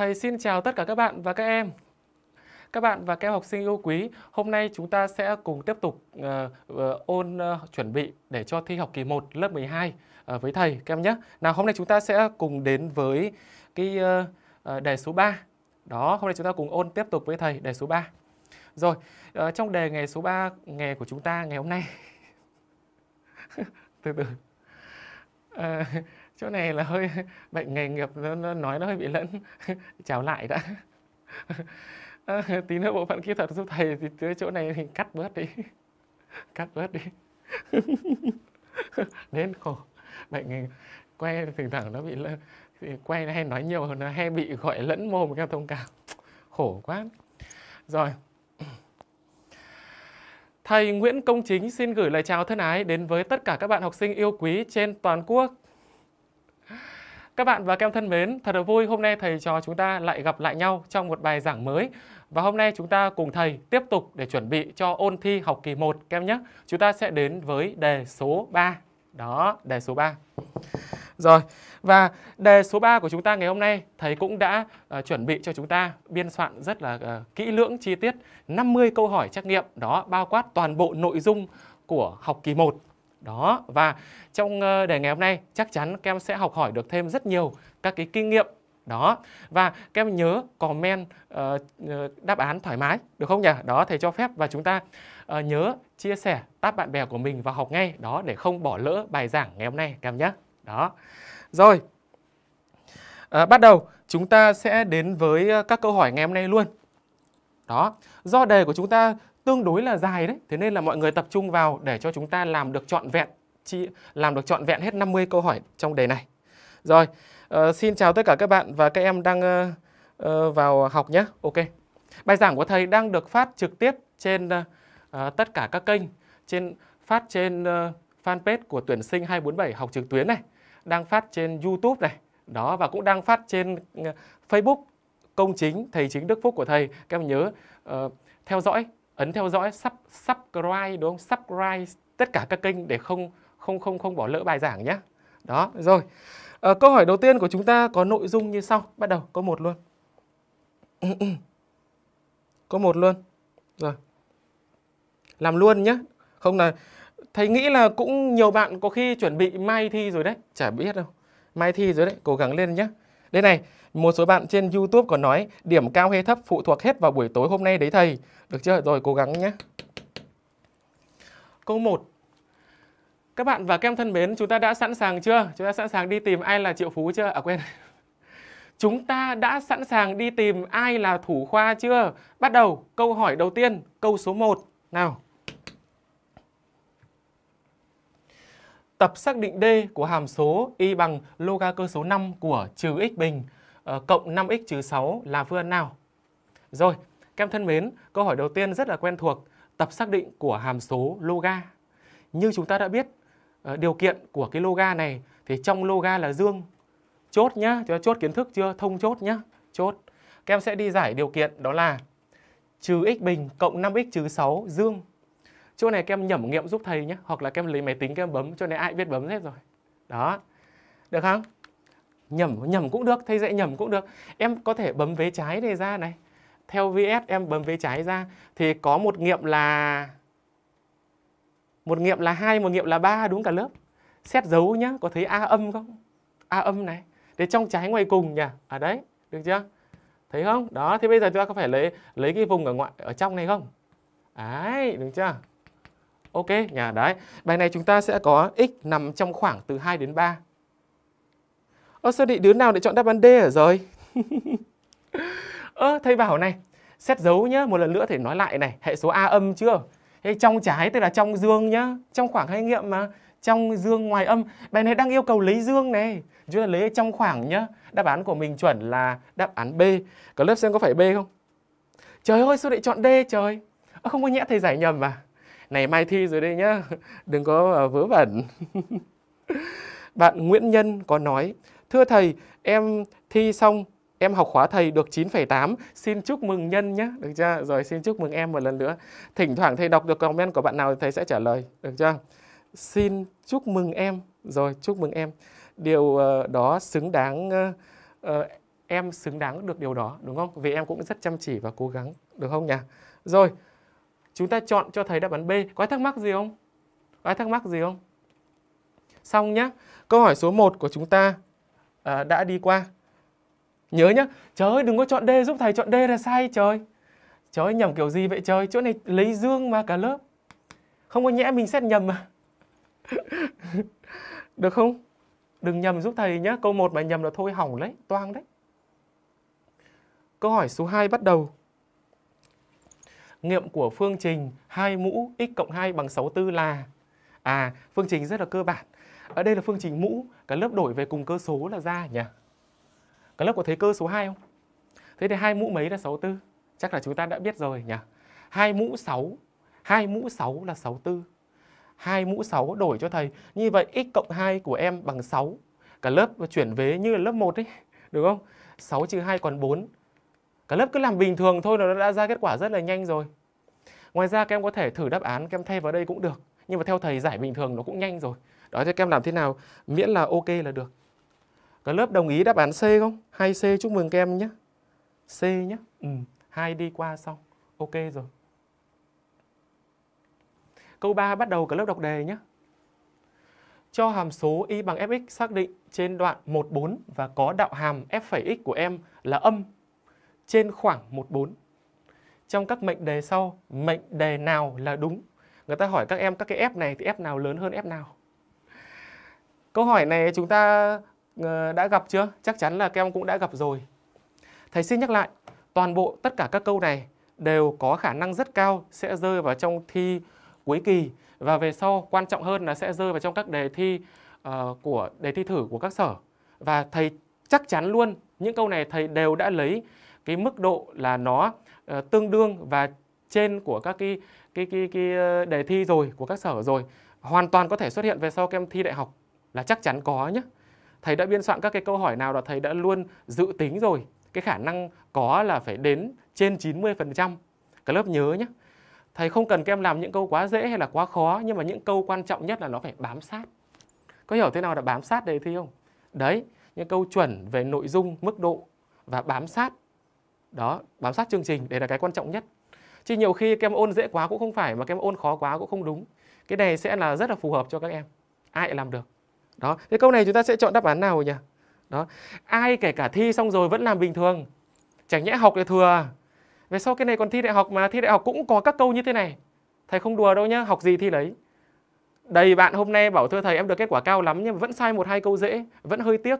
Thầy xin chào tất cả các bạn và các em. Các bạn và các em học sinh yêu quý, hôm nay chúng ta sẽ cùng tiếp tục uh, ôn uh, chuẩn bị để cho thi học kỳ 1 lớp 12 uh, với thầy các em nhé. Nào hôm nay chúng ta sẽ cùng đến với cái uh, uh, đề số 3. Đó, hôm nay chúng ta cùng ôn tiếp tục với thầy đề số 3. Rồi, uh, trong đề ngày số 3 nghề của chúng ta ngày hôm nay. từ từ. Uh, chỗ này là hơi bệnh nghề nghiệp nó, nó nói nó hơi bị lẫn chào lại đã à, tí nữa bộ phận kỹ thuật giúp thầy thì tới chỗ này mình cắt bớt đi cắt bớt đi đến khổ bệnh nghề quay thỉnh thoảng nó bị lẫn thì quay hay nói nhiều hơn nó hay bị gọi lẫn mồm các thông cảm khổ quá rồi Thầy Nguyễn Công Chính xin gửi lời chào thân ái đến với tất cả các bạn học sinh yêu quý trên toàn quốc. Các bạn và các em thân mến, thật là vui hôm nay thầy trò chúng ta lại gặp lại nhau trong một bài giảng mới. Và hôm nay chúng ta cùng thầy tiếp tục để chuẩn bị cho ôn thi học kỳ 1 các em nhé. Chúng ta sẽ đến với đề số 3. Đó, đề số 3. Rồi, và đề số 3 của chúng ta ngày hôm nay thầy cũng đã uh, chuẩn bị cho chúng ta biên soạn rất là uh, kỹ lưỡng chi tiết 50 câu hỏi trắc nghiệm đó bao quát toàn bộ nội dung của học kỳ 1 đó và trong ờ, đề ngày hôm nay chắc chắn các em sẽ học hỏi được thêm rất nhiều các cái kinh nghiệm đó và các em nhớ comment uh, đáp án thoải mái được không nhỉ đó thầy cho phép và chúng ta uh, nhớ chia sẻ táp bạn bè của mình và học ngay đó để không bỏ lỡ bài giảng ngày hôm nay các em nhé đó rồi uh, bắt đầu chúng ta sẽ đến với các câu hỏi ngày hôm nay luôn đó do đề của chúng ta tương đối là dài đấy. Thế nên là mọi người tập trung vào để cho chúng ta làm được trọn vẹn chị làm được trọn vẹn hết 50 câu hỏi trong đề này. Rồi, uh, xin chào tất cả các bạn và các em đang uh, uh, vào học nhé. Ok. Bài giảng của thầy đang được phát trực tiếp trên uh, tất cả các kênh, trên phát trên uh, fanpage của tuyển sinh 247 học trực tuyến này, đang phát trên YouTube này, đó và cũng đang phát trên uh, Facebook công chính thầy chính Đức Phúc của thầy. Các em nhớ uh, theo dõi ấn theo dõi sub, subscribe đúng không subscribe tất cả các kênh để không không không không bỏ lỡ bài giảng nhé đó rồi à, câu hỏi đầu tiên của chúng ta có nội dung như sau bắt đầu câu một luôn câu một luôn rồi làm luôn nhé không là thầy nghĩ là cũng nhiều bạn có khi chuẩn bị mai thi rồi đấy chả biết đâu mai thi rồi đấy cố gắng lên nhé đây này, một số bạn trên YouTube còn nói điểm cao hay thấp phụ thuộc hết vào buổi tối hôm nay đấy thầy. Được chưa? Rồi cố gắng nhé. Câu 1. Các bạn và các em thân mến, chúng ta đã sẵn sàng chưa? Chúng ta sẵn sàng đi tìm ai là Triệu Phú chưa? À quên. Chúng ta đã sẵn sàng đi tìm ai là thủ khoa chưa? Bắt đầu câu hỏi đầu tiên, câu số 1. Nào. tập xác định D của hàm số y bằng loga cơ số 5 của trừ x bình ờ, cộng 5x trừ 6 là phương án nào? Rồi, các em thân mến, câu hỏi đầu tiên rất là quen thuộc, tập xác định của hàm số loga. Như chúng ta đã biết, ờ, điều kiện của cái loga này thì trong loga là dương. Chốt nhá, chúng chốt kiến thức chưa? Thông chốt nhá, chốt. Các em sẽ đi giải điều kiện đó là trừ x bình cộng 5x trừ 6 dương chỗ này các em nhẩm nghiệm giúp thầy nhé hoặc là các em lấy máy tính các em bấm chỗ này ai biết bấm hết rồi đó được không nhẩm nhẩm cũng được thầy dạy nhẩm cũng được em có thể bấm vế trái này ra này theo vs em bấm vế trái ra thì có một nghiệm là một nghiệm là hai một nghiệm là ba đúng cả lớp xét dấu nhá có thấy a âm không a âm này để trong trái ngoài cùng nhỉ ở à, đấy được chưa thấy không đó thì bây giờ chúng ta có phải lấy lấy cái vùng ở ngoại ở trong này không đấy được chưa Ok nhà đấy. Bài này chúng ta sẽ có x nằm trong khoảng từ 2 đến 3. Ơ sao định đứa nào để chọn đáp án D ở rồi? Ơ thầy bảo này, xét dấu nhá, một lần nữa thì nói lại này, hệ số A âm chưa? Thế trong trái tức là trong dương nhá, trong khoảng hai nghiệm mà trong dương ngoài âm. Bài này đang yêu cầu lấy dương này, chúng ta lấy trong khoảng nhá. Đáp án của mình chuẩn là đáp án B. Cả lớp xem có phải B không? Trời ơi, sao lại chọn D trời? Ơ không có nhẽ thầy giải nhầm mà này mai thi rồi đây nhá đừng có à, vớ vẩn bạn Nguyễn Nhân có nói thưa thầy em thi xong em học khóa thầy được 9,8 xin chúc mừng nhân nhé được chưa rồi xin chúc mừng em một lần nữa thỉnh thoảng thầy đọc được comment của bạn nào thì thầy sẽ trả lời được chưa xin chúc mừng em rồi chúc mừng em điều ờ, đó xứng đáng ờ, ờ, em xứng đáng được điều đó đúng không vì em cũng rất chăm chỉ và cố gắng được không nhỉ rồi Chúng ta chọn cho thầy đáp án B. Có ai thắc mắc gì không? Có ai thắc mắc gì không? Xong nhá Câu hỏi số 1 của chúng ta à, đã đi qua. Nhớ nhá. Trời ơi đừng có chọn D giúp thầy chọn D là sai trời. Trời ơi nhầm kiểu gì vậy trời. Chỗ này lấy dương mà cả lớp. Không có nhẽ mình xét nhầm mà. Được không? Đừng nhầm giúp thầy nhá Câu 1 mà nhầm là thôi hỏng đấy. Toang đấy. Câu hỏi số 2 bắt đầu nghiệm của phương trình 2 mũ x cộng 2 bằng 64 là à phương trình rất là cơ bản ở đây là phương trình mũ cả lớp đổi về cùng cơ số là ra nhỉ cả lớp có thấy cơ số 2 không thế thì hai mũ mấy là 64 chắc là chúng ta đã biết rồi nhỉ hai mũ 6 hai mũ 6 là 64 2 mũ 6 đổi cho thầy như vậy x cộng 2 của em bằng 6 cả lớp chuyển vế như là lớp 1 ấy đúng không 6 trừ 2 còn 4 cả lớp cứ làm bình thường thôi nó đã ra kết quả rất là nhanh rồi ngoài ra các em có thể thử đáp án các em thay vào đây cũng được nhưng mà theo thầy giải bình thường nó cũng nhanh rồi đó cho các em làm thế nào miễn là ok là được cả lớp đồng ý đáp án C không hai c chúc mừng các em nhé C nhé ừ. đi qua xong ok rồi câu 3 bắt đầu cả lớp đọc đề nhé cho hàm số y bằng fx xác định trên đoạn 14 và có đạo hàm f' x của em là âm trên khoảng 14. Trong các mệnh đề sau, mệnh đề nào là đúng? Người ta hỏi các em các cái F này thì F nào lớn hơn F nào? Câu hỏi này chúng ta ờ, đã gặp chưa? Chắc chắn là các em cũng đã gặp rồi. Thầy xin nhắc lại, toàn bộ tất cả các câu này đều có khả năng rất cao sẽ rơi vào trong thi cuối kỳ và về sau quan trọng hơn là sẽ rơi vào trong các đề thi uh, của đề thi thử của các sở. Và thầy chắc chắn luôn những câu này thầy đều đã lấy cái mức độ là nó ờ, tương đương và trên của các cái cái cái cái ờ, đề thi rồi của các sở rồi hoàn toàn có thể xuất hiện về sau kem thi đại học là chắc chắn có nhé thầy đã biên soạn các cái câu hỏi nào là thầy đã luôn dự tính rồi cái khả năng có là phải đến trên 90% cả lớp nhớ nhé thầy không cần kem làm những câu quá dễ hay là quá khó nhưng mà những câu quan trọng nhất là nó phải bám sát có hiểu thế nào là bám sát đề thi không đấy những câu chuẩn về nội dung mức độ và bám sát đó bám sát chương trình đấy là cái quan trọng nhất chứ nhiều khi kem ôn dễ quá cũng không phải mà kem ôn khó quá cũng không đúng cái này sẽ là rất là phù hợp cho các em ai làm được đó thế câu này chúng ta sẽ chọn đáp án nào nhỉ đó ai kể cả thi xong rồi vẫn làm bình thường chẳng nhẽ học để thừa về sau cái này còn thi đại học mà thi đại học cũng có các câu như thế này thầy không đùa đâu nhá học gì thi lấy đầy bạn hôm nay bảo thưa thầy em được kết quả cao lắm nhưng vẫn sai một hai câu dễ vẫn hơi tiếc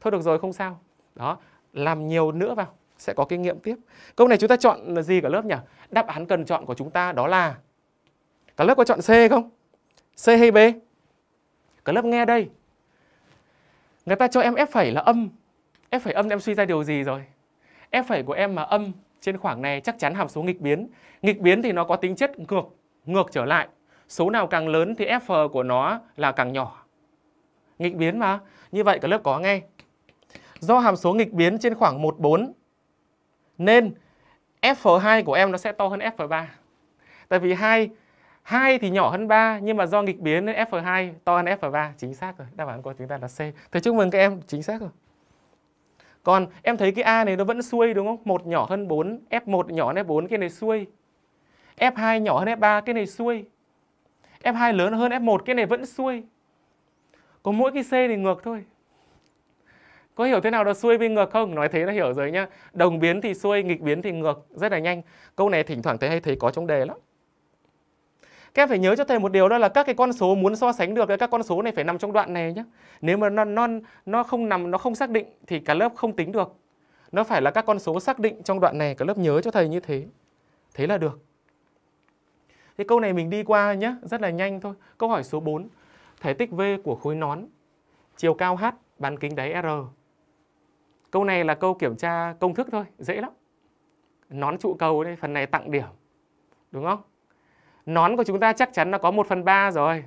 thôi được rồi không sao đó làm nhiều nữa vào sẽ có kinh nghiệm tiếp. Câu này chúng ta chọn là gì cả lớp nhỉ? Đáp án cần chọn của chúng ta đó là Cả lớp có chọn C không? C hay B? Cả lớp nghe đây. Người ta cho em F phẩy là âm. F phẩy âm em suy ra điều gì rồi? F phẩy của em mà âm trên khoảng này chắc chắn hàm số nghịch biến. Nghịch biến thì nó có tính chất ngược, ngược trở lại. Số nào càng lớn thì F của nó là càng nhỏ. Nghịch biến mà. Như vậy cả lớp có nghe. Do hàm số nghịch biến trên khoảng 14 nên F2 của em nó sẽ to hơn F3. Tại vì 2 2 thì nhỏ hơn 3 nhưng mà do nghịch biến nên F2 to hơn F3, chính xác rồi. Đáp án của chúng ta là C. Thầy chúc mừng các em, chính xác rồi. Còn em thấy cái A này nó vẫn xuôi đúng không? Một nhỏ hơn 4, F1 nhỏ hơn F4 cái này xuôi. F2 nhỏ hơn F3 cái này xuôi. F2 lớn hơn F1 cái này vẫn xuôi. Có mỗi cái C này ngược thôi có hiểu thế nào là xuôi với ngược không nói thế là hiểu rồi nhá đồng biến thì xuôi nghịch biến thì ngược rất là nhanh câu này thỉnh thoảng thấy hay thấy có trong đề lắm các em phải nhớ cho thầy một điều đó là các cái con số muốn so sánh được các con số này phải nằm trong đoạn này nhé nếu mà nó nó nó không nằm nó không xác định thì cả lớp không tính được nó phải là các con số xác định trong đoạn này cả lớp nhớ cho thầy như thế thế là được thế câu này mình đi qua nhá rất là nhanh thôi câu hỏi số 4 thể tích v của khối nón chiều cao h bán kính đáy r Câu này là câu kiểm tra công thức thôi, dễ lắm. Nón trụ cầu đây, phần này tặng điểm. Đúng không? Nón của chúng ta chắc chắn là có 1 phần 3 rồi.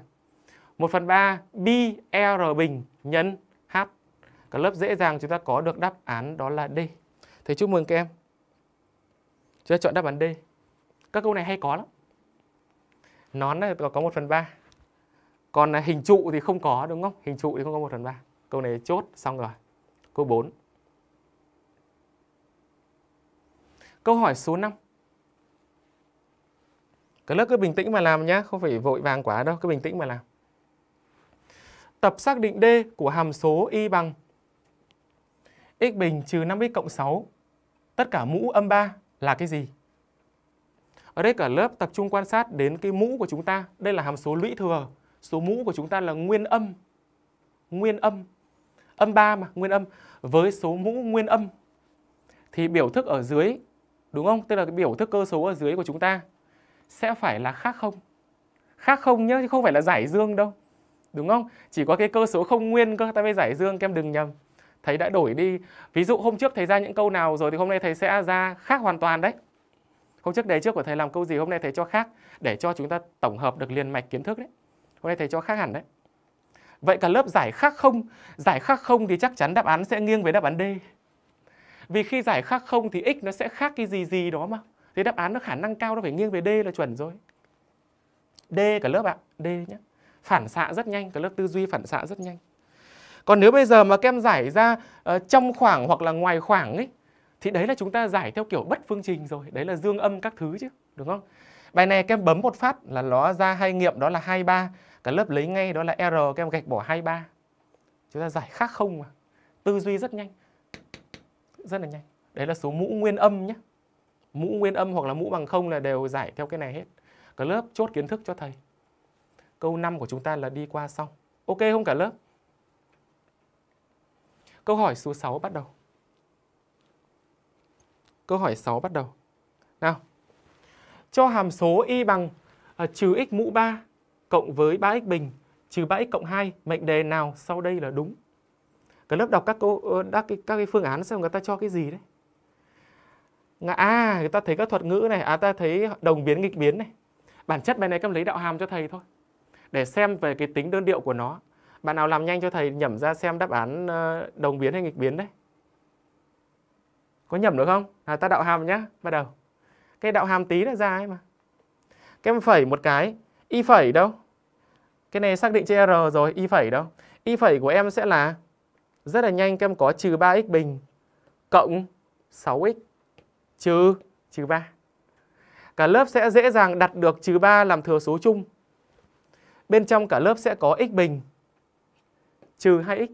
1 phần 3 r er bình nhân H. Cả lớp dễ dàng chúng ta có được đáp án đó là D. Thế chúc mừng các em. Chúng ta chọn đáp án D. Các câu này hay có lắm. Nón là có 1 phần 3. Còn hình trụ thì không có đúng không? Hình trụ thì không có 1 phần 3. Câu này chốt xong rồi. Câu 4. Câu hỏi số 5. Các lớp cứ bình tĩnh mà làm nhé, không phải vội vàng quá đâu, cứ bình tĩnh mà làm. Tập xác định D của hàm số y bằng x bình trừ 5x cộng 6, tất cả mũ âm 3 là cái gì? Ở đây cả lớp tập trung quan sát đến cái mũ của chúng ta. Đây là hàm số lũy thừa. Số mũ của chúng ta là nguyên âm. Nguyên âm. Âm 3 mà, nguyên âm. Với số mũ nguyên âm thì biểu thức ở dưới đúng không tức là cái biểu thức cơ số ở dưới của chúng ta sẽ phải là khác không khác không nhé chứ không phải là giải dương đâu đúng không chỉ có cái cơ số không nguyên cơ ta mới giải dương các em đừng nhầm thầy đã đổi đi ví dụ hôm trước thầy ra những câu nào rồi thì hôm nay thầy sẽ ra khác hoàn toàn đấy hôm trước đề trước của thầy làm câu gì hôm nay thầy cho khác để cho chúng ta tổng hợp được liền mạch kiến thức đấy hôm nay thầy cho khác hẳn đấy vậy cả lớp giải khác không giải khác không thì chắc chắn đáp án sẽ nghiêng về đáp án d vì khi giải khác không thì x nó sẽ khác cái gì gì đó mà. Thế đáp án nó khả năng cao nó phải nghiêng về D là chuẩn rồi. D cả lớp ạ, à. D nhé. Phản xạ rất nhanh, cả lớp tư duy phản xạ rất nhanh. Còn nếu bây giờ mà kem giải ra uh, trong khoảng hoặc là ngoài khoảng ấy thì đấy là chúng ta giải theo kiểu bất phương trình rồi, đấy là dương âm các thứ chứ, đúng không? Bài này kem bấm một phát là nó ra hai nghiệm đó là 23, cả lớp lấy ngay đó là R kem gạch bỏ 23. Chúng ta giải khác không mà. Tư duy rất nhanh rất là nhanh đấy là số mũ nguyên âm nhé mũ nguyên âm hoặc là mũ bằng không là đều giải theo cái này hết cả lớp chốt kiến thức cho thầy câu 5 của chúng ta là đi qua xong ok không cả lớp câu hỏi số 6 bắt đầu câu hỏi 6 bắt đầu nào cho hàm số y bằng à, trừ x mũ 3 cộng với 3x bình trừ 3x cộng 2 mệnh đề nào sau đây là đúng cái lớp đọc các câu ờ, các cái, các cái phương án xem người ta cho cái gì đấy ngã à, người ta thấy các thuật ngữ này à ta thấy đồng biến nghịch biến này bản chất bài này các em lấy đạo hàm cho thầy thôi để xem về cái tính đơn điệu của nó bạn nào làm nhanh cho thầy nhẩm ra xem đáp án ờ, đồng biến hay nghịch biến đấy có nhẩm được không à, ta đạo hàm nhá bắt đầu cái đạo hàm tí là ra ấy mà các em phẩy một cái y phẩy đâu cái này xác định chữ r rồi y phẩy đâu y phẩy của em sẽ là rất là nhanh các em có trừ 3x bình cộng 6x trừ trừ 3. Cả lớp sẽ dễ dàng đặt được trừ 3 làm thừa số chung. Bên trong cả lớp sẽ có x bình trừ 2x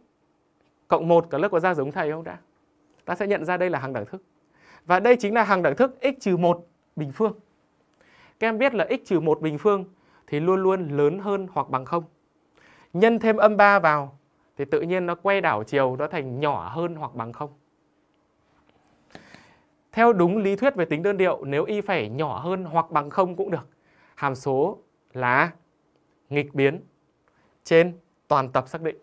cộng 1. Cả lớp có ra giống thầy không đã? Ta sẽ nhận ra đây là hàng đẳng thức. Và đây chính là hàng đẳng thức x trừ 1 bình phương. Các em biết là x trừ 1 bình phương thì luôn luôn lớn hơn hoặc bằng 0. Nhân thêm âm 3 vào thì tự nhiên nó quay đảo chiều nó thành nhỏ hơn hoặc bằng không. Theo đúng lý thuyết về tính đơn điệu, nếu y phải nhỏ hơn hoặc bằng không cũng được. Hàm số là nghịch biến trên toàn tập xác định.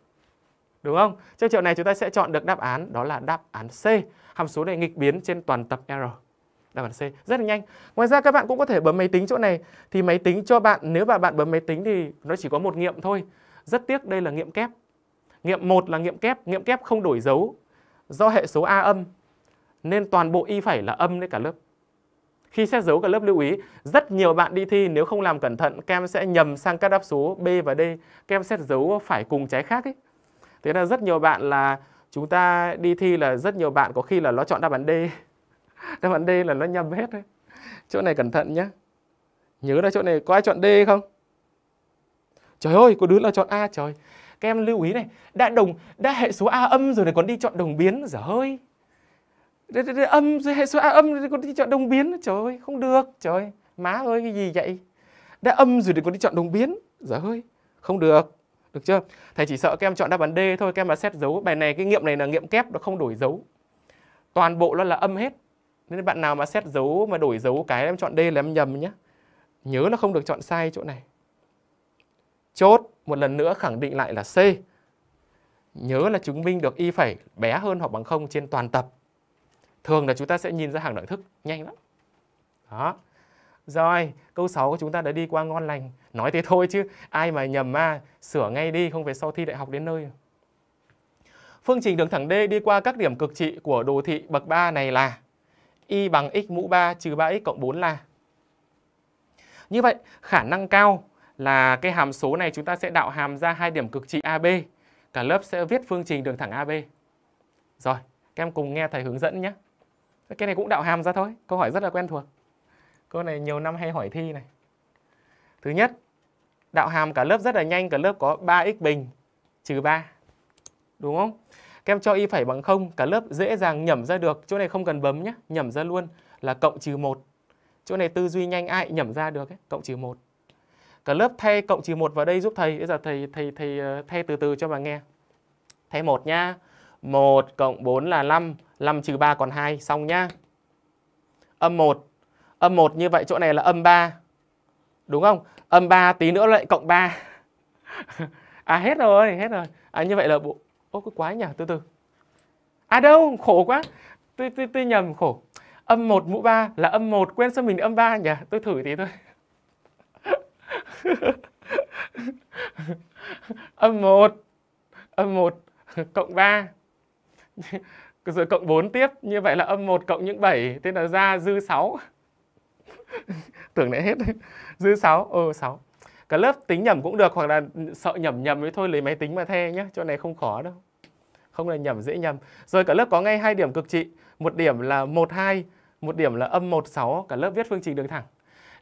Đúng không? Trong trường này chúng ta sẽ chọn được đáp án đó là đáp án C. Hàm số này nghịch biến trên toàn tập R. Đáp án C rất là nhanh. Ngoài ra các bạn cũng có thể bấm máy tính chỗ này thì máy tính cho bạn nếu mà bạn bấm máy tính thì nó chỉ có một nghiệm thôi. Rất tiếc đây là nghiệm kép Nghiệm 1 là nghiệm kép, nghiệm kép không đổi dấu do hệ số A âm nên toàn bộ y phải là âm đấy cả lớp. Khi xét dấu cả lớp lưu ý, rất nhiều bạn đi thi nếu không làm cẩn thận các em sẽ nhầm sang các đáp số B và D, các em xét dấu phải cùng trái khác ấy. Thế là rất nhiều bạn là chúng ta đi thi là rất nhiều bạn có khi là nó chọn đáp án D. đáp án D là nó nhầm hết đấy. Chỗ này cẩn thận nhé. Nhớ là chỗ này có ai chọn D không? Trời ơi, có đứa là chọn A trời các em lưu ý này đã đồng đã hệ số a âm rồi lại còn đi chọn đồng biến dở hơi đấy, đấy, đấy, âm rồi hệ số a âm rồi còn đi chọn đồng biến trời ơi không được trời má ơi cái gì vậy đã âm rồi lại còn đi chọn đồng biến dở hơi không được được chưa thầy chỉ sợ các em chọn đáp án D thôi các em mà xét dấu bài này cái nghiệm này là nghiệm kép nó không đổi dấu toàn bộ nó là âm hết nên bạn nào mà xét dấu mà đổi dấu cái em chọn D là em nhầm nhé nhớ là không được chọn sai chỗ này Chốt, một lần nữa khẳng định lại là C. Nhớ là chứng minh được y phẩy bé hơn hoặc bằng 0 trên toàn tập. Thường là chúng ta sẽ nhìn ra hàng đẳng thức nhanh lắm. Đó. Rồi, câu 6 của chúng ta đã đi qua ngon lành. Nói thế thôi chứ, ai mà nhầm ma, sửa ngay đi, không phải sau thi đại học đến nơi. Phương trình đường thẳng D đi qua các điểm cực trị của đồ thị bậc 3 này là y bằng x mũ 3 trừ 3x cộng 4 là. Như vậy, khả năng cao là cái hàm số này chúng ta sẽ đạo hàm ra hai điểm cực trị AB. Cả lớp sẽ viết phương trình đường thẳng AB. Rồi, các em cùng nghe thầy hướng dẫn nhé. Cái này cũng đạo hàm ra thôi, câu hỏi rất là quen thuộc. Câu này nhiều năm hay hỏi thi này. Thứ nhất, đạo hàm cả lớp rất là nhanh, cả lớp có 3x bình trừ 3. Đúng không? Các em cho y phẩy bằng 0, cả lớp dễ dàng nhẩm ra được. Chỗ này không cần bấm nhé, nhẩm ra luôn là cộng trừ 1. Chỗ này tư duy nhanh ai nhẩm ra được ấy, cộng trừ 1 cả lớp thay cộng trừ một vào đây giúp thầy bây giờ thầy thầy thầy ờ, thay từ từ cho bà nghe thay một nhá 1 cộng 4 là 5 5 trừ 3 còn 2 xong nhá âm 1 âm 1 như vậy chỗ này là âm 3 đúng không âm 3 tí nữa lại cộng 3 à hết rồi hết rồi à như vậy là bộ ô cứ quá nhỉ từ từ à đâu khổ quá tôi tôi tôi nhầm khổ âm 1 mũ 3 là âm 1 quên sao mình âm 3 nhỉ tôi thử tí thôi âm 1 âm 1 cộng 3 rồi cộng 4 tiếp như vậy là âm 1 cộng những 7 thế là ra dư 6 tưởng lại hết dư 6 ừ 6 cả lớp tính nhầm cũng được hoặc là sợ nhầm nhầm với thôi lấy máy tính mà the nhé chỗ này không khó đâu không là nhầm dễ nhầm rồi cả lớp có ngay hai điểm cực trị một điểm là 12 một điểm là âm 16 cả lớp viết phương trình đường thẳng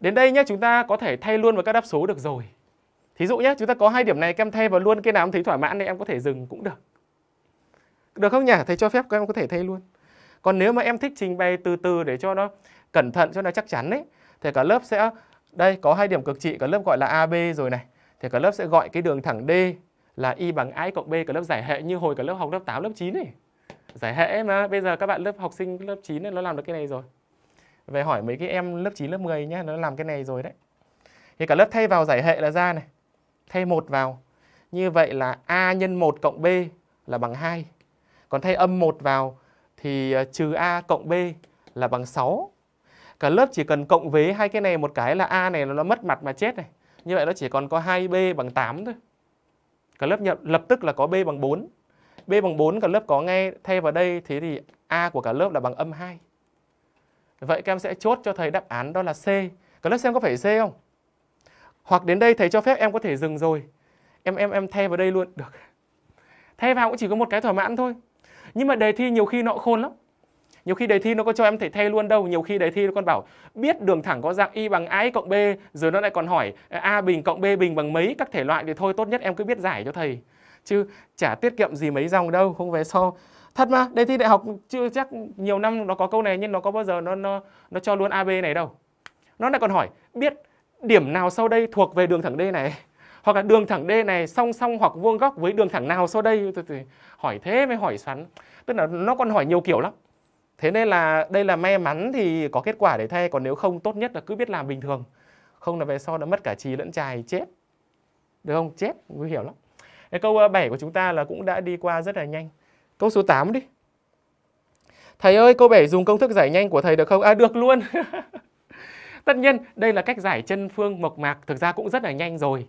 Đến đây nhé, chúng ta có thể thay luôn vào các đáp số được rồi. Thí dụ nhé, chúng ta có hai điểm này các em thay vào luôn cái nào thấy thỏa mãn thì em có thể dừng cũng được. Được không nhỉ? Thầy cho phép các em có thể thay luôn. Còn nếu mà em thích trình bày từ từ để cho nó cẩn thận cho nó chắc chắn ấy thì cả lớp sẽ đây có hai điểm cực trị cả lớp gọi là AB rồi này. Thì cả lớp sẽ gọi cái đường thẳng D là y bằng a cộng b cả lớp giải hệ như hồi cả lớp học lớp 8 lớp 9 ấy. Giải hệ mà bây giờ các bạn lớp học sinh lớp 9 này nó làm được cái này rồi về hỏi mấy cái em lớp 9, lớp 10 nhá nó làm cái này rồi đấy thì cả lớp thay vào giải hệ là ra này thay một vào như vậy là a nhân 1 cộng b là bằng 2 còn thay âm 1 vào thì ờ, trừ a cộng b là bằng 6 cả lớp chỉ cần cộng vế hai cái này một cái là a này nó mất mặt mà chết này như vậy nó chỉ còn có 2b bằng 8 thôi cả lớp nhập lập tức là có b bằng 4 b bằng 4 cả lớp có ngay thay vào đây thế thì a của cả lớp là bằng âm 2 Vậy các em sẽ chốt cho thầy đáp án đó là C. Các lớp xem có phải C không? Hoặc đến đây thầy cho phép em có thể dừng rồi. Em em em thay vào đây luôn được. Thay vào cũng chỉ có một cái thỏa mãn thôi. Nhưng mà đề thi nhiều khi nó khôn lắm. Nhiều khi đề thi nó có cho em thể thay luôn đâu. Nhiều khi đề thi nó còn bảo biết đường thẳng có dạng y bằng a cộng b rồi nó lại còn hỏi à, a bình cộng b bình bằng mấy các thể loại thì thôi tốt nhất em cứ biết giải cho thầy. Chứ chả tiết kiệm gì mấy dòng đâu, không về so thật mà đề thi đại học chưa chắc nhiều năm nó có câu này nhưng nó có bao giờ nó nó nó cho luôn ab này đâu nó lại còn hỏi biết điểm nào sau đây thuộc về đường thẳng d này hoặc là đường thẳng D này song song hoặc vuông góc với đường thẳng nào sau đây thì tôi hỏi thế mới hỏi xoắn tức là nó còn hỏi nhiều kiểu lắm thế nên là đây là may mắn thì có kết quả để thay còn nếu không tốt nhất là cứ biết làm bình thường không là về sau đã mất cả trí lẫn trài chết được không chết nguy hiểm lắm cái câu 7 ờ, của chúng ta là cũng đã đi qua rất là nhanh Câu số 8 đi. Thầy ơi, cô bể dùng công thức giải nhanh của thầy được không? À, được luôn. Tất nhiên, đây là cách giải chân phương mộc mạc, thực ra cũng rất là nhanh rồi.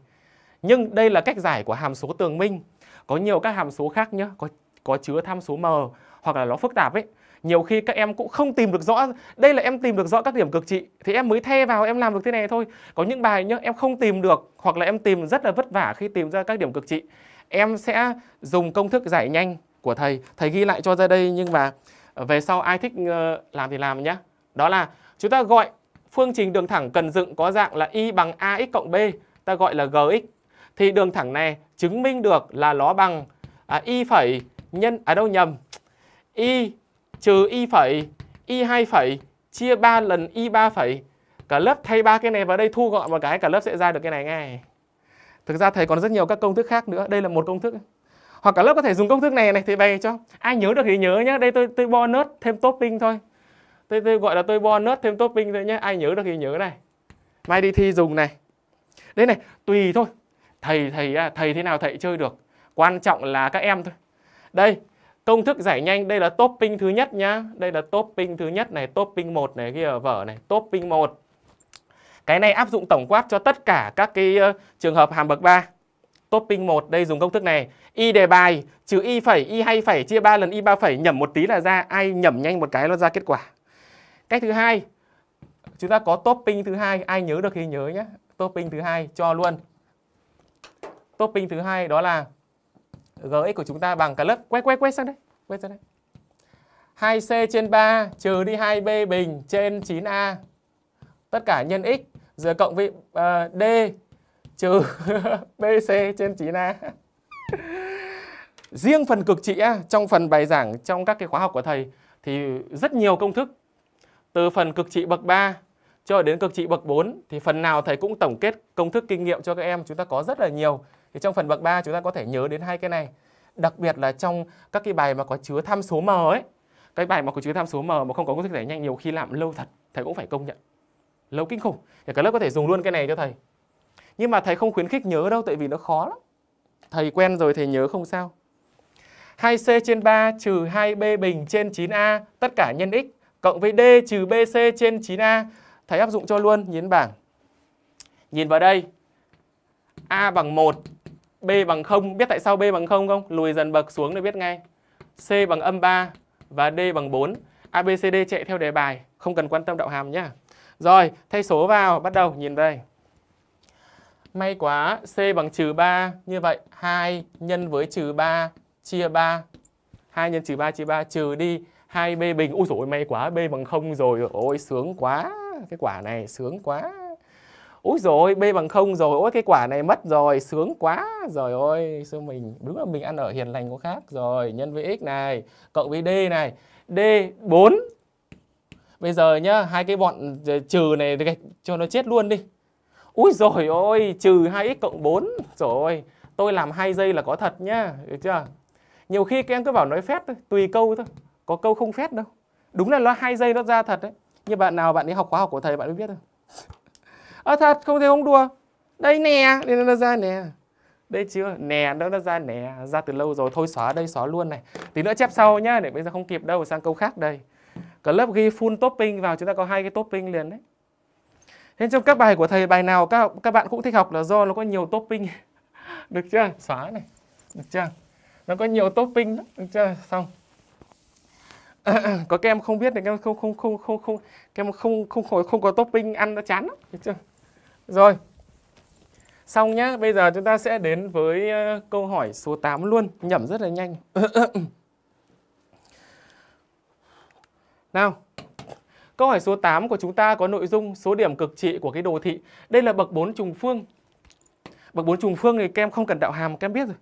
Nhưng đây là cách giải của hàm số tường minh. Có nhiều các hàm số khác nhé, có, có chứa tham số m, hoặc là nó phức tạp ấy. Nhiều khi các em cũng không tìm được rõ, đây là em tìm được rõ các điểm cực trị, thì em mới the vào em làm được thế này thôi. Có những bài nhá, em không tìm được, hoặc là em tìm rất là vất vả khi tìm ra các điểm cực trị. Em sẽ dùng công thức giải nhanh của thầy thầy ghi lại cho ra đây nhưng mà về sau ai thích ờ, làm thì làm nhé đó là chúng ta gọi phương trình đường thẳng cần dựng có dạng là y bằng ax cộng b ta gọi là gx thì đường thẳng này chứng minh được là nó bằng à, y phẩy nhân à đâu nhầm y trừ y phẩy y 2 phẩy chia 3 lần y 3 phẩy cả lớp thay ba cái này vào đây thu gọn một cái cả lớp sẽ ra được cái này ngay thực ra thầy còn rất nhiều các công thức khác nữa đây là một công thức hoặc cả lớp có thể dùng công thức này này thì bày cho ai nhớ được thì nhớ nhé đây tôi tôi bonus thêm topping thôi tôi, tôi gọi là tôi bonus thêm topping thôi nhé ai nhớ được thì nhớ này mai đi thi dùng này đấy này tùy thôi thầy thầy à, thầy thế nào thầy chơi được quan trọng là các em thôi đây công thức giải nhanh đây là topping thứ nhất nhá đây là topping thứ nhất này topping một này kia vở này topping một cái này áp dụng tổng quát cho tất cả các cái uh, trường hợp hàm bậc 3 Topping 1 đây dùng công thức này Y đề bài trừ Y phẩy Y hay phẩy chia 3 lần Y 3 phẩy nhẩm một tí là ra Ai nhẩm nhanh một cái nó ra kết quả Cách thứ hai Chúng ta có topping thứ hai Ai nhớ được thì nhớ nhé Topping thứ hai cho luôn Topping thứ hai đó là Gx của chúng ta bằng cả lớp Quét quét quét sang đây Quét sang đây 2C trên 3 trừ đi 2B bình trên 9A Tất cả nhân x rồi cộng với uh, D trừ BC trên 9 A. Riêng phần cực trị trong phần bài giảng trong các cái khóa học của thầy thì rất nhiều công thức. Từ phần cực trị bậc 3 cho đến cực trị bậc 4 thì phần nào thầy cũng tổng kết công thức kinh nghiệm cho các em chúng ta có rất là nhiều. Thì trong phần bậc 3 chúng ta có thể nhớ đến hai cái này. Đặc biệt là trong các cái bài mà có chứa tham số m ấy. Cái bài mà có chứa tham số m mà không có công thức giải nhanh nhiều khi làm lâu thật, thầy cũng phải công nhận. Lâu kinh khủng. Thì cả lớp có thể dùng luôn cái này cho thầy nhưng mà thầy không khuyến khích nhớ đâu tại vì nó khó lắm thầy quen rồi thầy nhớ không sao 2C trên 3 trừ 2B bình trên 9A tất cả nhân x cộng với D trừ BC trên 9A thầy áp dụng cho luôn nhấn bảng nhìn vào đây A bằng 1 B bằng 0 biết tại sao B bằng 0 không lùi dần bậc xuống để biết ngay C bằng âm 3 và D bằng 4 ABCD chạy theo đề bài không cần quan tâm đạo hàm nhé rồi thay số vào bắt đầu nhìn đây May quá, C bằng trừ 3. Như vậy 2 nhân với trừ 3 chia 3. 2 nhân trừ 3 chia 3 trừ đi 2B bình. Úi dồi may quá, B bằng 0 rồi. Ôi sướng quá, cái quả này sướng quá. Úi rồi B bằng 0 rồi. Ôi cái quả này mất rồi, sướng quá. Rồi ôi, sao mình đúng là mình ăn ở hiền lành có khác rồi. Nhân với x này, cộng với D này. D 4. Bây giờ nhá, hai cái bọn ờ, trừ này gạch cho nó chết luôn đi. Úi rồi ôi, trừ 2x cộng 4. Rồi ôi, tôi làm 2 giây là có thật nhá, được chưa? Nhiều khi các em cứ bảo nói phép thôi, tùy câu thôi. Có câu không phép đâu. Đúng là nó 2 giây nó ra thật đấy. Như bạn nào bạn đi học khóa học của thầy bạn mới biết thôi. à, thật, không thể không đùa. Đây nè, đây nó ra nè. Đây chưa? Nè, nó nó ra nè, ra từ lâu rồi. Thôi xóa đây, xóa luôn này. Tí nữa chép sau nhá, để bây giờ không kịp đâu, sang câu khác đây. Cả lớp ghi full topping vào, chúng ta có hai cái topping liền đấy thế trong các bài của thầy bài nào các các bạn cũng thích học là do nó có nhiều topping. được chưa? Xóa này. Được chưa? Nó có nhiều topping lắm, được chưa? Xong. có các em không biết thì các em không không không không không các em không không không, không có topping ăn nó chán lắm, được chưa? Rồi. Xong nhá, bây giờ chúng ta sẽ đến với ờ, câu hỏi số 8 luôn, nhẩm rất là nhanh. Nào. Câu hỏi số 8 của chúng ta có nội dung số điểm cực trị của cái đồ thị. Đây là bậc 4 trùng phương. Bậc 4 trùng phương thì các em không cần đạo hàm, các em biết rồi.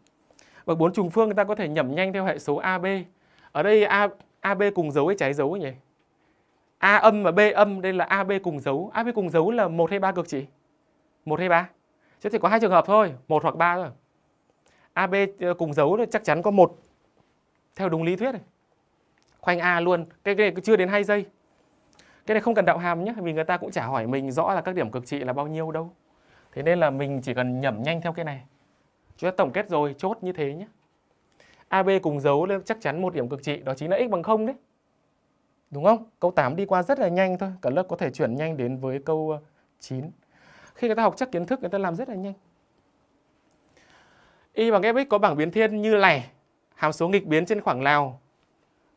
Bậc 4 trùng phương người ta có thể nhẩm nhanh theo hệ số AB. Ở đây A, AB cùng dấu với trái dấu ấy nhỉ? A âm và B âm, đây là AB cùng dấu. AB cùng dấu là 1 hay 3 cực trị? 1 hay 3? Chứ thì có hai trường hợp thôi, 1 hoặc 3 thôi. AB ờ, cùng dấu thì chắc chắn có một theo đúng lý thuyết này. Khoanh A luôn, cái, cái, cái chưa đến 2 giây cái này không cần đạo hàm nhé vì người ta cũng chả hỏi mình rõ là các điểm cực trị là bao nhiêu đâu thế nên là mình chỉ cần nhẩm nhanh theo cái này chúng ta tổng kết rồi chốt như thế nhé AB cùng dấu lên chắc chắn một điểm cực trị đó chính là x bằng 0 đấy đúng không câu 8 đi qua rất là nhanh thôi cả lớp có thể chuyển nhanh đến với câu 9 ờ, khi người ta học chắc kiến thức người ta làm rất là nhanh y bằng fx có bảng biến thiên như này hàm số nghịch biến trên khoảng nào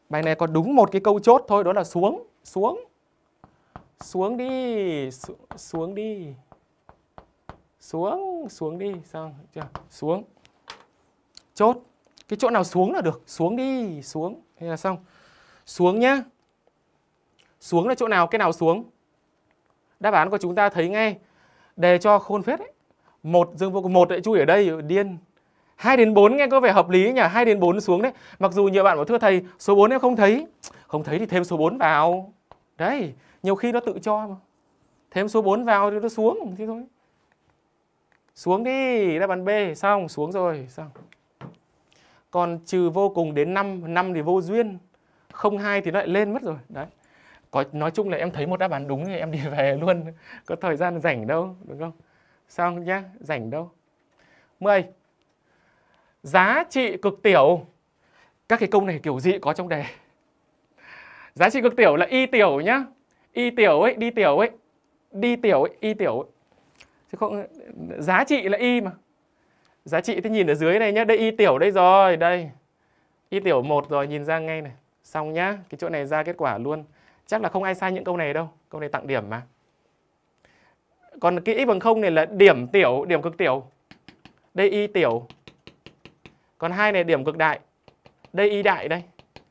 bài này có đúng một cái câu chốt thôi đó là xuống xuống xuống đi Su xuống đi xuống xuống đi xong chưa xuống chốt cái chỗ nào xuống là được xuống đi xuống thế là xong xuống nhá xuống là chỗ nào cái nào xuống đáp án của chúng ta thấy ngay đề cho khôn phết ấy một dương vô cùng một lại chui ở đây điên 2 đến 4 nghe có vẻ hợp lý nhỉ 2 đến 4 xuống đấy mặc dù nhiều bạn bảo thưa thầy số 4 em không thấy không thấy thì thêm số 4 vào đấy nhiều khi nó tự cho mà thêm số 4 vào thì nó xuống thế thôi xuống đi đáp án B xong xuống rồi xong còn trừ vô cùng đến 5 5 thì vô duyên không hai thì nó lại lên mất rồi đấy có nói chung là em thấy một đáp án đúng thì em đi về luôn có thời gian rảnh đâu đúng không xong nhá rảnh đâu 10 giá trị cực tiểu các cái câu này kiểu dị có trong đề giá trị cực tiểu là y tiểu nhá y tiểu ấy đi tiểu ấy đi tiểu ấy y tiểu ấy chứ không giá trị là y mà giá trị thì nhìn ở dưới này nhá đây y tiểu đây rồi đây y tiểu một rồi nhìn ra ngay này xong nhá cái chỗ này ra kết quả luôn chắc là không ai sai những câu này đâu câu này tặng điểm mà còn cái x bằng không này là điểm tiểu điểm cực tiểu đây y tiểu còn hai này điểm cực đại đây y đại đây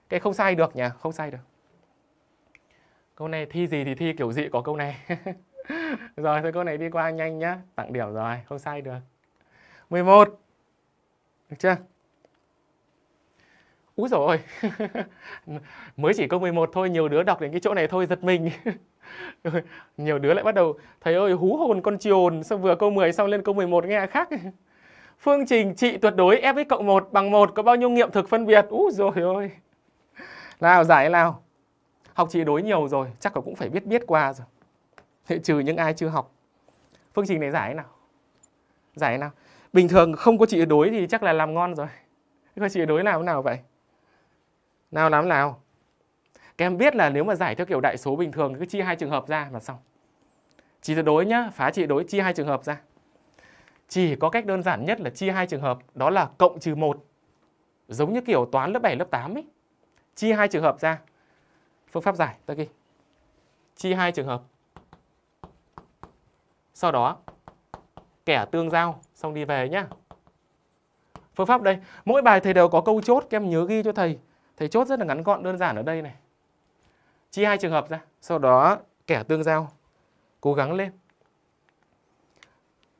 cái không sai được nhỉ không sai được câu này thi gì thì thi kiểu gì có câu này rồi thôi câu này đi qua nhanh nhá tặng điểm rồi không sai được 11 được chưa úi dồi ôi mới chỉ câu 11 thôi nhiều đứa đọc đến cái chỗ này thôi giật mình nhiều đứa lại bắt đầu thầy ơi hú hồn con chiồn xong vừa câu 10 xong lên câu 11 nghe khác phương trình trị tuyệt đối f cộng 1 bằng 1 có bao nhiêu nghiệm thực phân biệt úi dồi ôi nào giải nào học trị đối nhiều rồi chắc là cũng phải biết biết qua rồi thế trừ những ai chưa học phương trình này giải nào giải nào bình thường không có trị đối thì chắc là làm ngon rồi có trị đối nào nào vậy nào làm nào các em biết là nếu mà giải theo kiểu đại số bình thường cứ chia hai trường hợp ra là xong chỉ đối nhá phá trị đối chia hai trường hợp ra chỉ có cách đơn giản nhất là chia hai trường hợp đó là cộng trừ một giống như kiểu toán lớp 7 lớp 8 ấy chia hai trường hợp ra phương pháp giải ta ghi chi hai trường hợp sau đó kẻ tương giao xong đi về nhá phương pháp đây mỗi bài thầy đều có câu chốt các em nhớ ghi cho thầy thầy chốt rất là ngắn gọn đơn giản ở đây này chia hai trường hợp ra sau đó kẻ tương giao cố gắng lên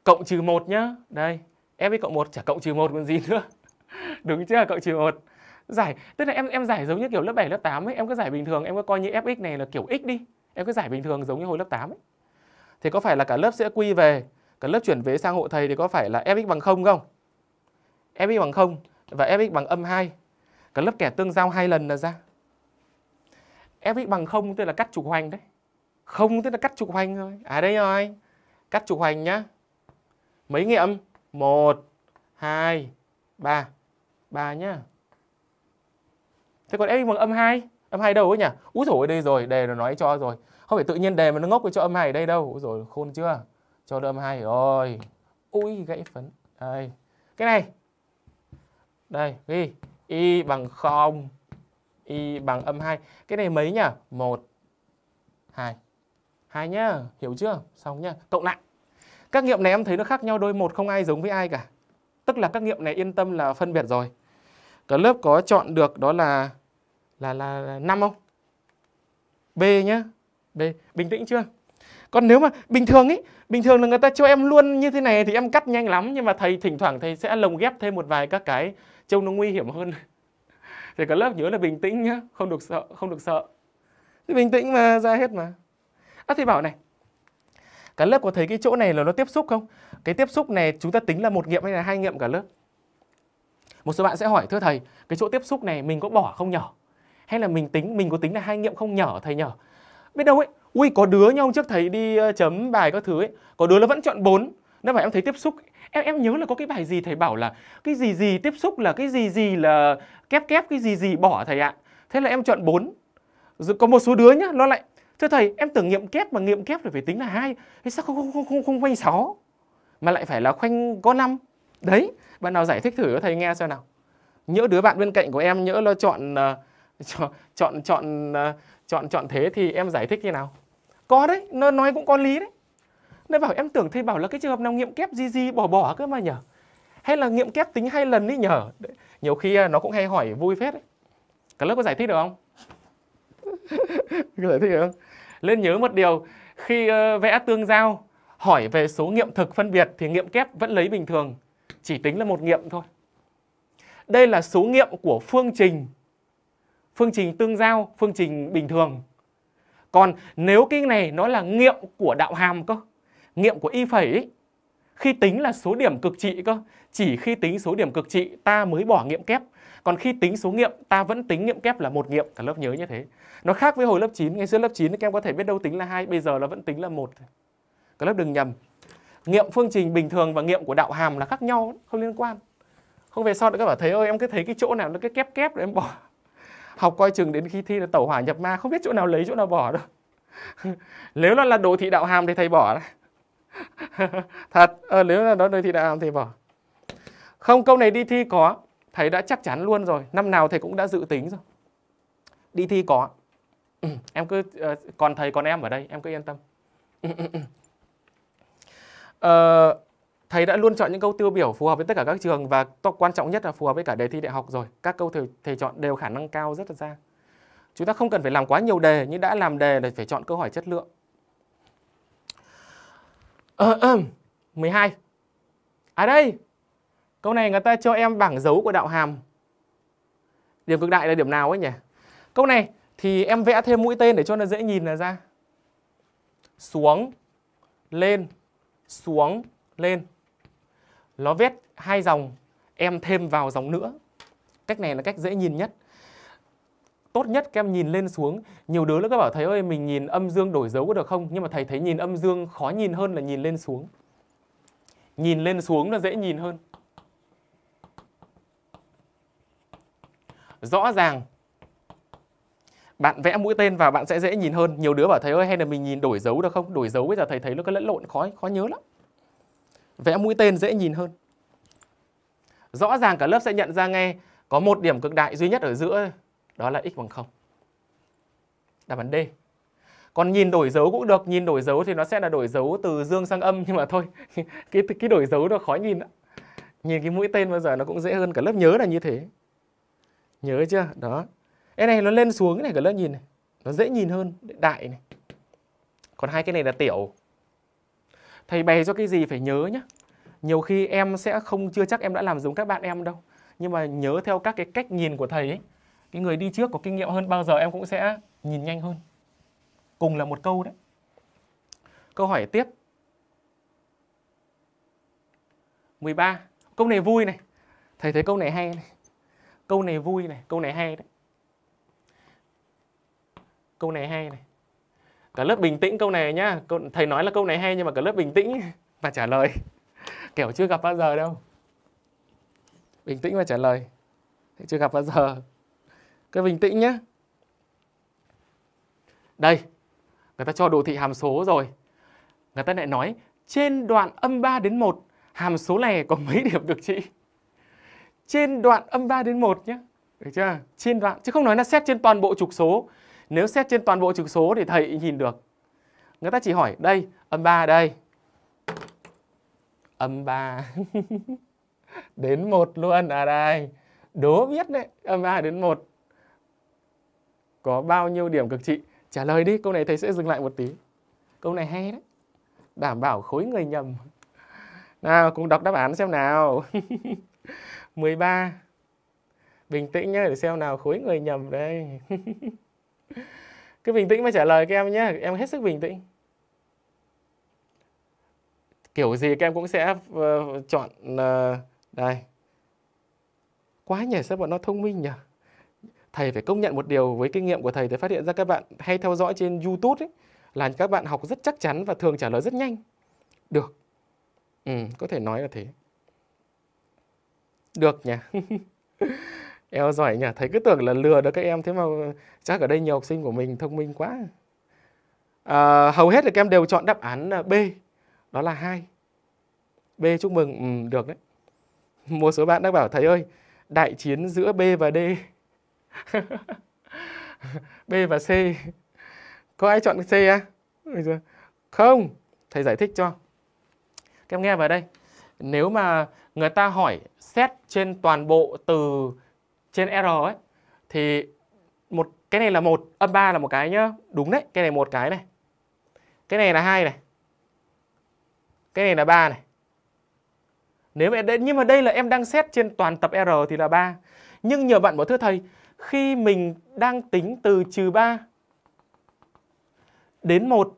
cộng trừ một nhá đây f cộng một chả cộng trừ một còn gì nữa đúng chưa cộng trừ một giải tức là em em giải giống như kiểu lớp 7 lớp 8 ấy em cứ giải bình thường em cứ coi như fx này là kiểu x đi em cứ giải bình thường giống như hồi lớp 8 ấy thì có phải là cả lớp sẽ quy về cả lớp chuyển về sang hộ thầy thì có phải là fx bằng không không fx bằng không và fx bằng âm 2 cả lớp kẻ tương giao hai lần là ra fx bằng không tức là cắt trục hoành đấy không tức là cắt trục hoành thôi à đây rồi cắt trục hoành nhá mấy nghiệm một hai ba ba nhá thế còn f bằng âm 2 âm 2 đâu ấy nhỉ úi thổi đây rồi đề nó nói cho rồi không phải tự nhiên đề mà nó ngốc cho âm 2 ở đây đâu úi rồi khôn chưa cho âm 2 rồi ui gãy phấn đây cái này đây ghi y bằng 0 y bằng âm 2 cái này mấy nhỉ 1 2 hai nhá hiểu chưa xong nhá cộng lại các nghiệm này em thấy nó khác nhau đôi một không ai giống với ai cả tức là các nghiệm này yên tâm là phân biệt rồi cả lớp có chọn được đó là là là năm không? B nhá. B bình tĩnh chưa? Còn nếu mà bình thường ấy, bình thường là người ta cho em luôn như thế này thì em cắt nhanh lắm nhưng mà thầy thỉnh thoảng thầy sẽ lồng ghép thêm một vài các cái trông nó nguy hiểm hơn. thì cả lớp nhớ là bình tĩnh nhá, không được sợ, không được sợ. Thì bình tĩnh mà ra hết mà. À thì bảo này. Cả lớp có thấy cái chỗ này là nó tiếp xúc không? Cái tiếp xúc này chúng ta tính là một nghiệm hay là hai nghiệm cả lớp? một số bạn sẽ hỏi thưa thầy cái chỗ tiếp xúc này mình có bỏ không nhở hay là mình tính mình có tính là hai nghiệm không nhở thầy nhở biết đâu ấy ui có đứa nhau trước thầy đi chấm bài các thứ ấy có đứa nó vẫn chọn bốn nó phải em thấy tiếp xúc em em nhớ là có cái bài gì thầy bảo là cái gì gì tiếp xúc là cái gì gì là kép kép cái gì gì bỏ thầy ạ thế là em chọn bốn có một số đứa nhá nó lại thưa thầy em tưởng nghiệm kép mà nghiệm kép thì phải tính là hai thế sao không không không không, không khoanh sáu mà lại phải là khoanh có năm đấy bạn nào giải thích thử cho thầy nghe xem nào nhỡ đứa bạn bên cạnh của em nhỡ nó chọn ờ, chọn chọn chọn ờ, chọn chọn thế thì em giải thích như nào có đấy nó nói cũng có lý đấy nó bảo em tưởng thầy bảo là cái trường hợp nào nghiệm kép gì gì bỏ bỏ cơ mà nhở hay là nghiệm kép tính hai lần đi nhở nhiều khi ờ, nó cũng hay hỏi vui phết đấy cả lớp có giải thích được không giải thích được không nên nhớ một điều khi vẽ tương giao hỏi về số nghiệm thực phân biệt thì nghiệm kép vẫn lấy bình thường chỉ tính là một nghiệm thôi. Đây là số nghiệm của phương trình phương trình tương giao, phương trình bình thường. Còn nếu cái này nó là nghiệm của đạo hàm cơ, nghiệm của y phẩy khi tính là số điểm cực trị cơ, chỉ khi tính số điểm cực trị ta mới bỏ nghiệm kép. Còn khi tính số nghiệm ta vẫn tính nghiệm kép là một nghiệm, cả lớp nhớ như thế. Nó khác với hồi lớp 9, ngày xưa lớp 9 các em có thể biết đâu tính là hai, bây giờ nó vẫn tính là một. Các lớp đừng nhầm nghiệm phương trình bình thường và nghiệm của đạo hàm là khác nhau không liên quan không về sau các bạn thấy ơi em cứ thấy cái chỗ nào nó cái kép kép rồi em bỏ học coi chừng đến khi thi là tẩu hỏa nhập ma không biết chỗ nào lấy chỗ nào bỏ đâu nếu nó là đồ thị đạo hàm thì thầy bỏ thật ờ, nếu là đó đồ thị đạo hàm thì bỏ không câu này đi thi có thầy đã chắc chắn luôn rồi năm nào thầy cũng đã dự tính rồi đi thi có ừ, em cứ ờ, còn thầy còn em ở đây em cứ yên tâm ừ, ừ, ừ. Ờ, thầy đã luôn chọn những câu tiêu biểu phù hợp với tất cả các trường và to quan trọng nhất là phù hợp với cả đề thi đại học rồi. Các câu thầy, thầy chọn đều khả năng cao rất là ra. Chúng ta không cần phải làm quá nhiều đề nhưng đã làm đề là phải chọn câu hỏi chất lượng. Ờ, 12. À đây, câu này người ta cho em bảng dấu của đạo hàm. Điểm cực đại là điểm nào ấy nhỉ? Câu này thì em vẽ thêm mũi tên để cho nó dễ nhìn là ra. Xuống, lên, xuống lên nó vết hai dòng em thêm vào dòng nữa cách này là cách dễ nhìn nhất tốt nhất các em nhìn lên xuống nhiều đứa nó cứ bảo thầy ơi mình nhìn âm dương đổi dấu có được không nhưng mà thầy thấy nhìn âm dương khó nhìn hơn là nhìn lên xuống nhìn lên xuống nó dễ nhìn hơn rõ ràng bạn vẽ mũi tên và bạn sẽ dễ nhìn hơn nhiều đứa bảo thầy ơi hay là mình nhìn đổi dấu được không đổi dấu bây giờ thầy thấy nó cứ lẫn lộn khó khó nhớ lắm vẽ mũi tên dễ nhìn hơn rõ ràng cả lớp sẽ nhận ra ngay có một điểm cực đại duy nhất ở giữa đó là x bằng không đáp án D còn nhìn đổi dấu cũng được nhìn đổi dấu thì nó sẽ là đổi dấu từ dương sang âm nhưng mà thôi cái cái đổi dấu nó khó nhìn đó. nhìn cái mũi tên bao giờ nó cũng dễ hơn cả lớp nhớ là như thế nhớ chưa đó cái này nó lên xuống cái này các lớp nhìn này nó dễ nhìn hơn đại này còn hai cái này là tiểu thầy bày cho cái gì phải nhớ nhá nhiều khi em sẽ không chưa chắc em đã làm giống các bạn em đâu nhưng mà nhớ theo các cái cách nhìn của thầy ấy cái người đi trước có kinh nghiệm hơn bao giờ em cũng sẽ nhìn nhanh hơn cùng là một câu đấy câu hỏi tiếp 13 câu này vui này thầy thấy câu này hay này câu này vui này câu này hay đấy câu này hay này cả lớp bình tĩnh câu này nhá thầy nói là câu này hay nhưng mà cả lớp bình tĩnh và trả lời kiểu chưa gặp bao giờ đâu bình tĩnh và trả lời chưa gặp bao giờ cứ bình tĩnh nhá đây người ta cho đồ thị hàm số rồi người ta lại nói trên đoạn âm 3 đến 1 hàm số lẻ có mấy điểm được trị trên đoạn âm 3 đến 1 nhé được chưa trên đoạn chứ không nói là xét trên toàn bộ trục số nếu xét trên toàn bộ trục số thì thầy nhìn được. Người ta chỉ hỏi đây, âm 3 đây. Âm 3. đến 1 luôn à đây. Đố biết đấy, âm 3 đến 1. Có bao nhiêu điểm cực trị? Trả lời đi, câu này thầy sẽ dừng lại một tí. Câu này hay đấy. Đảm bảo khối người nhầm. Nào, cùng đọc đáp án xem nào. 13. Bình tĩnh nhé để xem nào khối người nhầm đây. cứ bình tĩnh mà trả lời các em nhé em hết sức bình tĩnh kiểu gì các em cũng sẽ uh, chọn uh, đây quá nhỉ sao bọn nó thông minh nhỉ thầy phải công nhận một điều với kinh nghiệm của thầy để phát hiện ra các bạn hay theo dõi trên YouTube ấy, là các bạn học rất chắc chắn và thường trả lời rất nhanh được ừ, có thể nói là thế được nhỉ eo giỏi nhỉ Thấy cứ tưởng là lừa được các em thế mà chắc ở đây nhiều học sinh của mình thông minh quá à, hầu hết là các em đều chọn đáp án B đó là hai B chúc mừng ừ, được đấy một số bạn đã bảo thầy ơi đại chiến giữa B và D B và C có ai chọn C à? không thầy giải thích cho các em nghe vào đây nếu mà người ta hỏi xét trên toàn bộ từ trên R ấy thì một cái này là một âm 3 là một cái nhá đúng đấy cái này một cái này cái này là hai này cái này là ba này nếu mà nhưng mà đây là em đang xét trên toàn tập R thì là ba nhưng nhờ bạn bảo thưa thầy khi mình đang tính từ trừ ba đến một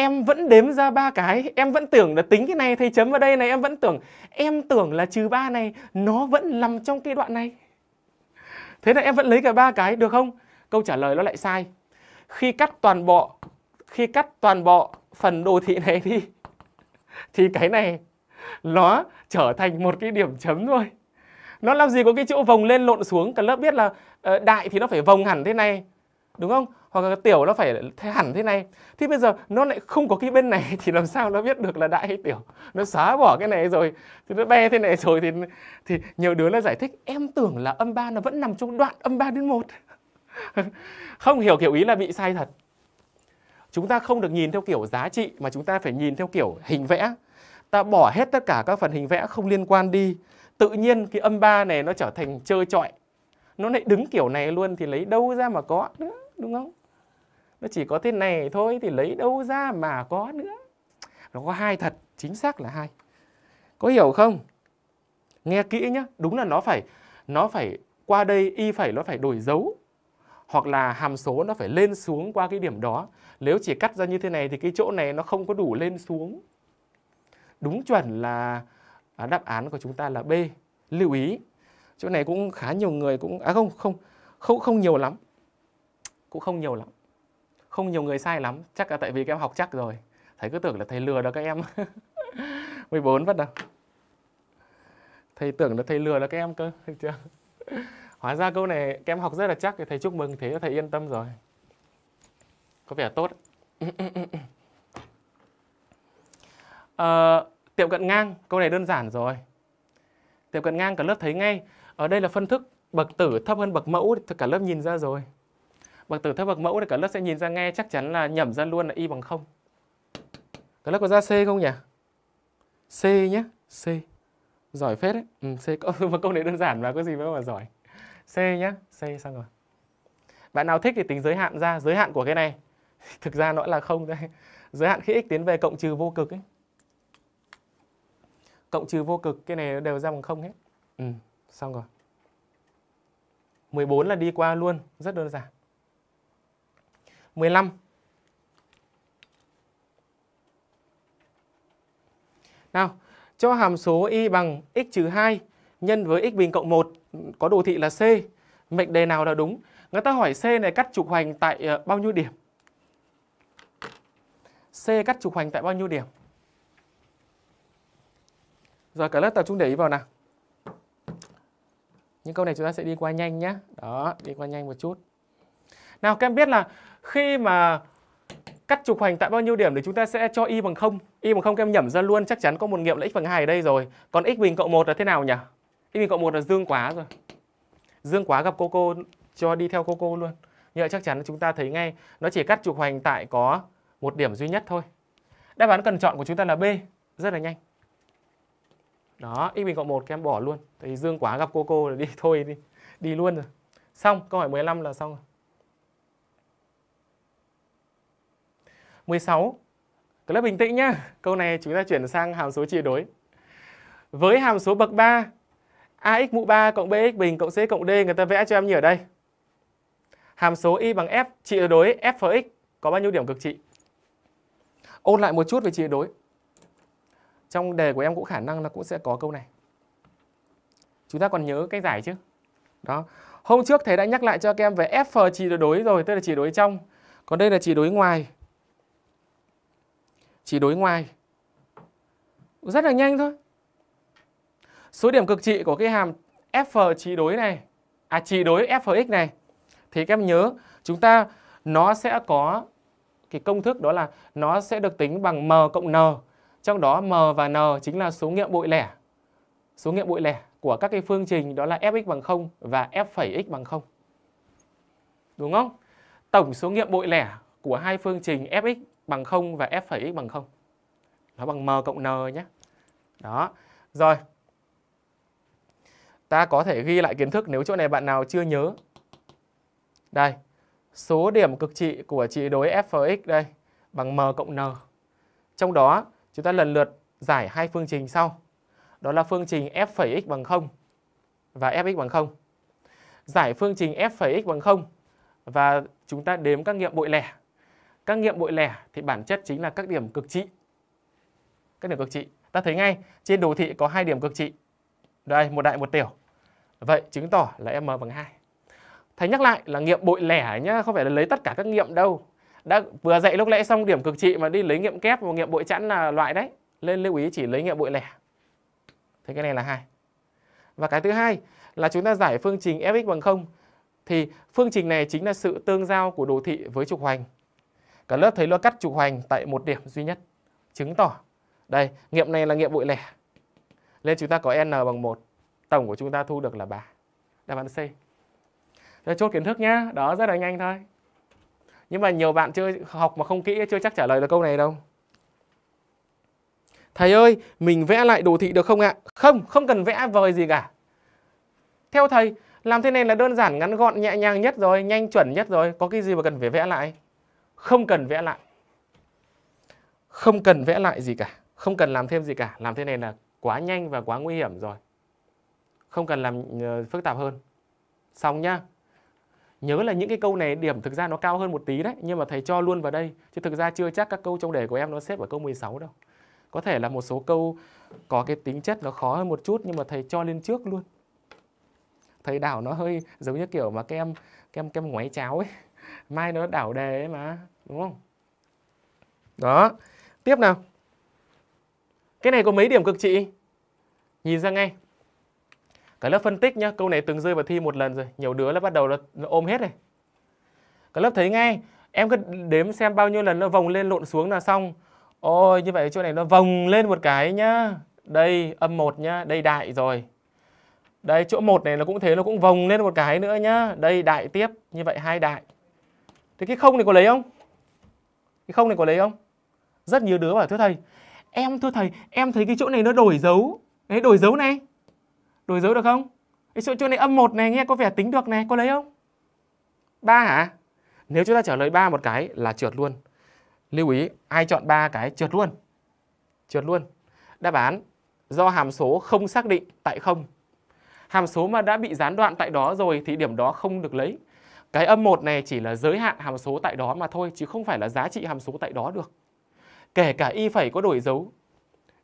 em vẫn đếm ra ba cái em vẫn tưởng là tính cái này thầy chấm vào đây này em vẫn tưởng em tưởng là trừ ba này nó vẫn nằm trong cái đoạn này thế là em vẫn lấy cả ba cái được không câu trả lời nó lại sai khi cắt toàn bộ khi cắt toàn bộ phần đồ thị này đi thì cái này nó trở thành một cái điểm chấm thôi nó làm gì có cái chỗ vòng lên lộn xuống cả lớp biết là ờ, đại thì nó phải vòng hẳn thế này đúng không hoặc là tiểu nó phải thế hẳn thế này thì bây giờ nó lại không có cái bên này thì làm sao nó biết được là đại hay tiểu nó xóa bỏ cái này rồi thì nó be thế này rồi thì thì nhiều đứa nó giải thích em tưởng là âm ba nó vẫn nằm trong đoạn âm ba đến một không hiểu kiểu ý là bị sai thật chúng ta không được nhìn theo kiểu giá trị mà chúng ta phải nhìn theo kiểu hình vẽ ta bỏ hết tất cả các phần hình vẽ không liên quan đi tự nhiên cái âm ba này nó trở thành trơ trọi nó lại đứng kiểu này luôn thì lấy đâu ra mà có nữa đúng không nó chỉ có thế này thôi thì lấy đâu ra mà có nữa nó có hai thật chính xác là hai có hiểu không nghe kỹ nhá đúng là nó phải nó phải qua đây y phải nó phải đổi dấu hoặc là hàm số nó phải lên xuống qua cái điểm đó nếu chỉ cắt ra như thế này thì cái chỗ này nó không có đủ lên xuống đúng chuẩn là à, đáp án của chúng ta là B lưu ý chỗ này cũng khá nhiều người cũng à không không không không nhiều lắm cũng không nhiều lắm không nhiều người sai lắm chắc là tại vì các em học chắc rồi thầy cứ tưởng là thầy lừa đó các em 14 bắt đầu thầy tưởng là thầy lừa là các em cơ được chưa hóa ra câu này các em học rất là chắc thì thầy chúc mừng thế thầy yên tâm rồi có vẻ tốt à, tiệm cận ngang câu này đơn giản rồi tiệm cận ngang cả lớp thấy ngay ở đây là phân thức bậc tử thấp hơn bậc mẫu thì cả lớp nhìn ra rồi bằng tử thấp bậc mẫu thì cả lớp sẽ nhìn ra nghe chắc chắn là nhẩm ra luôn là y bằng 0. Cả lớp có ra C không nhỉ? C nhé, C. Giỏi phết đấy. Ừ, C có. một câu này đơn giản mà có gì mới mà giỏi. C nhé, C xong rồi. Bạn nào thích thì tính giới hạn ra, giới hạn của cái này thực ra nó là không đây. Giới hạn khi x tiến về cộng trừ vô cực ấy. Cộng trừ vô cực cái này đều ra bằng không hết. Ừ, xong rồi. 14 là đi qua luôn, rất đơn giản. 15. Nào, cho hàm số y bằng x-2 nhân với x bình cộng 1 có đồ thị là c. Mệnh đề nào là đúng? Người ta hỏi c này cắt trục hoành tại ờ, bao nhiêu điểm? C cắt trục hoành tại bao nhiêu điểm? Rồi cả lớp tập trung để ý vào nào. Những câu này chúng ta sẽ đi qua nhanh nhé. Đó, đi qua nhanh một chút. Nào các em biết là khi mà cắt trục hoành tại bao nhiêu điểm thì chúng ta sẽ cho y bằng không y bằng không các em nhẩm ra luôn chắc chắn có một nghiệm là x bằng hai ở đây rồi còn x bình cộng một là thế nào nhỉ x bình cộng một là dương quá rồi dương quá gặp cô cô cho đi theo cô cô luôn như vậy chắc chắn chúng ta thấy ngay nó chỉ cắt trục hoành tại có một điểm duy nhất thôi đáp án cần chọn của chúng ta là b rất là nhanh đó x bình cộng một các em bỏ luôn thì dương quá gặp cô cô là đi thôi đi đi luôn rồi xong câu hỏi 15 là xong rồi 16. Các lớp bình tĩnh nhá. Câu này chúng ta chuyển sang hàm số chia đối. Với hàm số bậc 3, ax mũ 3 cộng bx bình cộng c cộng d người ta vẽ cho em như ở đây. Hàm số y bằng f chia đối f phở x có bao nhiêu điểm cực trị? Ôn lại một chút về chia đối. Trong đề của em cũng khả năng là cũng sẽ có câu này. Chúng ta còn nhớ cách giải chứ? Đó. Hôm trước thầy đã nhắc lại cho các em về f chia đối rồi, tức là chia đối trong. Còn đây là chia đối ngoài chỉ đối ngoài rất là nhanh thôi số điểm cực trị của cái hàm f chỉ đối này à chỉ đối fx này thì các em nhớ chúng ta nó sẽ có cái công thức đó là nó sẽ được tính bằng m cộng n trong đó m và n chính là số nghiệm bội lẻ số nghiệm bội lẻ của các cái phương trình đó là fx bằng 0 và f' x bằng 0 đúng không tổng số nghiệm bội lẻ của hai phương trình fx bằng 0 và f phẩy x bằng 0. Nó bằng m cộng n nhé. Đó. Rồi. Ta có thể ghi lại kiến thức nếu chỗ này bạn nào chưa nhớ. Đây. Số điểm cực trị của trị đối f phẩy x đây bằng m cộng n. Trong đó chúng ta lần lượt giải hai phương trình sau. Đó là phương trình f phẩy x bằng 0 và fx bằng 0. Giải phương trình f phẩy x bằng 0 và chúng ta đếm các nghiệm bội lẻ các nghiệm bội lẻ thì bản chất chính là các điểm cực trị. Các điểm cực trị. Ta thấy ngay trên đồ thị có hai điểm cực trị. Đây, một đại một tiểu. Vậy chứng tỏ là M bằng 2. Thầy nhắc lại là nghiệm bội lẻ nhá, không phải là lấy tất cả các nghiệm đâu. Đã vừa dạy lúc nãy xong điểm cực trị mà đi lấy nghiệm kép và nghiệm bội chẵn là loại đấy. Nên lưu ý chỉ lấy nghiệm bội lẻ. Thế cái này là hai. Và cái thứ hai là chúng ta giải phương trình fx bằng 0 thì phương trình này chính là sự tương giao của đồ thị với trục hoành cả lớp thấy lúa cắt trục hoành tại một điểm duy nhất chứng tỏ đây nghiệm này là nghiệm bụi lẻ nên chúng ta có n bằng một tổng của chúng ta thu được là 3 đáp án C để chốt kiến thức nhá đó rất là nhanh thôi nhưng mà nhiều bạn chưa học mà không kỹ chưa chắc trả lời được câu này đâu Thầy ơi, mình vẽ lại đồ thị được không ạ? Không, không cần vẽ vời gì cả. Theo thầy, làm thế này là đơn giản, ngắn gọn, nhẹ nhàng nhất rồi, nhanh chuẩn nhất rồi. Có cái gì mà cần phải vẽ lại? không cần vẽ lại không cần vẽ lại gì cả không cần làm thêm gì cả làm thế này là quá nhanh và quá nguy hiểm rồi không cần làm ờ, phức tạp hơn xong nhá nhớ là những cái câu này điểm thực ra nó cao hơn một tí đấy nhưng mà thầy cho luôn vào đây chứ thực ra chưa chắc các câu trong đề của em nó xếp ở câu 16 đâu có thể là một số câu có cái tính chất nó khó hơn một chút nhưng mà thầy cho lên trước luôn thầy đảo nó hơi giống như kiểu mà kem kem kem ngoáy cháo ấy mai nó đảo đề ấy mà đúng không đó tiếp nào cái này có mấy điểm cực trị nhìn ra ngay cả lớp phân tích nhá câu này từng rơi vào thi một lần rồi nhiều đứa nó bắt đầu nó, nó ôm hết này cả lớp thấy ngay em cứ đếm xem bao nhiêu lần nó vòng lên lộn xuống là xong ôi như vậy chỗ này nó vòng lên một cái nhá đây âm một nhá đây đại rồi đây chỗ một này nó cũng thế nó cũng vòng lên một cái nữa nhá đây đại tiếp như vậy hai đại Thế cái không này có lấy không? Cái không này có lấy không? Rất nhiều đứa bảo thưa thầy, em thưa thầy, em thấy cái chỗ này nó đổi dấu. Đấy đổi dấu này. Đổi dấu được không? Cái chỗ chỗ này âm 1 này nghe có vẻ tính được này, có lấy không? 3 hả? Nếu chúng ta trả lời 3 một cái là trượt luôn. Lưu ý, ai chọn 3 cái trượt luôn. Trượt luôn. Đáp án do hàm số không xác định tại không. Hàm số mà đã bị gián đoạn tại đó rồi thì điểm đó không được lấy. Cái âm 1 này chỉ là giới hạn hàm số tại đó mà thôi chứ không phải là giá trị hàm số tại đó được. Kể cả y phẩy có đổi dấu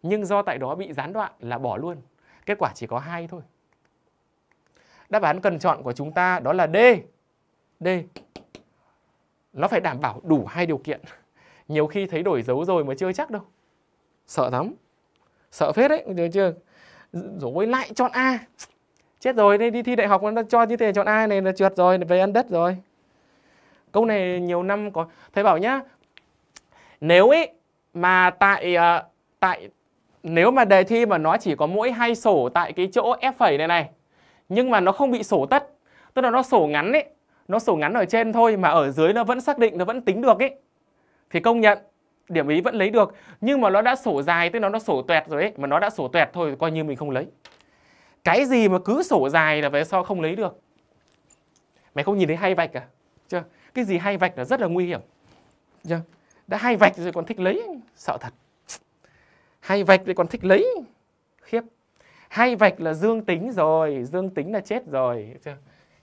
nhưng do tại đó bị gián đoạn là bỏ luôn. Kết quả chỉ có hai thôi. Đáp án cần chọn của chúng ta đó là D. D. Nó phải đảm bảo đủ hai điều kiện. Nhiều khi thấy đổi dấu rồi mà chưa chắc đâu. Sợ lắm. Sợ phết đấy, được chưa? Rồi lại chọn A chết rồi đây đi thi đại học nó cho như thế chọn ai này là trượt rồi về ăn đất rồi câu này nhiều năm có thầy bảo nhá nếu ấy mà tại ờ, tại nếu mà đề thi mà nó chỉ có mỗi hai sổ tại cái chỗ F phẩy này này nhưng mà nó không bị sổ tất tức là nó sổ ngắn ấy nó sổ ngắn ở trên thôi mà ở dưới nó vẫn xác định nó vẫn tính được ấy thì công nhận điểm ý vẫn lấy được nhưng mà nó đã sổ dài tức là nó sổ tuẹt rồi ấy mà nó đã sổ tuẹt thôi coi như mình không lấy cái gì mà cứ sổ dài là về sau không lấy được mày không nhìn thấy hay vạch à chưa cái gì hay vạch là rất là nguy hiểm chưa đã hay vạch rồi còn thích lấy sợ thật hay vạch rồi còn thích lấy khiếp hay vạch là dương tính rồi dương tính là chết rồi chưa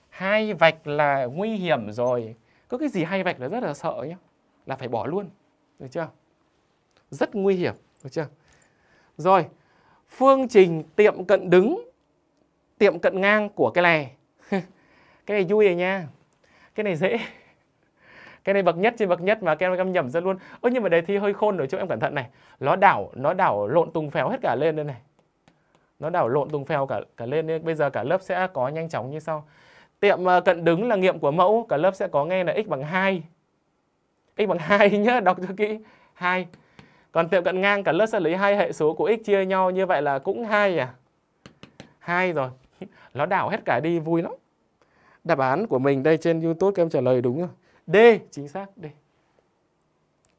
hai vạch là nguy hiểm rồi có cái gì hay vạch là rất là sợ nhé là phải bỏ luôn được chưa rất nguy hiểm được chưa rồi phương trình tiệm cận đứng tiệm cận ngang của cái này cái này vui rồi nha cái này dễ cái này bậc nhất trên bậc nhất mà các em, các em nhầm ra luôn ơ nhưng mà đề thi hơi khôn rồi chúc em cẩn thận này nó đảo nó đảo lộn tung phèo hết cả lên đây này nó đảo lộn tung phèo cả cả lên nên bây giờ cả lớp sẽ có nhanh chóng như sau tiệm ờ, cận đứng là nghiệm của mẫu cả lớp sẽ có nghe là x bằng 2 x bằng 2 nhá đọc cho kỹ 2 còn tiệm cận ngang cả lớp sẽ lấy hai hệ số của x chia nhau như vậy là cũng 2 à 2 rồi nó đảo hết cả đi vui lắm đáp án của mình đây trên youtube các em trả lời đúng rồi d chính xác d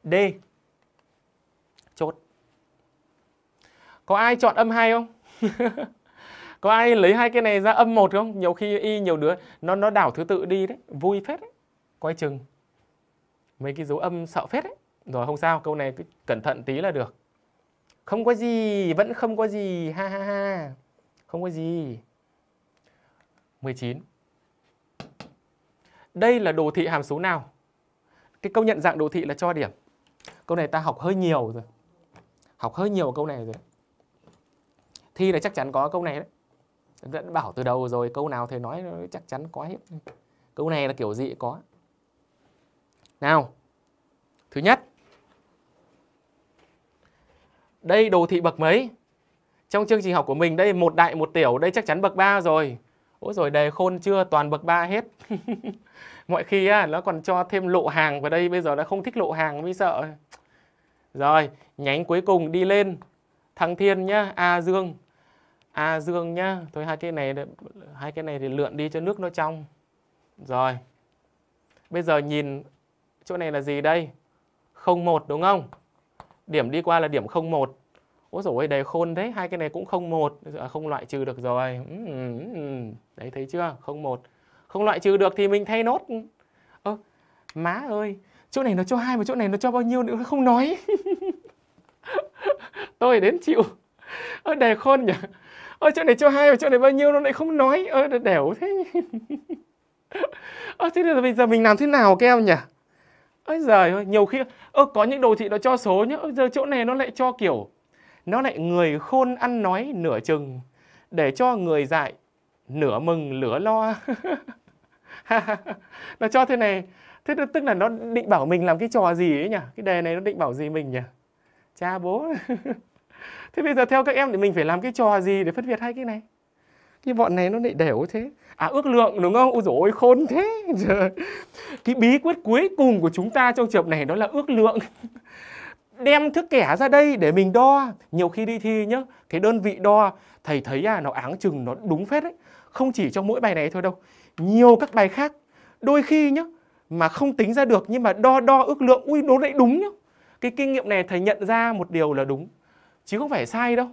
d chốt có ai chọn âm hai không có ai lấy hai cái này ra âm một không nhiều khi y nhiều đứa nó nó đảo thứ tự đi đấy vui phết đấy coi chừng mấy cái dấu âm sợ phết đấy rồi không sao câu này cứ cẩn thận tí là được không có gì vẫn không có gì ha ha ha không có gì 19. Đây là đồ thị hàm số nào? Cái câu nhận dạng đồ thị là cho điểm. Câu này ta học hơi nhiều rồi. Học hơi nhiều câu này rồi. Thi là chắc chắn có câu này đấy. Đã bảo từ đầu rồi, câu nào thầy nói chắc chắn có hết. Câu này là kiểu gì có. Nào. Thứ nhất. Đây đồ thị bậc mấy? Trong chương trình học của mình đây một đại một tiểu, đây chắc chắn bậc 3 rồi ôi rồi đề khôn chưa toàn bậc ba hết mọi khi á, nó còn cho thêm lộ hàng vào đây bây giờ nó không thích lộ hàng mới sợ rồi nhánh cuối cùng đi lên thăng thiên nhá a dương a dương nhá thôi hai cái này hai cái này thì lượn đi cho nước nó trong rồi bây giờ nhìn chỗ này là gì đây 01 đúng không điểm đi qua là điểm 01 ôi dồi ôi khôn thế hai cái này cũng không một à, không loại trừ được rồi ừ, ừ, ừ, đấy thấy chưa không một không loại trừ được thì mình thay nốt ơ má ơi chỗ này nó cho hai mà chỗ này nó cho bao nhiêu nữa không nói tôi đến chịu ơ đề khôn nhỉ ơ chỗ này cho hai mà chỗ này bao nhiêu nó lại không nói ơ đẻo thế ơ thế bây giờ, bây giờ mình làm thế nào các em nhỉ ơi giời ơi nhiều khi ơ có những đồ thị nó cho số nhá ơ giờ chỗ này nó lại cho kiểu nó lại người khôn ăn nói nửa chừng để cho người dạy nửa mừng lửa lo nó cho thế này thế tức là nó định bảo mình làm cái trò gì ấy nhỉ cái đề này nó định bảo gì mình nhỉ cha bố thế bây giờ theo các em thì mình phải làm cái trò gì để phân biệt hai cái này cái bọn này nó lại đều thế à ước lượng đúng không ôi dồi ôi khôn thế Trời. cái bí quyết cuối cùng của chúng ta trong trường này đó là ước lượng đem thước kẻ ra đây để mình đo nhiều khi đi thi nhá cái đơn vị đo thầy thấy à nó áng chừng nó đúng phết đấy không chỉ trong mỗi bài này thôi đâu nhiều các bài khác đôi khi nhá mà không tính ra được nhưng mà đo đo ước lượng ui nó lại đúng nhá cái kinh nghiệm này thầy nhận ra một điều là đúng chứ không phải sai đâu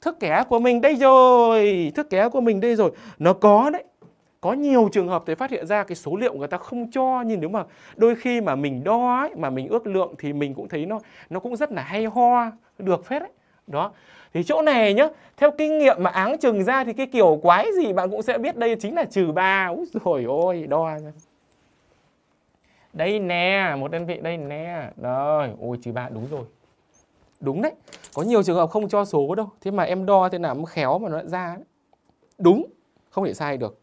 thước kẻ của mình đây rồi thước kẻ của mình đây rồi nó có đấy có nhiều trường hợp thì phát hiện ra cái số liệu người ta không cho nhưng nếu mà đôi khi mà mình đo ấy, mà mình ước lượng thì mình cũng thấy nó nó cũng rất là hay ho được phết đấy đó thì chỗ này nhá theo kinh nghiệm mà áng chừng ra thì cái kiểu quái gì bạn cũng sẽ biết đây chính là trừ ba úi rồi ôi đo đây nè một đơn vị đây nè rồi ôi trừ ba đúng rồi đúng đấy có nhiều trường hợp không cho số đâu thế mà em đo thế nào cũng khéo mà nó ra đúng không thể sai được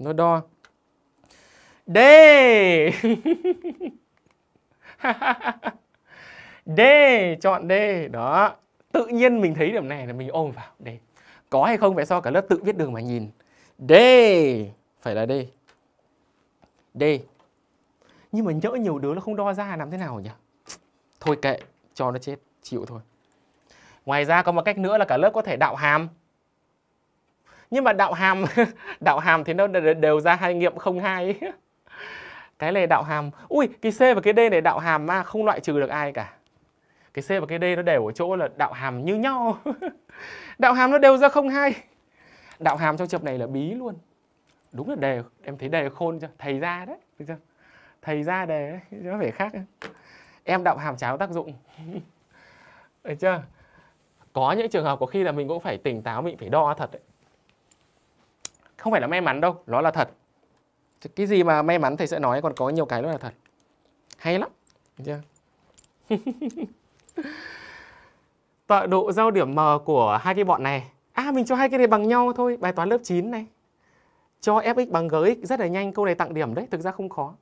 nó đo D D chọn D đó tự nhiên mình thấy điểm này là mình ôm vào D có hay không phải so cả lớp tự viết đường mà nhìn D phải là D D nhưng mà nhỡ nhiều đứa nó không đo ra làm thế nào nhỉ thôi kệ cho nó chết chịu thôi ngoài ra có một cách nữa là cả lớp có thể đạo hàm nhưng mà đạo hàm đạo hàm thì nó đều ra hai nghiệm không hai cái này đạo hàm ui cái c và cái d này đạo hàm mà không loại trừ được ai cả cái c và cái d nó đều ở chỗ là đạo hàm như nhau đạo hàm nó đều ra không hai đạo hàm trong trường này là bí luôn đúng là đề em thấy đề khôn chưa thầy ra đấy chưa thầy ra đề nó chứ phải khác em đạo hàm cháo tác dụng được chưa có những trường hợp có khi là mình cũng phải tỉnh táo mình phải đo thật đấy không phải là may mắn đâu nó là thật cái gì mà may mắn thầy sẽ nói còn có nhiều cái nó là thật hay lắm chưa tọa độ giao điểm m của hai cái bọn này à mình cho hai cái này bằng nhau thôi bài toán lớp 9 này cho fx bằng gx rất là nhanh câu này tặng điểm đấy thực ra không khó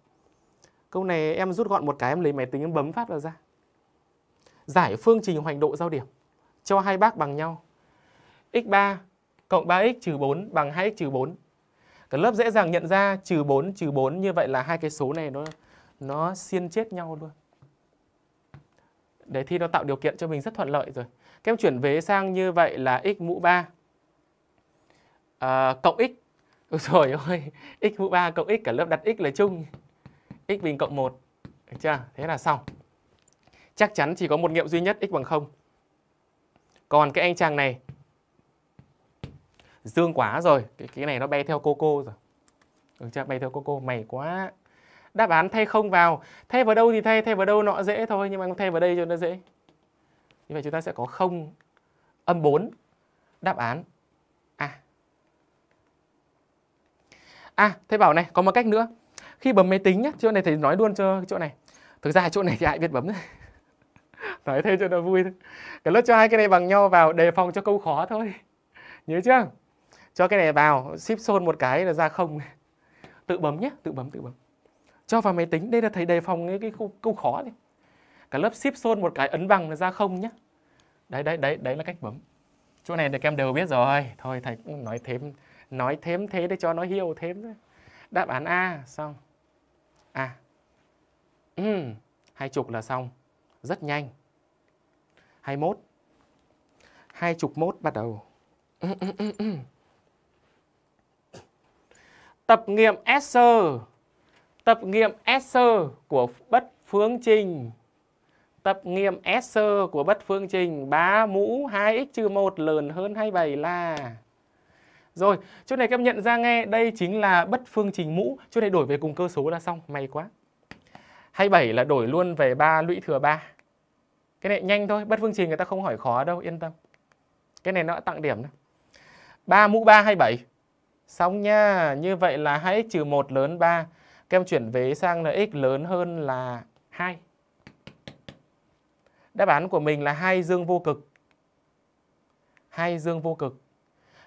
câu này em rút gọn một cái em lấy máy tính em bấm phát ra giải phương trình hoành độ giao điểm cho hai bác bằng nhau x3 cộng 3x trừ 4 bằng 2x trừ 4. Cả lớp dễ dàng nhận ra trừ 4 trừ 4 như vậy là hai cái số này nó nó xiên chết nhau luôn. Đề thi nó tạo điều kiện cho mình rất thuận lợi rồi. Các em chuyển vế sang như vậy là x mũ 3 à, cộng x. Ôi trời ơi, x mũ 3 cộng x cả lớp đặt x là chung. x bình cộng 1. Được chưa? Thế là xong. Chắc chắn chỉ có một nghiệm duy nhất x bằng 0. Còn cái anh chàng này dương quá rồi cái, cái này nó bay theo cô cô rồi được ừ, chưa bay theo cô cô mày quá đáp án thay không vào thay vào đâu thì thay thay vào đâu nọ dễ thôi nhưng mà thay vào đây cho nó dễ như vậy chúng ta sẽ có không âm 4 đáp án a à thế bảo này có một cách nữa khi bấm máy tính nhá chỗ này thầy nói luôn cho chỗ này thực ra chỗ này thì ai biết bấm nói thế cho nó vui thôi cái lớp cho hai cái này bằng nhau vào đề phòng cho câu khó thôi nhớ chưa cho cái này vào ship xôn một cái là ra không tự bấm nhé tự bấm tự bấm cho vào máy tính đây là thầy đề phòng cái, cái câu, khó này cả lớp ship xôn một cái ấn bằng là ra không nhé đấy đấy đấy đấy là cách bấm chỗ này các em đều biết rồi thôi thầy cũng nói thêm nói thêm thế để cho nó hiểu thêm đáp án a xong a ừ, hai chục là xong rất nhanh hai mốt hai chục mốt bắt đầu tập nghiệm Esser tập nghiệm Esser của bất phương trình tập nghiệm Esser của bất phương trình 3 mũ 2x trừ 1 lớn hơn 27 là rồi, chỗ này các em nhận ra nghe đây chính là bất phương trình mũ, chỗ này đổi về cùng cơ số là xong, may quá. 27 là đổi luôn về 3 lũy thừa 3. Cái này nhanh thôi, bất phương trình người ta không hỏi khó đâu, yên tâm. Cái này nó đã tặng điểm đó. 3 mũ 3 27 Xong nha, như vậy là hãy trừ 1 lớn 3. Các em chuyển vế sang là x lớn hơn là 2. Đáp án của mình là hai dương vô cực. Hai dương vô cực.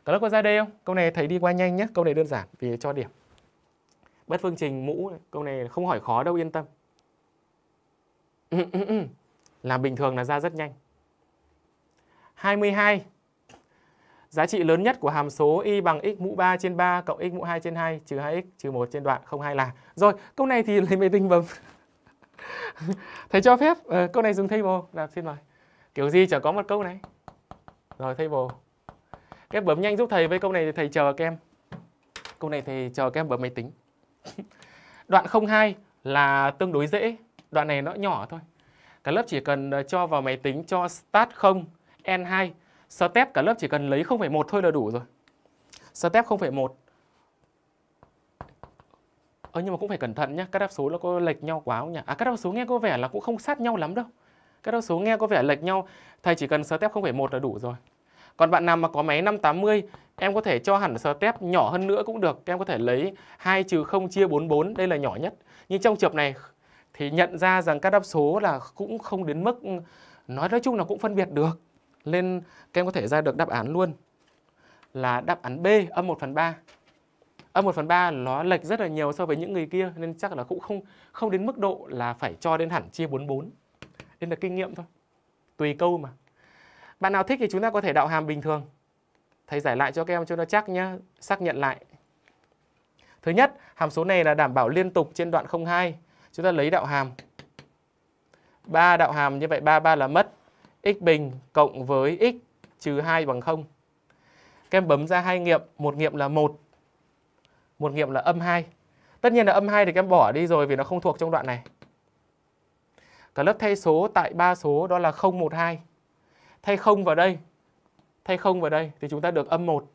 Các lớp có ra đây không? Câu này thầy đi qua nhanh nhé, câu này đơn giản vì cho điểm. Bất phương trình mũ, câu này không hỏi khó đâu, yên tâm. Làm bình thường là ra rất nhanh. 22 Giá trị lớn nhất của hàm số y bằng x mũ 3 trên 3 cộng x mũ 2 trên 2 trừ 2x trừ 1 trên đoạn không 02 là. Rồi, câu này thì lấy máy tính bấm. Thầy cho phép à, câu này dùng table là xin mời. Kiểu gì chả có một câu này. Rồi table. Các em bấm nhanh giúp thầy với câu này thì thầy chờ các em. Câu này thầy chờ các em bấm máy tính. đoạn 02 là tương đối dễ. Đoạn này nó nhỏ thôi. Cả lớp chỉ cần ờ, cho vào máy tính cho start 0 N2 Step cả lớp chỉ cần lấy 0,1 thôi là đủ rồi. Step 0,1. Ờ, nhưng mà cũng phải cẩn thận nhá, Các đáp số nó có lệch nhau quá không nhỉ? À, các đáp số nghe có vẻ là cũng không sát nhau lắm đâu. Các đáp số nghe có vẻ lệch nhau. Thầy chỉ cần step 0,1 là đủ rồi. Còn bạn nào mà có máy 580, em có thể cho hẳn step nhỏ hơn nữa cũng được. Em có thể lấy 2 trừ 0 chia 44, đây là nhỏ nhất. Nhưng trong trường này thì nhận ra rằng các đáp số là cũng không đến mức nói nói chung là cũng phân biệt được. Nên các em có thể ra được đáp án luôn là đáp án B âm 1 phần 3. Âm 1 phần 3 nó lệch rất là nhiều so với những người kia nên chắc là cũng không không đến mức độ là phải cho đến hẳn chia 44. đây là kinh nghiệm thôi. Tùy câu mà. Bạn nào thích thì chúng ta có thể đạo hàm bình thường. Thầy giải lại cho các em cho nó chắc nhá, xác nhận lại. Thứ nhất, hàm số này là đảm bảo liên tục trên đoạn 02. Chúng ta lấy đạo hàm. 3 đạo hàm như vậy 33 là mất x bình cộng với x trừ 2 bằng 0. Các em bấm ra hai nghiệm, một nghiệm là 1, một nghiệm là âm 2. Tất nhiên là âm 2 thì các em bỏ đi rồi vì nó không thuộc trong đoạn này. Cả lớp thay số tại ba số đó là 0, 1, 2. Thay 0 vào đây, thay 0 vào đây thì chúng ta được âm 1.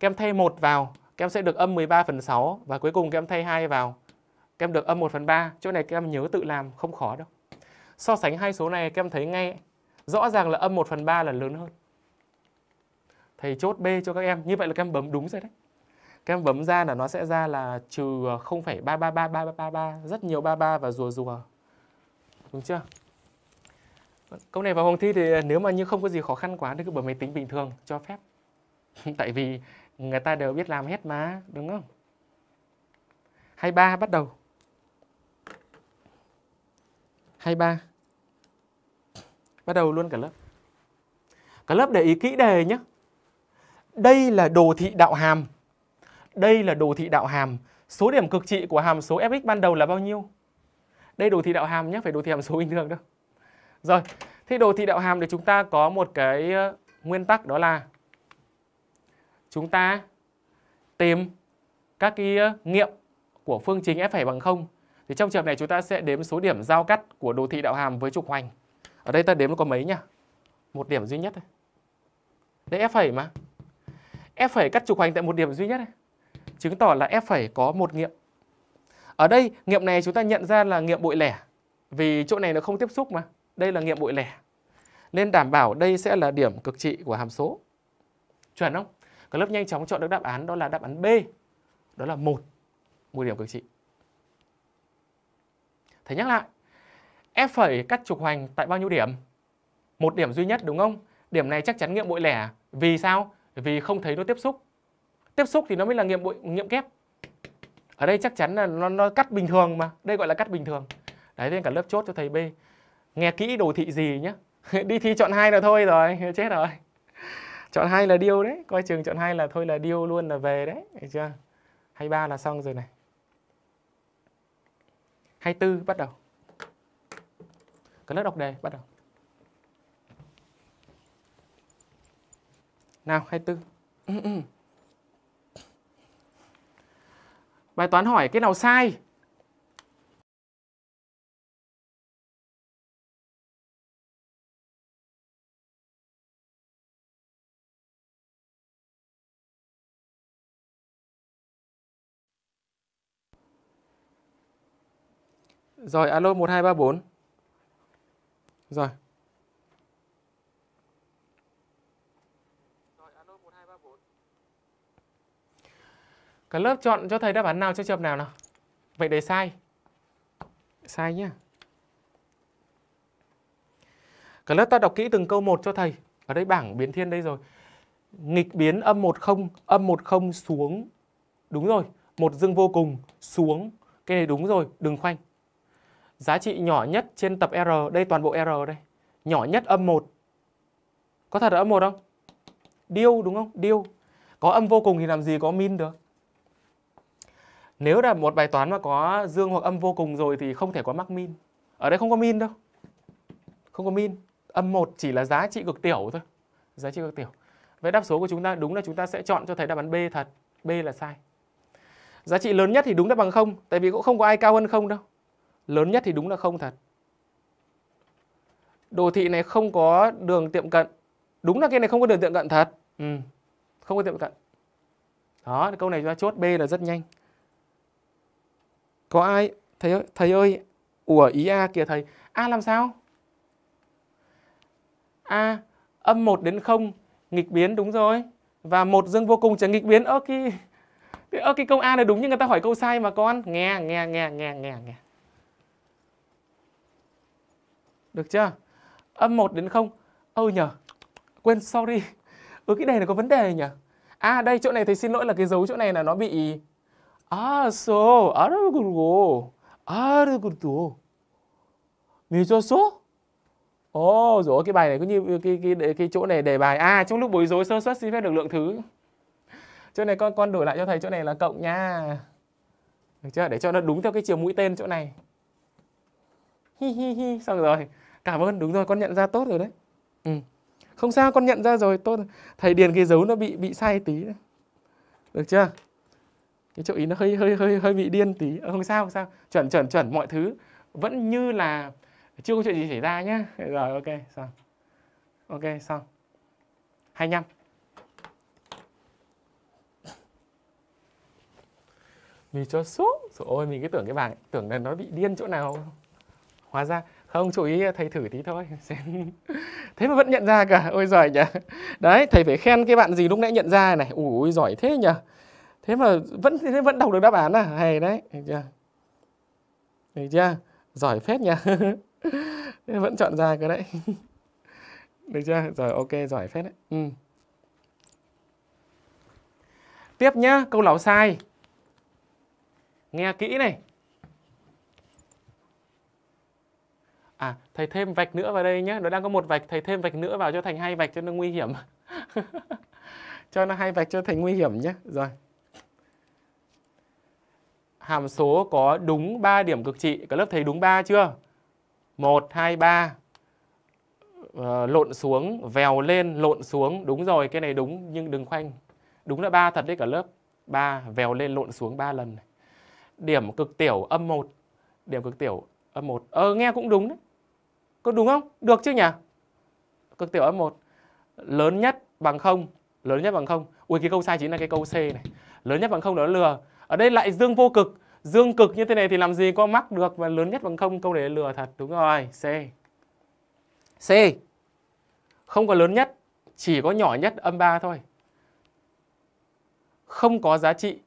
Các em thay 1 vào, các em sẽ được âm 13 phần 6 và cuối cùng các em thay 2 vào. Các em được âm 1 phần 3. Chỗ này các em nhớ tự làm, không khó đâu. So sánh hai số này các em thấy ngay rõ ràng là âm 1 phần 3 là lớn hơn. Thầy chốt B cho các em. Như vậy là các em bấm đúng rồi đấy. Các em bấm ra là nó sẽ ra là trừ 0,333333, ờ, rất nhiều 33 và rùa rùa. Đúng chưa? Câu này vào phòng thi thì nếu mà như không có gì khó khăn quá thì cứ bấm máy tính bình thường cho phép. Tại vì người ta đều biết làm hết mà, đúng không? 23 bắt đầu. 23. Bắt đầu luôn cả lớp. Cả lớp để ý kỹ đề nhé. Đây là đồ thị đạo hàm. Đây là đồ thị đạo hàm. Số điểm cực trị của hàm số fx ban đầu là bao nhiêu? Đây đồ thị đạo hàm nhé, phải đồ thị hàm số bình thường đâu. Rồi, thì đồ thị đạo hàm thì chúng ta có một cái ờ, nguyên tắc đó là chúng ta tìm các cái ờ, nghiệm của phương trình f' bằng 0 thì trong trường này chúng ta sẽ đếm số điểm giao cắt của đồ thị đạo hàm với trục hoành. Ở đây ta đếm nó có mấy nhỉ? Một điểm duy nhất thôi. Đây f phẩy mà. F phẩy cắt trục hoành tại một điểm duy nhất này. Chứng tỏ là f phẩy có một nghiệm. Ở đây nghiệm này chúng ta nhận ra là nghiệm bội lẻ. Vì chỗ này nó không tiếp xúc mà. Đây là nghiệm bội lẻ. Nên đảm bảo đây sẽ là điểm cực trị của hàm số. Chuẩn không? Cả lớp nhanh chóng chọn được đáp án đó là đáp án B. Đó là một một điểm cực trị. Thầy nhắc lại, F phẩy cắt trục hoành tại bao nhiêu điểm? Một điểm duy nhất đúng không? Điểm này chắc chắn nghiệm bội lẻ. Vì sao? Vì không thấy nó tiếp xúc. Tiếp xúc thì nó mới là nghiệm bội nghiệm kép. Ở đây chắc chắn là nó, nó cắt bình thường mà. Đây gọi là cắt bình thường. Đấy nên cả lớp chốt cho thầy B. Nghe kỹ đồ thị gì nhá. đi thi chọn hai là thôi rồi, chết rồi. Chọn hai là điêu đấy, coi trường chọn hai là thôi là điêu luôn là về đấy, được chưa? ba là xong rồi này. 24 bắt đầu. Cái lớp đọc đề bắt đầu. Nào 24. Ừ, ừ. Bài toán hỏi cái nào sai Rồi alo 1234. Rồi. Cả lớp chọn cho thầy đáp án nào cho trường nào nào. Vậy để sai. Sai nhá. Cả lớp ta đọc kỹ từng câu một cho thầy. Ở đây bảng biến thiên đây rồi. Nghịch biến âm 10, âm 10 xuống. Đúng rồi, một dương vô cùng xuống. Cái này đúng rồi, đừng khoanh giá trị nhỏ nhất trên tập R, đây toàn bộ R đây, nhỏ nhất âm 1. Có thật là âm 1 không? Điêu đúng không? Điêu. Có âm vô cùng thì làm gì có min được. Nếu là một bài toán mà có dương hoặc âm vô cùng rồi thì không thể có mắc min. Ở đây không có min đâu. Không có min. Âm 1 chỉ là giá trị cực tiểu thôi. Giá trị cực tiểu. Vậy đáp số của chúng ta đúng là chúng ta sẽ chọn cho thấy đáp án B thật. B là sai. Giá trị lớn nhất thì đúng là bằng không Tại vì cũng không có ai cao hơn không đâu lớn nhất thì đúng là không thật đồ thị này không có đường tiệm cận đúng là cái này không có đường tiệm cận thật ừ. không có tiệm cận đó câu này chúng ta chốt b là rất nhanh có ai thầy ơi thầy ơi ủa ý a kìa thầy a làm sao a âm 1 đến 0 nghịch biến đúng rồi và một dương vô cùng chẳng nghịch biến ơ okay. ơ cái câu a này đúng nhưng người ta hỏi câu sai mà con nghe nghe nghe nghe nghe nghe Được chưa? Âm 1 đến 0. Ơ nhờ. Quên sorry. Ừ cái đề này có vấn đề nhỉ? À đây chỗ này thầy xin lỗi là cái dấu chỗ này là nó bị 아, 써. 알아보고. 알아보고. số Ồ, rồi cái bài này cứ như cái cái cái, cái chỗ này đề bài. À, trong lúc bối rối sơ suất xin phép được lượng thứ. Chỗ này con con đổi lại cho thầy chỗ này là cộng nha. Được chưa? Để cho nó đúng theo cái chiều mũi tên chỗ này. Hi hi hi, xong rồi cảm ơn đúng rồi con nhận ra tốt rồi đấy ừ. không sao con nhận ra rồi tốt thầy điền cái dấu nó bị bị sai tí được chưa cái chỗ ý nó hơi hơi hơi hơi bị điên tí ờ, không sao không sao chuẩn chuẩn chuẩn mọi thứ vẫn như là chưa có chuyện gì xảy ra nhá rồi ok xong ok xong 25 mình cho số trời ơi mình cứ tưởng cái bảng tưởng là nó bị điên chỗ nào hóa ra không chú ý thầy thử tí thôi thế mà vẫn nhận ra cả ôi giỏi nhỉ đấy thầy phải khen cái bạn gì lúc nãy nhận ra này ui giỏi thế nhỉ thế mà vẫn thế vẫn đọc được đáp án à hay đấy được chưa được chưa giỏi phết nhỉ vẫn chọn ra cái đấy được chưa rồi ok giỏi phết đấy ừ. tiếp nhá câu lão sai nghe kỹ này à thầy thêm vạch nữa vào đây nhé nó đang có một vạch thầy thêm vạch nữa vào cho thành hai vạch cho nó nguy hiểm cho nó hai vạch cho thành nguy hiểm nhé rồi hàm số có đúng 3 điểm cực trị cả lớp thấy đúng 3 chưa 1 2 3 ờ, lộn xuống vèo lên lộn xuống đúng rồi cái này đúng nhưng đừng khoanh đúng là 3 thật đấy cả lớp 3 vèo lên lộn xuống 3 lần điểm cực tiểu âm 1 điểm cực tiểu âm 1 ờ nghe cũng đúng đấy có đúng không? Được chứ nhỉ? Cực tiểu F1 lớn nhất bằng 0, lớn nhất bằng 0. Ui cái câu sai chính là cái câu C này. Lớn nhất bằng 0 đó lừa. Ở đây lại dương vô cực, dương cực như thế này thì làm gì có mắc được và lớn nhất bằng 0 câu này lừa thật. Đúng rồi, C. C. Không có lớn nhất, chỉ có nhỏ nhất âm 3 thôi. Không có giá trị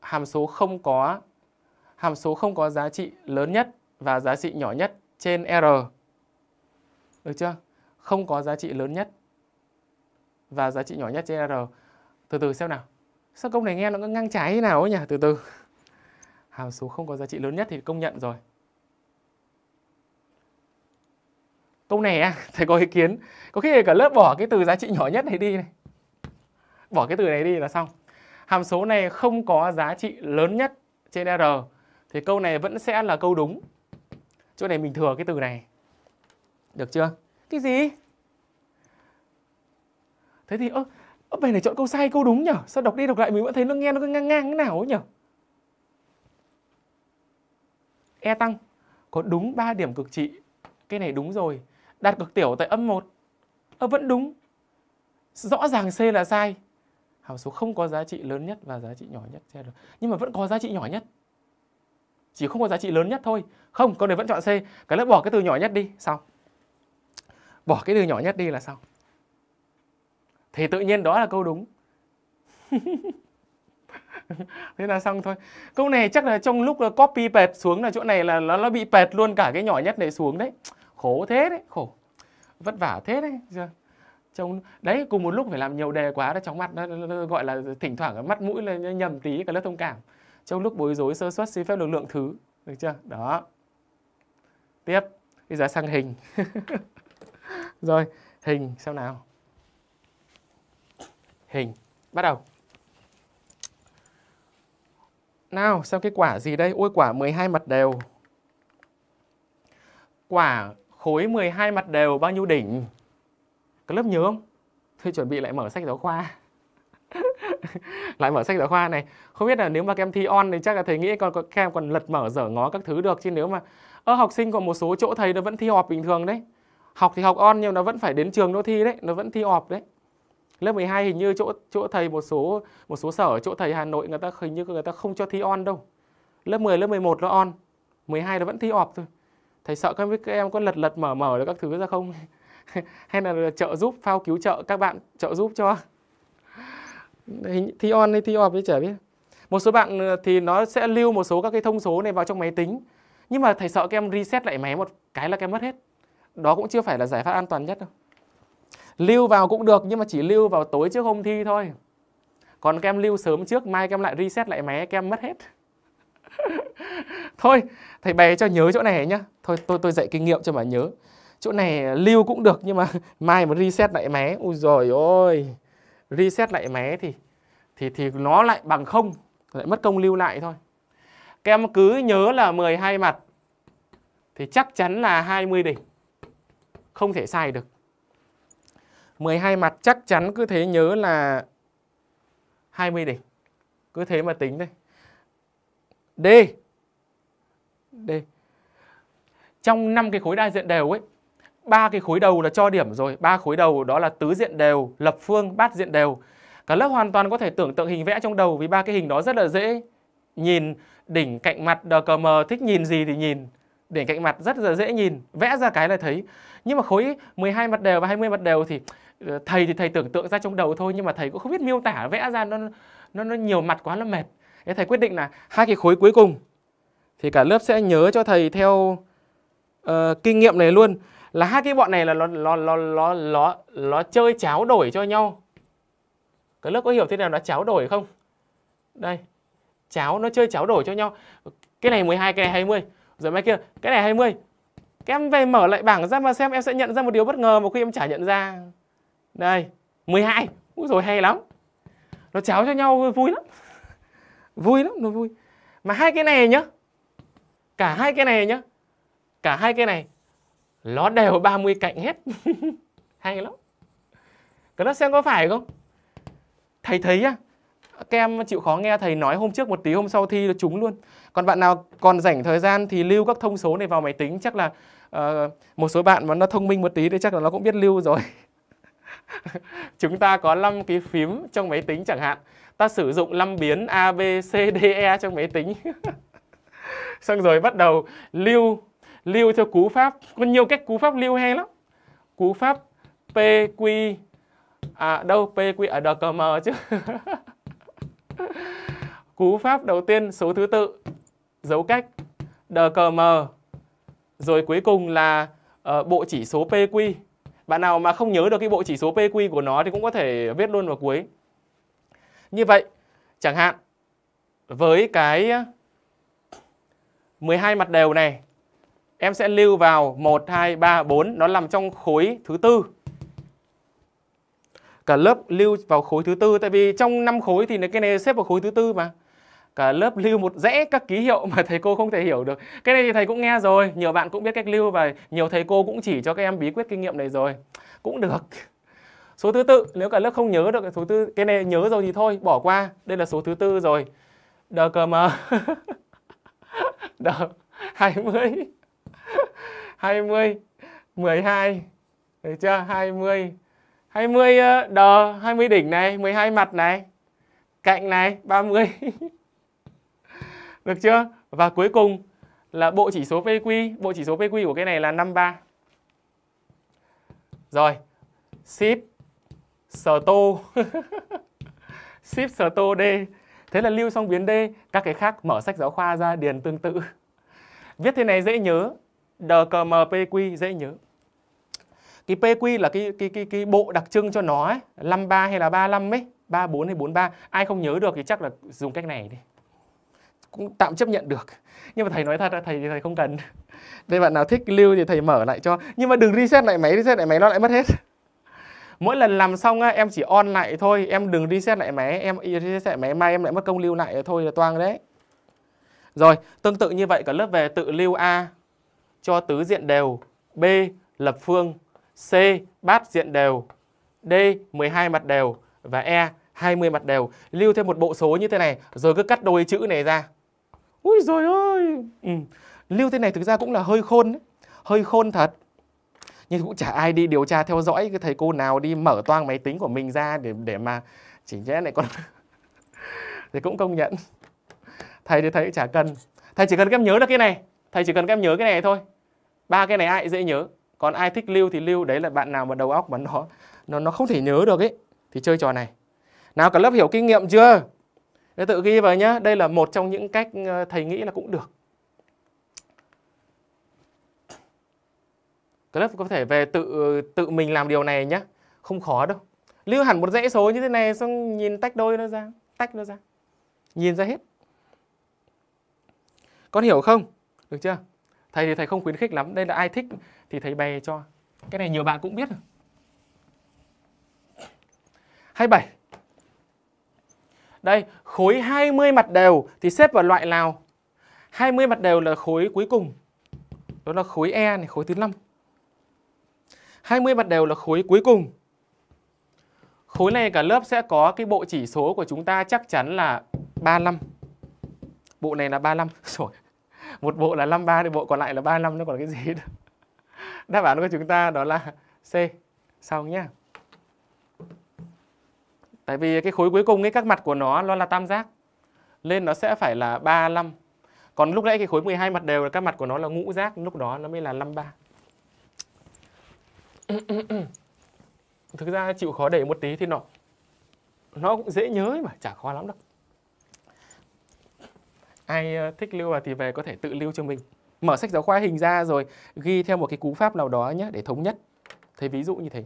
hàm số không có hàm số không có giá trị lớn nhất và giá trị nhỏ nhất trên R được chưa? Không có giá trị lớn nhất và giá trị nhỏ nhất trên R. Từ từ xem nào. Sao câu này nghe nó ngang trái thế nào ấy nhỉ? Từ từ. Hàm số không có giá trị lớn nhất thì công nhận rồi. Câu này à, thầy có ý kiến. Có khi cả lớp bỏ cái từ giá trị nhỏ nhất này đi này. Bỏ cái từ này đi là xong. Hàm số này không có giá trị lớn nhất trên R. Thì câu này vẫn sẽ là câu đúng. Chỗ này mình thừa cái từ này. Được chưa? Cái gì? Thế thì ơ, ơ bài này chọn câu sai câu đúng nhở? Sao đọc đi đọc lại mình vẫn thấy nó nghe nó cứ ngang ngang thế nào ấy nhở? E tăng có đúng 3 điểm cực trị. Cái này đúng rồi. Đạt cực tiểu tại âm 1. Ơ vẫn đúng. Rõ ràng C là sai. Hàm số không có giá trị lớn nhất và giá trị nhỏ nhất xe được. Nhưng mà vẫn có giá trị nhỏ nhất chỉ không có giá trị lớn nhất thôi không con này vẫn chọn C cái lớp bỏ cái từ nhỏ nhất đi xong bỏ cái từ nhỏ nhất đi là xong thì tự nhiên đó là câu đúng thế là xong thôi câu này chắc là trong lúc là copy pệt xuống là chỗ này là nó nó bị pệt luôn cả cái nhỏ nhất này xuống đấy khổ thế đấy khổ vất vả thế đấy giờ trong đấy cùng một lúc phải làm nhiều đề quá đó chóng mắt. nó, nó, nó gọi là thỉnh thoảng mắt mũi là nhầm tí cái lớp thông cảm trong lúc bối rối sơ suất xin phép lực lượng thứ được chưa đó tiếp bây giờ sang hình Rồi, hình xem nào. Hình, bắt đầu. Nào, xem cái quả gì đây? Ôi quả 12 mặt đều. Quả khối 12 mặt đều bao nhiêu đỉnh? Các lớp nhớ không? Tôi chuẩn bị lại mở sách giáo khoa. lại mở sách giáo khoa này. Không biết là nếu mà các em thi on thì chắc là thầy nghĩ còn các em còn lật mở dở ngó các thứ được chứ nếu mà Ơ học sinh còn một số chỗ thầy nó vẫn thi họp bình thường đấy học thì học on nhưng nó vẫn phải đến trường nó thi đấy nó vẫn thi ọp đấy lớp 12 hình như chỗ chỗ thầy một số một số sở chỗ thầy Hà Nội người ta hình như người ta không cho thi on đâu lớp 10 lớp 11 nó on 12 nó vẫn thi ọp thôi thầy sợ các các em có lật lật mở mở được các thứ ra không hay là trợ giúp phao cứu trợ các bạn trợ giúp cho thi on hay thi off với chả biết một số bạn ờ, thì nó sẽ lưu một số các cái thông số này vào trong máy tính nhưng mà thầy sợ các em reset lại máy một cái là các em mất hết đó cũng chưa phải là giải pháp an toàn nhất đâu lưu vào cũng được nhưng mà chỉ lưu vào tối trước hôm thi thôi còn kem lưu sớm trước mai kem lại reset lại máy kem mất hết thôi thầy bày cho nhớ chỗ này nhá thôi tôi tôi dạy kinh nghiệm cho mà nhớ chỗ này lưu cũng được nhưng mà mai mà reset lại máy ui rồi ôi reset lại máy thì thì thì nó lại bằng không lại mất công lưu lại thôi các em cứ nhớ là 12 mặt thì chắc chắn là 20 đỉnh không thể sai được 12 mặt chắc chắn cứ thế nhớ là 20 đỉnh cứ thế mà tính đây D D trong năm cái khối đa diện đều ấy ba cái khối đầu là cho điểm rồi ba khối đầu đó là tứ diện đều lập phương bát diện đều cả lớp hoàn toàn có thể tưởng tượng hình vẽ trong đầu vì ba cái hình đó rất là dễ nhìn đỉnh cạnh mặt đờ cờ mờ thích nhìn gì thì nhìn để cạnh mặt rất là dễ nhìn vẽ ra cái là thấy nhưng mà khối 12 mặt đều và 20 mặt đều thì ờ, thầy thì thầy tưởng tượng ra trong đầu thôi nhưng mà thầy cũng không biết miêu tả vẽ ra nó nó, nó nhiều mặt quá nó mệt thế thầy quyết định là hai cái khối cuối cùng thì cả lớp sẽ nhớ cho thầy theo uh, kinh nghiệm này luôn là hai cái bọn này là nó nó nó nó nó nó chơi cháo đổi cho nhau cả lớp có hiểu thế nào là cháo đổi không đây cháo nó chơi cháo đổi cho nhau cái này 12 cái này 20 rồi mai kia cái này 20 các em về mở lại bảng ra mà xem em sẽ nhận ra một điều bất ngờ mà khi em chả nhận ra đây 12 Úi rồi hay lắm nó cháo cho nhau vui lắm vui lắm nó vui mà hai cái này nhá cả hai cái này nhá cả hai cái này nó đều 30 cạnh hết hay lắm các lớp xem có phải không thầy thấy á các em chịu khó nghe thầy nói hôm trước một tí hôm sau thi là trúng luôn còn bạn nào còn rảnh thời gian thì lưu các thông số này vào máy tính chắc là uh, một số bạn mà nó thông minh một tí thì chắc là nó cũng biết lưu rồi chúng ta có 5 cái phím trong máy tính chẳng hạn ta sử dụng 5 biến A, B, C, D, E trong máy tính xong rồi bắt đầu lưu lưu theo cú pháp có nhiều cách cú pháp lưu hay lắm cú pháp p q à đâu p q ở à, đờ m chứ cú pháp đầu tiên số thứ tự dấu cách DKM rồi cuối cùng là uh, bộ chỉ số PQ. Bạn nào mà không nhớ được cái bộ chỉ số PQ của nó thì cũng có thể viết luôn vào cuối. Như vậy, chẳng hạn với cái 12 mặt đều này, em sẽ lưu vào 1 2 3 4 nó nằm trong khối thứ tư. Cả lớp lưu vào khối thứ tư tại vì trong năm khối thì cái này xếp vào khối thứ tư mà cả lớp lưu một rẽ các ký hiệu mà thầy cô không thể hiểu được cái này thì thầy cũng nghe rồi nhiều bạn cũng biết cách lưu và nhiều thầy cô cũng chỉ cho các em bí quyết kinh nghiệm này rồi cũng được số thứ tư nếu cả lớp không nhớ được số tư cái này nhớ rồi thì thôi bỏ qua đây là số thứ tư rồi đờ cờ mờ đờ hai mươi hai mươi mười hai được chưa hai mươi hai mươi ờ, đờ hai mươi đỉnh này mười hai mặt này cạnh này ba mươi được chưa? Và cuối cùng là bộ chỉ số PQ, bộ chỉ số PQ của cái này là 53. Rồi, ship sto ship sto D. Thế là lưu xong biến D, các cái khác mở sách giáo khoa ra điền tương tự. Viết thế này dễ nhớ, DKM dễ nhớ. Cái PQ là cái cái cái cái bộ đặc trưng cho nó ấy, 53 hay là 35 ấy, 34 hay 43, ai không nhớ được thì chắc là dùng cách này đi cũng tạm chấp nhận được nhưng mà thầy nói thật là thầy thì thầy không cần đây bạn nào thích lưu thì thầy mở lại cho nhưng mà đừng reset lại máy reset lại máy nó lại mất hết mỗi lần làm xong á, em chỉ on lại thôi em đừng reset lại máy em reset lại máy mai em lại mất công lưu lại thôi là toang đấy rồi tương tự như vậy cả lớp về tự lưu a cho tứ diện đều b lập phương c bát diện đều d 12 mặt đều và e 20 mặt đều lưu thêm một bộ số như thế này rồi cứ cắt đôi chữ này ra ui rồi ơi ừ. lưu thế này thực ra cũng là hơi khôn đấy. hơi khôn thật nhưng cũng chả ai đi điều tra theo dõi cái thầy cô nào đi mở toang máy tính của mình ra để để mà chỉ nhẽ này con thì cũng công nhận thầy thì thầy chả cần thầy chỉ cần các em nhớ được cái này thầy chỉ cần các em nhớ cái này thôi ba cái này ai dễ nhớ còn ai thích lưu thì lưu đấy là bạn nào mà đầu óc mà nó nó nó không thể nhớ được ấy thì chơi trò này nào cả lớp hiểu kinh nghiệm chưa để tự ghi vào nhé, đây là một trong những cách ờ, thầy nghĩ là cũng được. Các lớp có thể về tự tự mình làm điều này nhé, không khó đâu. Lưu hẳn một dãy số như thế này xong nhìn tách đôi nó ra, tách nó ra. Nhìn ra hết. Con hiểu không? Được chưa? Thầy thì thầy không khuyến khích lắm, đây là ai thích thì thầy bày cho. Cái này nhiều bạn cũng biết rồi. 27 đây, khối 20 mặt đều thì xếp vào loại nào? 20 mặt đều là khối cuối cùng. Đó là khối E này, khối thứ 5. 20 mặt đều là khối cuối cùng. Khối này cả lớp sẽ có cái bộ chỉ số của chúng ta chắc chắn là 35. Bộ này là 35. Rồi. Một bộ là 53 thì bộ còn lại là 35 nó còn cái gì nữa Đáp án của chúng ta đó là C. Xong nhá. Tại vì cái khối cuối cùng ấy các mặt của nó nó là tam giác. Nên nó sẽ phải là 35. Còn lúc nãy cái khối 12 mặt đều là các mặt của nó là ngũ giác, lúc đó nó mới là 53. Thực ra chịu khó để một tí thì nó nó cũng dễ nhớ mà, chả khó lắm đâu. Ai ờ, thích lưu vào thì về có thể tự lưu cho mình. Mở sách giáo khoa hình ra rồi ghi theo một cái cú pháp nào đó nhé để thống nhất. Thế ví dụ như thế.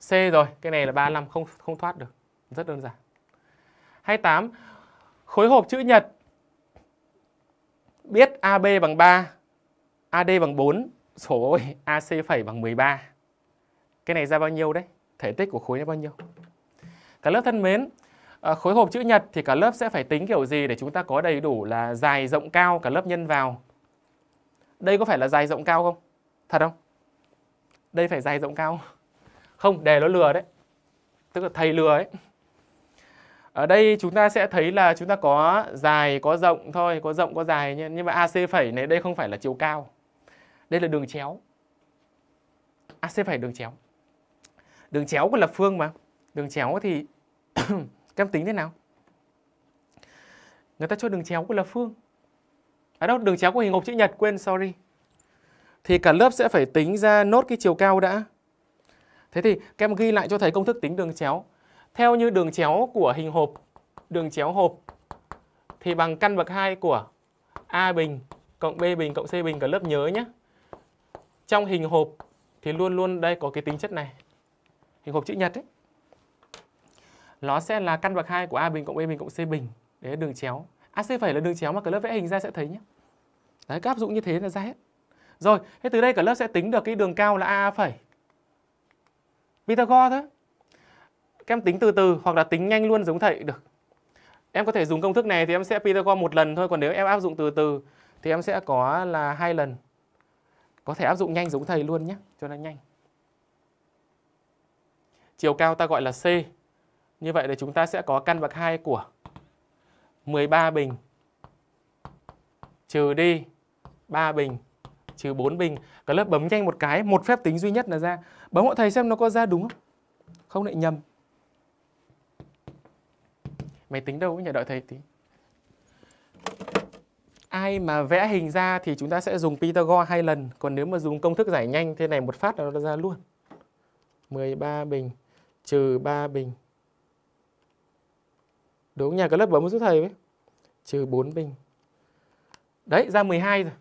C rồi, cái này là 35 không không thoát được. Rất đơn giản. 28. Khối hộp chữ nhật biết AB bằng 3, AD bằng 4, số ơi, AC phẩy bằng 13. Cái này ra bao nhiêu đấy? Thể tích của khối là bao nhiêu? Cả lớp thân mến, ờ, khối hộp chữ nhật thì cả lớp sẽ phải tính kiểu gì để chúng ta có đầy đủ là dài rộng cao cả lớp nhân vào. Đây có phải là dài rộng cao không? Thật không? Đây phải dài rộng cao không? không đề nó lừa đấy tức là thầy lừa ấy ở đây chúng ta sẽ thấy là chúng ta có dài có rộng thôi có rộng có dài nhé. nhưng mà AC phẩy này đây không phải là chiều cao đây là đường chéo AC phẩy đường chéo đường chéo của lập phương mà đường chéo thì các em tính thế nào người ta cho đường chéo của lập phương à đâu đường chéo của hình hộp chữ nhật quên sorry thì cả lớp sẽ phải tính ra nốt cái chiều cao đã Thế thì các em ghi lại cho thầy công thức tính đường chéo. Theo như đường chéo của hình hộp, đường chéo hộp thì bằng căn bậc 2 của A bình cộng B bình cộng C bình cả lớp nhớ nhé. Trong hình hộp thì luôn luôn đây có cái tính chất này. Hình hộp chữ nhật ấy. Nó sẽ là căn bậc 2 của A bình cộng B bình cộng C bình. Đấy đường chéo. AC phải là đường chéo mà cả lớp vẽ hình ra sẽ thấy nhé. Đấy, các áp dụng như thế là ra hết. Rồi, thế từ đây cả lớp sẽ tính được cái đường cao là A phẩy Pythagore thôi. Các em tính từ từ hoặc là tính nhanh luôn giống thầy được. Em có thể dùng công thức này thì em sẽ Pythagore một lần thôi, còn nếu em áp dụng từ từ thì em sẽ có là hai lần. Có thể áp dụng nhanh giống thầy luôn nhé, cho nó nhanh. Chiều cao ta gọi là C. Như vậy thì chúng ta sẽ có căn bậc 2 của 13 bình trừ đi 3 bình trừ 4 bình. Cả lớp bấm nhanh một cái, một phép tính duy nhất là ra. Bấm hộ thầy xem nó có ra đúng không? Không lại nhầm. Mày tính đâu nhỉ? Đợi thầy tí. Ai mà vẽ hình ra thì chúng ta sẽ dùng Pythagore hai lần. Còn nếu mà dùng công thức giải nhanh thế này một phát là nó ra luôn. 13 bình trừ 3 bình. Đúng nhà Cả lớp bấm giúp thầy với. Trừ 4 bình. Đấy, ra 12 rồi.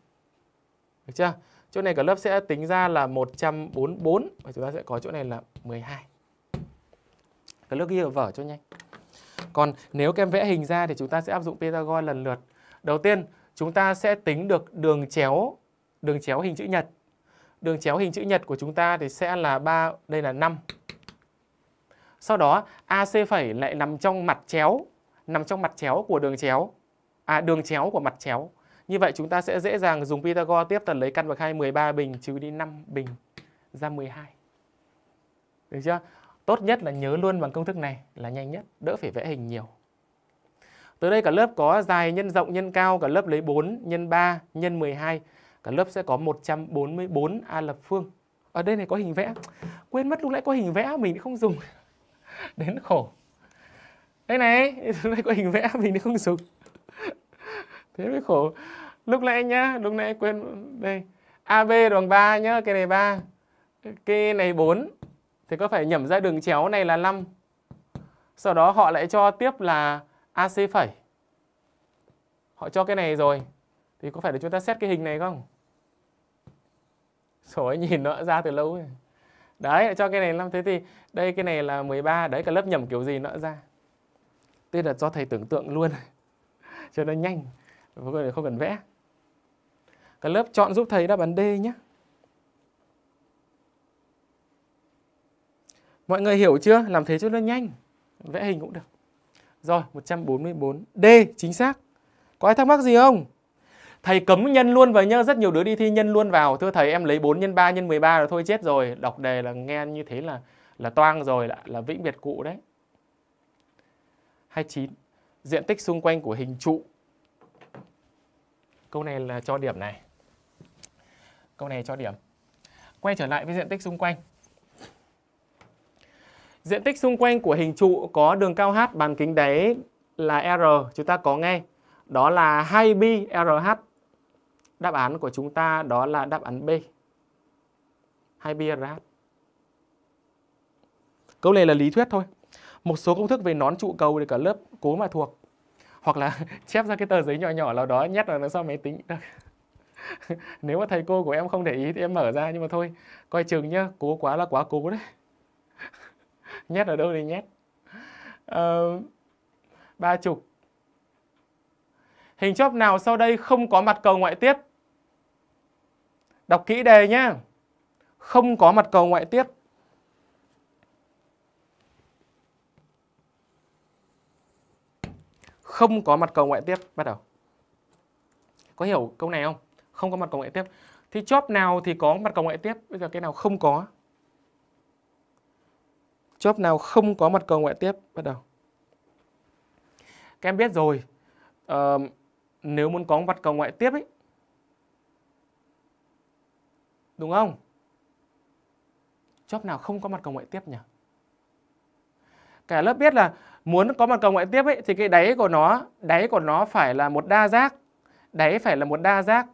Được chưa? Chỗ này cả lớp sẽ tính ra là 144 và chúng ta sẽ có chỗ này là 12. Cả lớp ghi ở vở cho nhanh. Còn nếu các em vẽ hình ra thì chúng ta sẽ áp dụng Pythagore lần lượt. Đầu tiên, chúng ta sẽ tính được đường chéo đường chéo hình chữ nhật. Đường chéo hình chữ nhật của chúng ta thì sẽ là 3, đây là 5. Sau đó AC phẩy lại nằm trong mặt chéo, nằm trong mặt chéo của đường chéo. À đường chéo của mặt chéo. Như vậy chúng ta sẽ dễ dàng dùng Pythagore tiếp tần lấy căn bậc 2 13 bình trừ đi 5 bình ra 12. Được chưa? Tốt nhất là nhớ luôn bằng công thức này là nhanh nhất, đỡ phải vẽ hình nhiều. từ đây cả lớp có dài nhân rộng nhân cao, cả lớp lấy 4 nhân 3 nhân 12. Cả lớp sẽ có 144 A lập phương. Ở đây này có hình vẽ. Quên mất lúc nãy có hình vẽ mình không dùng. Đến khổ. Đây này, lúc nãy có hình vẽ mình không dùng thế mới khổ lúc nãy nhá lúc nãy quên đây AB bằng 3 nhá cái này 3 cái này 4 thì có phải nhẩm ra đường chéo này là 5 sau đó họ lại cho tiếp là AC phẩy họ cho cái này rồi thì có phải để chúng ta xét cái hình này không Sổ ấy nhìn nó ra từ lâu rồi Đấy, cho cái này năm thế thì đây cái này là 13, đấy cả lớp nhẩm kiểu gì nó ra. Thế là do thầy tưởng tượng luôn. Cho nó nhanh không cần vẽ cả lớp chọn giúp thầy đáp án D nhé mọi người hiểu chưa làm thế cho nó nhanh vẽ hình cũng được rồi 144 D chính xác có ai thắc mắc gì không thầy cấm nhân luôn vào nhá rất nhiều đứa đi thi nhân luôn vào thưa thầy em lấy 4 nhân 3 nhân 13 rồi thôi chết rồi đọc đề là nghe như thế là là toang rồi là, là vĩnh biệt cụ đấy 29 diện tích xung quanh của hình trụ Câu này là cho điểm này. Câu này cho điểm. Quay trở lại với diện tích xung quanh. Diện tích xung quanh của hình trụ có đường cao h bán kính đáy là R, chúng ta có ngay Đó là 2pi RH. Đáp án của chúng ta đó là đáp án B. 2pi RH. Câu này là lý thuyết thôi. Một số công thức về nón trụ cầu thì cả lớp cố mà thuộc hoặc là chép ra cái tờ giấy nhỏ nhỏ nào đó nhét vào đằng sau máy tính nếu mà thầy cô của em không để ý thì em mở ra nhưng mà thôi coi chừng nhá cố quá là quá cố đấy nhét ở đâu thì nhét uh, ba chục hình chóp nào sau đây không có mặt cầu ngoại tiếp đọc kỹ đề nhá không có mặt cầu ngoại tiếp không có mặt cầu ngoại tiếp bắt đầu có hiểu câu này không không có mặt cầu ngoại tiếp thì job nào thì có mặt cầu ngoại tiếp bây giờ cái nào không có job nào không có mặt cầu ngoại tiếp bắt đầu các em biết rồi uh, nếu muốn có mặt cầu ngoại tiếp ấy đúng không job nào không có mặt cầu ngoại tiếp nhỉ cả lớp biết là muốn có mặt cầu ngoại tiếp ấy thì cái đáy của nó đáy của nó phải là một đa giác đáy phải là một đa giác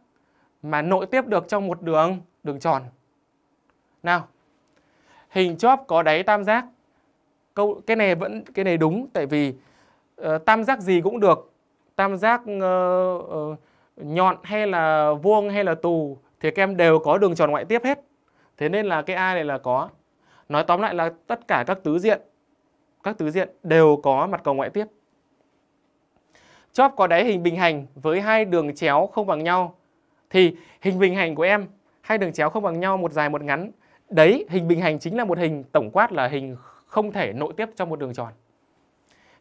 mà nội tiếp được trong một đường đường tròn nào hình chóp có đáy tam giác câu cái này vẫn cái này đúng tại vì uh, tam giác gì cũng được tam giác uh, uh, nhọn hay là vuông hay là tù thì các em đều có đường tròn ngoại tiếp hết thế nên là cái a này là có nói tóm lại là tất cả các tứ diện các tứ diện đều có mặt cầu ngoại tiếp. Chóp có đáy hình bình hành với hai đường chéo không bằng nhau thì hình bình hành của em hai đường chéo không bằng nhau một dài một ngắn đấy hình bình hành chính là một hình tổng quát là hình không thể nội tiếp trong một đường tròn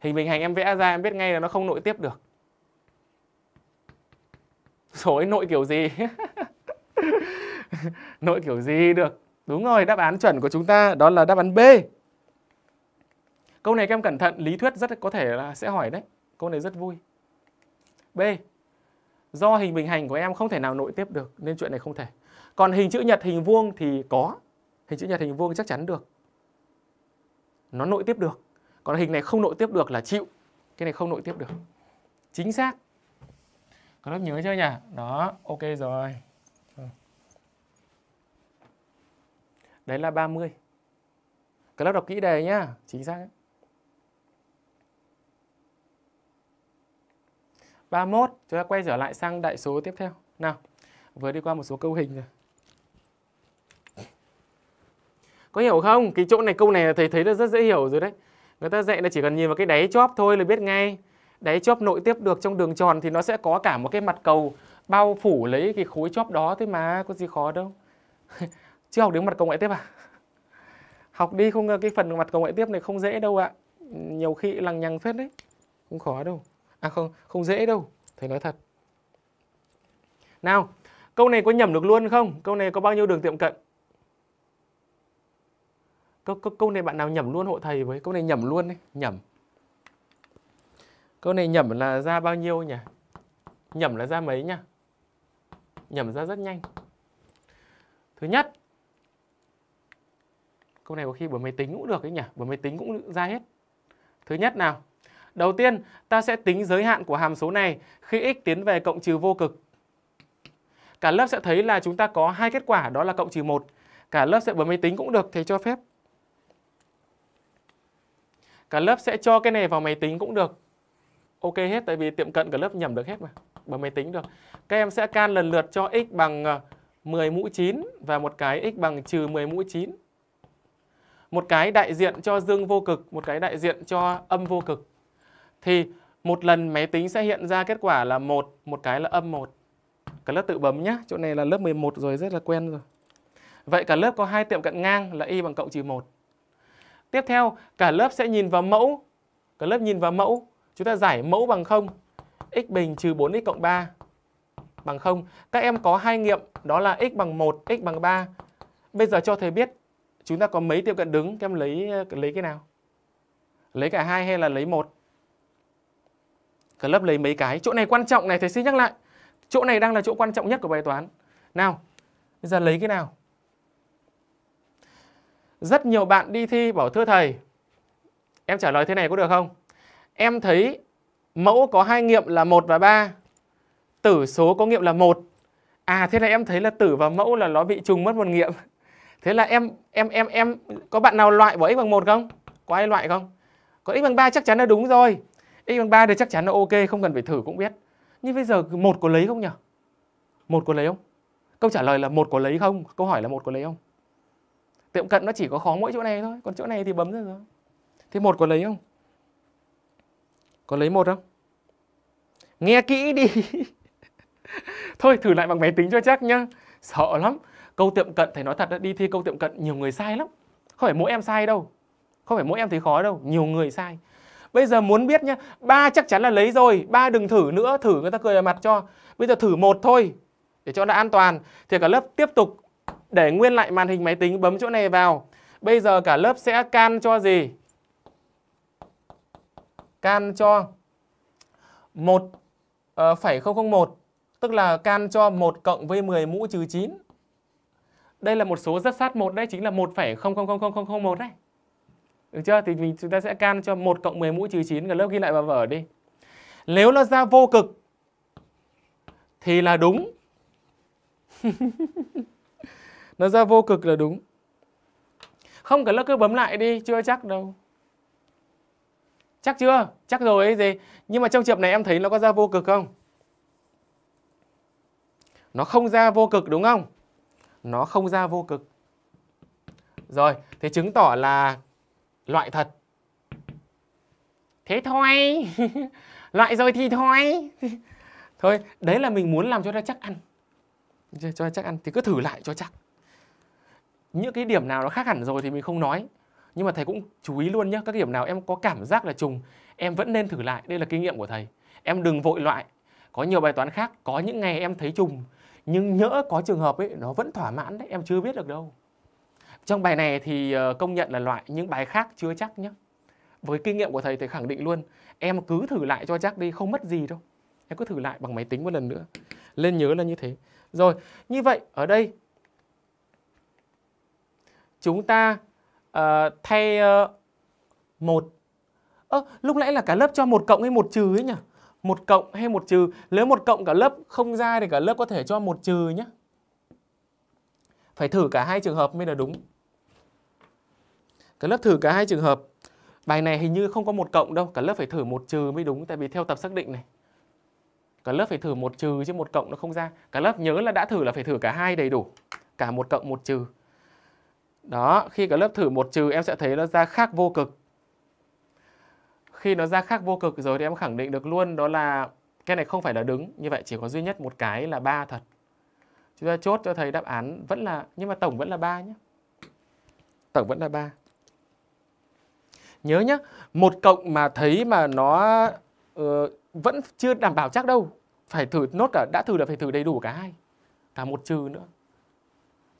hình bình hành em vẽ ra em biết ngay là nó không nội tiếp được rồi nội kiểu gì nội kiểu gì được đúng rồi đáp án chuẩn của chúng ta đó là đáp án b Câu này các em cẩn thận, lý thuyết rất có thể là sẽ hỏi đấy. Câu này rất vui. B. Do hình bình hành của em không thể nào nội tiếp được nên chuyện này không thể. Còn hình chữ nhật, hình vuông thì có. Hình chữ nhật, hình vuông chắc chắn được. Nó nội tiếp được. Còn hình này không nội tiếp được là chịu. Cái này không nội tiếp được. Chính xác. Các lớp nhớ chưa nhỉ? Đó, ok rồi. Đấy là 30. Các lớp đọc kỹ đề nhá, chính xác. Ấy. 31 chúng ta quay trở lại sang đại số tiếp theo nào vừa đi qua một số câu hình rồi có hiểu không cái chỗ này câu này thầy thấy là rất dễ hiểu rồi đấy người ta dạy là chỉ cần nhìn vào cái đáy chóp thôi là biết ngay đáy chóp nội tiếp được trong đường tròn thì nó sẽ có cả một cái mặt cầu bao phủ lấy cái khối chóp đó thế mà có gì khó đâu chưa học đến mặt cầu ngoại tiếp à học đi không cái phần mặt cầu ngoại tiếp này không dễ đâu ạ à. nhiều khi lằng nhằng phết đấy không khó đâu à không không dễ đâu thầy nói thật nào câu này có nhẩm được luôn không câu này có bao nhiêu đường tiệm cận câu, câu, câu này bạn nào nhẩm luôn hộ thầy với câu này nhẩm luôn đấy nhẩm câu này nhẩm là ra bao nhiêu nhỉ nhẩm là ra mấy nhỉ nhẩm ra rất nhanh thứ nhất câu này có khi bởi máy tính cũng được đấy nhỉ bởi máy tính cũng ra hết thứ nhất nào Đầu tiên, ta sẽ tính giới hạn của hàm số này khi x tiến về cộng trừ vô cực. Cả lớp sẽ thấy là chúng ta có hai kết quả đó là cộng trừ 1. Cả lớp sẽ bấm máy tính cũng được, thầy cho phép. Cả lớp sẽ cho cái này vào máy tính cũng được. Ok hết, tại vì tiệm cận cả lớp nhầm được hết mà. Bấm máy tính được. Các em sẽ can lần lượt cho x bằng 10 ờ, mũ 9 và một cái x bằng trừ 10 mũ 9. Một cái đại diện cho dương vô cực, một cái đại diện cho âm vô cực thì một lần máy tính sẽ hiện ra kết quả là một một cái là âm một cả lớp tự bấm nhá chỗ này là lớp 11 rồi rất là quen rồi vậy cả lớp có hai tiệm cận ngang là y bằng cộng trừ một tiếp theo cả lớp sẽ nhìn vào mẫu cả lớp nhìn vào mẫu chúng ta giải mẫu bằng không x bình trừ 4x cộng 3 bằng không các em có hai nghiệm đó là x bằng 1 x bằng 3 bây giờ cho thầy biết chúng ta có mấy tiệm cận đứng các em lấy lấy cái nào lấy cả hai hay là lấy một cứ lấp lấy mấy cái chỗ này quan trọng này thầy xin nhắc lại chỗ này đang là chỗ quan trọng nhất của bài toán nào bây giờ lấy cái nào rất nhiều bạn đi thi bảo thưa thầy em trả lời thế này có được không em thấy mẫu có hai nghiệm là một và ba tử số có nghiệm là một à thế này em thấy là tử và mẫu là nó bị trùng mất một nghiệm thế là em em em em có bạn nào loại bỏ x bằng một không có ai loại không có x bằng ba chắc chắn là đúng rồi x bằng 3 thì chắc chắn là ok không cần phải thử cũng biết nhưng bây giờ một có lấy không nhỉ một có lấy không câu trả lời là một có lấy không câu hỏi là một có lấy không tiệm cận nó chỉ có khó mỗi chỗ này thôi còn chỗ này thì bấm ra rồi thế một có lấy không có lấy một không nghe kỹ đi thôi thử lại bằng máy tính cho chắc nhá sợ lắm câu tiệm cận thầy nói thật đã đi thi câu tiệm cận nhiều người sai lắm không phải mỗi em sai đâu không phải mỗi em thấy khó đâu nhiều người sai bây giờ muốn biết nhá ba chắc chắn là lấy rồi ba đừng thử nữa thử người ta cười mặt cho bây giờ thử một thôi để cho nó an toàn thì cả lớp tiếp tục để nguyên lại màn hình máy tính bấm chỗ này vào bây giờ cả lớp sẽ can cho gì can cho một 1,001 ờ, uh, tức là can cho 1 cộng với 10 mũ trừ 9 đây là một số rất sát một đấy chính là 1,000001 đấy được chưa? Thì mình chúng ta sẽ can cho 1 cộng 10 mũ trừ 9 cả lớp ghi lại vào vở đi. Nếu nó ra vô cực thì là đúng. nó ra vô cực là đúng. Không cả lớp cứ bấm lại đi, chưa chắc đâu. Chắc chưa? Chắc rồi ấy gì? Nhưng mà trong trường này em thấy nó có ra vô cực không? Nó không ra vô cực đúng không? Nó không ra vô cực. Rồi, thế chứng tỏ là loại thật thế thôi loại rồi thì thôi thôi đấy là mình muốn làm cho nó chắc ăn cho nó chắc ăn thì cứ thử lại cho chắc những cái điểm nào nó khác hẳn rồi thì mình không nói nhưng mà thầy cũng chú ý luôn nhé các điểm nào em có cảm giác là trùng em vẫn nên thử lại đây là kinh nghiệm của thầy em đừng vội loại có nhiều bài toán khác có những ngày em thấy trùng nhưng nhỡ có trường hợp ấy nó vẫn thỏa mãn đấy em chưa biết được đâu trong bài này thì ờ, công nhận là loại những bài khác chưa chắc nhé. Với kinh nghiệm của thầy thì khẳng định luôn, em cứ thử lại cho chắc đi, không mất gì đâu. Em cứ thử lại bằng máy tính một lần nữa. Lên nhớ là như thế. Rồi, như vậy ở đây chúng ta uh, thay uh, một ơ lúc nãy là cả lớp cho một cộng hay một trừ ấy nhỉ một cộng hay một trừ nếu một cộng cả lớp không ra thì cả lớp có thể cho một trừ nhé phải thử cả hai trường hợp mới là đúng Cả lớp thử cả hai trường hợp. Bài này hình như không có một cộng đâu, cả lớp phải thử một trừ mới đúng tại vì theo tập xác định này. Cả lớp phải thử một trừ chứ một cộng nó không ra. Cả lớp nhớ là đã thử là phải thử cả hai đầy đủ, cả một cộng một trừ. Đó, khi cả lớp thử một trừ em sẽ thấy nó ra khác vô cực. Khi nó ra khác vô cực rồi thì em khẳng định được luôn đó là cái này không phải là đứng, như vậy chỉ có duy nhất một cái là ba thật. Chúng ta chốt cho thầy đáp án vẫn là nhưng mà tổng vẫn là ba nhé. Tổng vẫn là ba nhớ nhá một cộng mà thấy mà nó uh, vẫn chưa đảm bảo chắc đâu phải thử nốt cả đã thử là phải thử đầy đủ cả hai cả một trừ nữa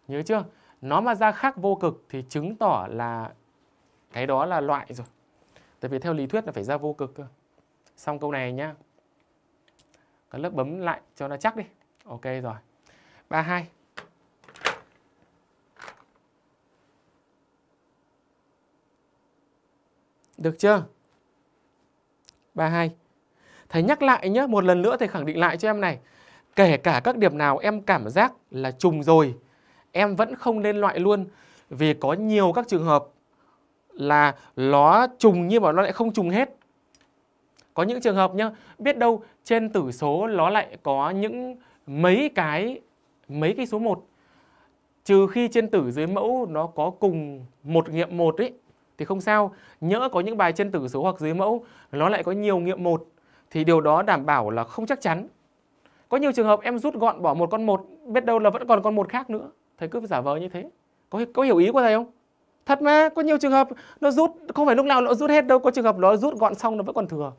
nhớ chưa nó mà ra khác vô cực thì chứng tỏ là cái đó là loại rồi tại vì theo lý thuyết là phải ra vô cực cơ xong câu này nhá các lớp bấm lại cho nó chắc đi ok rồi 32 Được chưa? 32. Thầy nhắc lại nhé, một lần nữa thầy khẳng định lại cho em này. Kể cả các điểm nào em cảm giác là trùng rồi, em vẫn không nên loại luôn vì có nhiều các trường hợp là nó trùng nhưng mà nó lại không trùng hết. Có những trường hợp nhá, biết đâu trên tử số nó lại có những mấy cái mấy cái số 1 trừ khi trên tử dưới mẫu nó có cùng một nghiệm một ấy thì không sao nhỡ có những bài trên tử số hoặc dưới mẫu nó lại có nhiều nghiệm một thì điều đó đảm bảo là không chắc chắn có nhiều trường hợp em rút gọn bỏ một con một biết đâu là vẫn còn con một khác nữa thầy cứ giả vờ như thế có có hiểu ý của thầy không thật mà có nhiều trường hợp nó rút không phải lúc nào nó rút hết đâu có trường hợp nó rút gọn xong nó vẫn còn thừa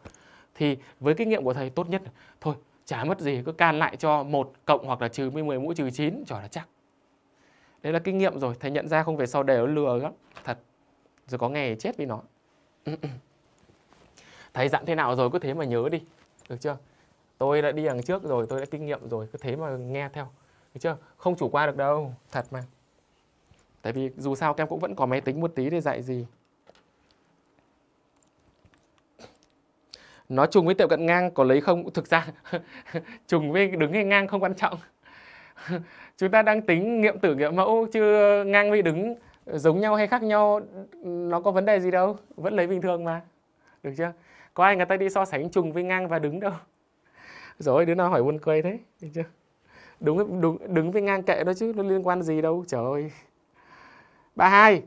thì với kinh nghiệm của thầy tốt nhất thôi chả mất gì cứ can lại cho một cộng hoặc là trừ với 10 mũ trừ 9 cho là chắc đấy là kinh nghiệm rồi thầy nhận ra không phải sau đề lừa lắm thật rồi có ngày chết với nó thấy dặn thế nào rồi cứ thế mà nhớ đi được chưa tôi đã đi đằng trước rồi tôi đã kinh nghiệm rồi cứ thế mà nghe theo được chưa không chủ qua được đâu thật mà tại vì dù sao em cũng vẫn có máy tính một tí để dạy gì nó trùng với tiệm cận ngang có lấy không thực ra trùng với đứng hay ngang không quan trọng chúng ta đang tính nghiệm tử nghiệm mẫu chứ ngang với đứng giống nhau hay khác nhau nó có vấn đề gì đâu vẫn lấy bình thường mà được chưa có ai người ta đi so sánh trùng với ngang và đứng đâu rồi đứa nào hỏi buồn cười thế được chưa đúng đúng đứng với ngang kệ đó chứ nó liên quan gì đâu trời ơi ba hai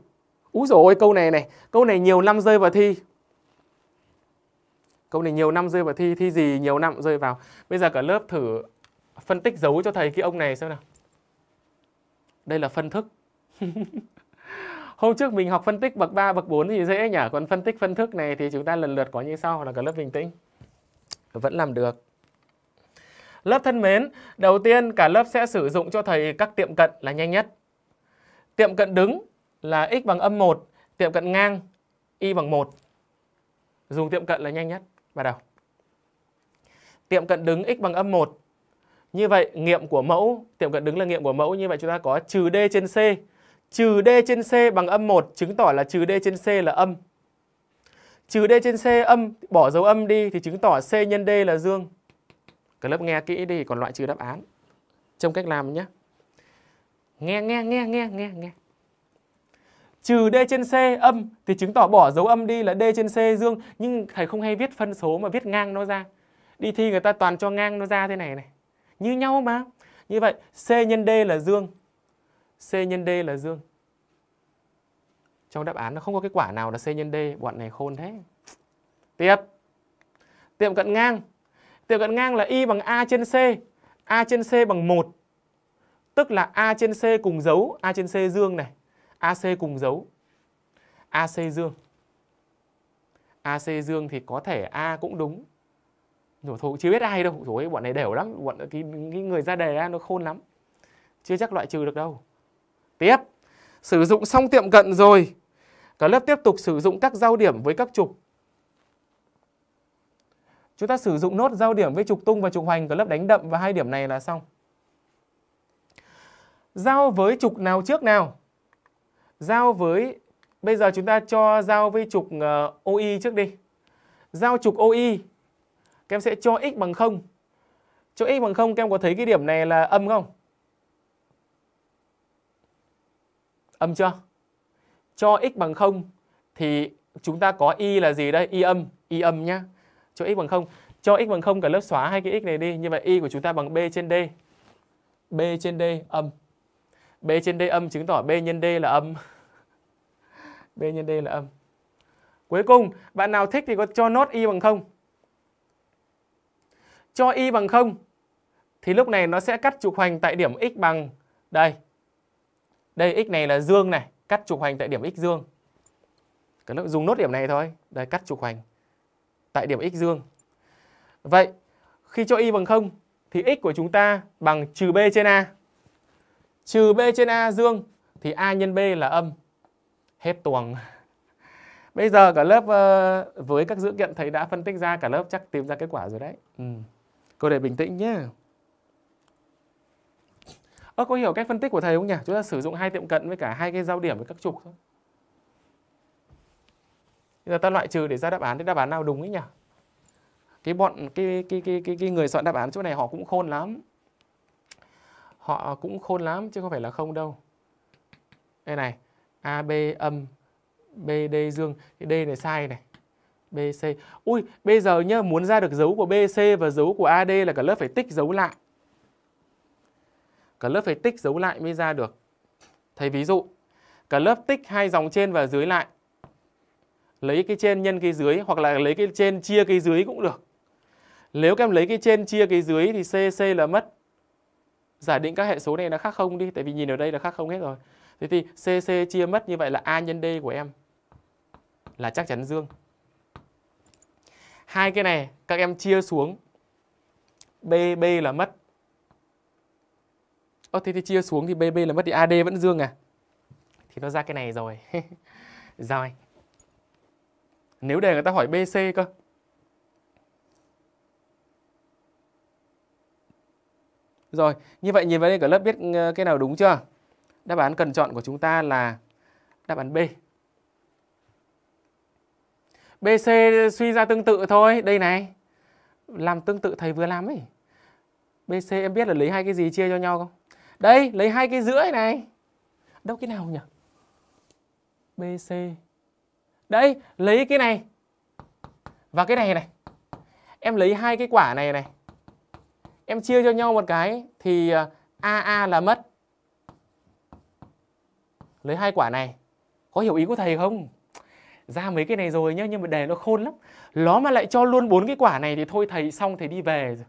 úi rồi ôi câu này này câu này nhiều năm rơi vào thi câu này nhiều năm rơi vào thi thi gì nhiều năm rơi vào bây giờ cả lớp thử phân tích dấu cho thầy cái ông này xem nào đây là phân thức hôm trước mình học phân tích bậc 3, bậc 4 thì dễ nhỉ còn phân tích phân thức này thì chúng ta lần lượt có như sau là cả lớp bình tĩnh vẫn làm được Lớp thân mến, đầu tiên cả lớp sẽ sử dụng cho thầy các tiệm cận là nhanh nhất. Tiệm cận đứng là x bằng âm 1, tiệm cận ngang y bằng 1. Dùng tiệm cận là nhanh nhất. Bắt đầu. Tiệm cận đứng x bằng âm 1. Như vậy, nghiệm của mẫu, tiệm cận đứng là nghiệm của mẫu. Như vậy chúng ta có trừ d trên c Trừ D trên C bằng âm 1 chứng tỏ là trừ D trên C là âm. Trừ D trên C âm, bỏ dấu âm đi thì chứng tỏ C nhân D là dương. Cả lớp nghe kỹ đi còn loại trừ đáp án. Trong cách làm nhé. Nghe nghe nghe nghe nghe nghe. Trừ D trên C âm thì chứng tỏ bỏ dấu âm đi là D trên C dương. Nhưng thầy không hay viết phân số mà viết ngang nó ra. Đi thi người ta toàn cho ngang nó ra thế này này. Như nhau mà. Như vậy C nhân D là dương C nhân D là dương. Trong đáp án nó không có cái quả nào là C nhân D, bọn này khôn thế. Tiếp. Tiệm cận ngang. Tiệm cận ngang là y bằng a trên c. A trên c bằng 1. Tức là a trên c cùng dấu, a trên c dương này. AC cùng dấu. AC dương. AC dương thì có thể A cũng đúng. Rồi thôi chưa biết ai đâu. Rồi bọn này đều lắm, bọn cái, cái người ra đề ra nó khôn lắm. Chưa chắc loại trừ được đâu. Tiếp, sử dụng xong tiệm cận rồi. Cả lớp tiếp tục sử dụng các giao điểm với các trục. Chúng ta sử dụng nốt giao điểm với trục tung và trục hoành. Cả lớp đánh đậm và hai điểm này là xong. Giao với trục nào trước nào? Giao với... Bây giờ chúng ta cho giao với trục ờ, OI trước đi. Giao trục OI. Các em sẽ cho x bằng 0. Cho x bằng 0 các em có thấy cái điểm này là âm không? Âm chưa? Cho x bằng 0 thì chúng ta có y là gì đây? Y âm, y âm nhá. Cho x bằng 0. Cho x bằng 0 cả lớp xóa hai cái x này đi. Như vậy y của chúng ta bằng b trên d. b trên d âm. b trên d âm chứng tỏ b nhân d là âm. b nhân d là âm. Cuối cùng, bạn nào thích thì có cho nốt y bằng 0. Cho y bằng 0 thì lúc này nó sẽ cắt trục hoành tại điểm x bằng đây đây x này là dương này, cắt trục hoành tại điểm x dương. cứ dùng nốt điểm này thôi. Đây cắt trục hoành tại điểm x dương. Vậy khi cho y bằng 0 thì x của chúng ta bằng trừ b trên a. Trừ b trên a dương thì a nhân b là âm. Hết tuồng. Bây giờ cả lớp ờ, với các dữ kiện thầy đã phân tích ra cả lớp chắc tìm ra kết quả rồi đấy. Ừ. Cô để bình tĩnh nhé. Ơ có hiểu cách phân tích của thầy không nhỉ? Chúng ta sử dụng hai tiệm cận với cả hai cái giao điểm với các trục thôi. Bây giờ ta loại trừ để ra đáp án thì đáp án nào đúng ấy nhỉ? Cái bọn cái cái cái cái, cái người soạn đáp án chỗ này họ cũng khôn lắm. Họ cũng khôn lắm chứ không phải là không đâu. Đây này, AB âm BD dương thì D này sai này. BC. Ui, bây giờ nhá, muốn ra được dấu của BC và dấu của AD là cả lớp phải tích dấu lại cả lớp phải tích dấu lại mới ra được. Thầy ví dụ, cả lớp tích hai dòng trên và dưới lại. Lấy cái trên nhân cái dưới hoặc là lấy cái trên chia cái dưới cũng được. Nếu các em lấy cái trên chia cái dưới thì cc là mất. Giả định các hệ số này là khác không đi, tại vì nhìn ở đây là khác không hết rồi. Thế thì CC chia mất như vậy là A nhân D của em là chắc chắn dương. Hai cái này các em chia xuống. bb là mất. Ờ, thế thì chia xuống thì BB là mất thì AD vẫn dương à? Thì nó ra cái này rồi. rồi. Nếu đề người ta hỏi BC cơ. Rồi, như vậy nhìn vào đây cả lớp biết ờ, cái nào đúng chưa? Đáp án cần chọn của chúng ta là đáp án B. BC suy ra tương tự thôi, đây này. Làm tương tự thầy vừa làm ấy. BC em biết là lấy hai cái gì chia cho nhau không? đây lấy hai cái rưỡi này đâu cái nào nhỉ bc đấy lấy cái này và cái này này em lấy hai cái quả này này em chia cho nhau một cái thì aa à, là mất lấy hai quả này có hiểu ý của thầy không ra mấy cái này rồi nhá nhưng mà đề nó khôn lắm nó mà lại cho luôn bốn cái quả này thì thôi thầy xong thầy đi về rồi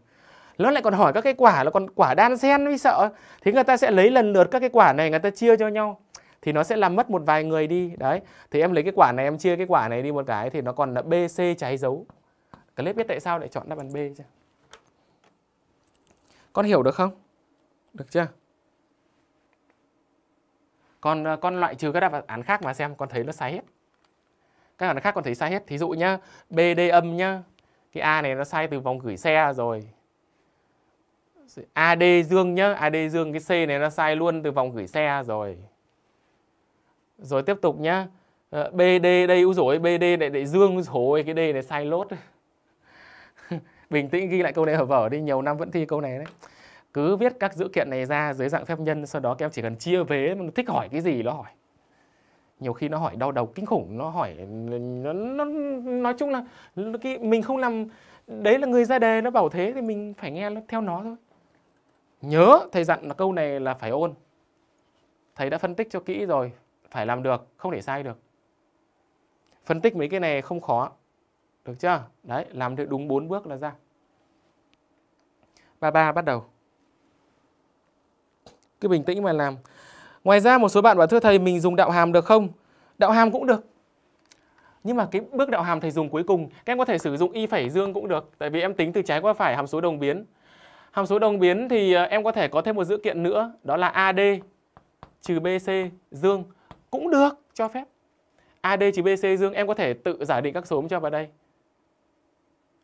nó lại còn hỏi các cái quả là còn quả đan sen mới sợ thì người ta sẽ lấy lần lượt các cái quả này người ta chia cho nhau thì nó sẽ làm mất một vài người đi đấy thì em lấy cái quả này em chia cái quả này đi một cái thì nó còn là bc cháy dấu clip biết tại sao lại chọn đáp án b chưa con hiểu được không được chưa con ờ, con loại trừ các đáp án khác mà xem con thấy nó sai hết các đáp án khác con thấy sai hết thí dụ nhá bd âm nhá cái a này nó sai từ vòng gửi xe rồi AD dương nhá, AD dương cái C này nó sai luôn từ vòng gửi xe rồi. Rồi tiếp tục nhá. Ờ, BD đây úi dồi, BD lại để dương rồi cái D này sai lốt. Bình tĩnh ghi lại câu này ở vở đi, nhiều năm vẫn thi câu này đấy. Cứ viết các dữ kiện này ra dưới dạng phép nhân, sau đó các em chỉ cần chia vế, nó thích hỏi cái gì nó hỏi. Nhiều khi nó hỏi đau đầu kinh khủng, nó hỏi nó, nó nói chung là cái mình không làm đấy là người ra đề nó bảo thế thì mình phải nghe theo nó thôi Nhớ thầy dặn là câu này là phải ôn. Thầy đã phân tích cho kỹ rồi, phải làm được, không để sai được. Phân tích mấy cái này không khó. Được chưa? Đấy, làm được đúng bốn bước là ra. ba ba bắt đầu. Cứ bình tĩnh mà làm. Ngoài ra một số bạn bảo thưa thầy mình dùng đạo hàm được không? Đạo hàm cũng được. Nhưng mà cái bước đạo hàm thầy dùng cuối cùng, các em có thể sử dụng y phẩy dương cũng được. Tại vì em tính từ trái qua phải hàm số đồng biến. Hàm số đồng biến thì à, em có thể có thêm một dữ kiện nữa, đó là AD trừ BC dương cũng được cho phép. AD trừ BC dương em có thể tự giả định các số cho vào đây.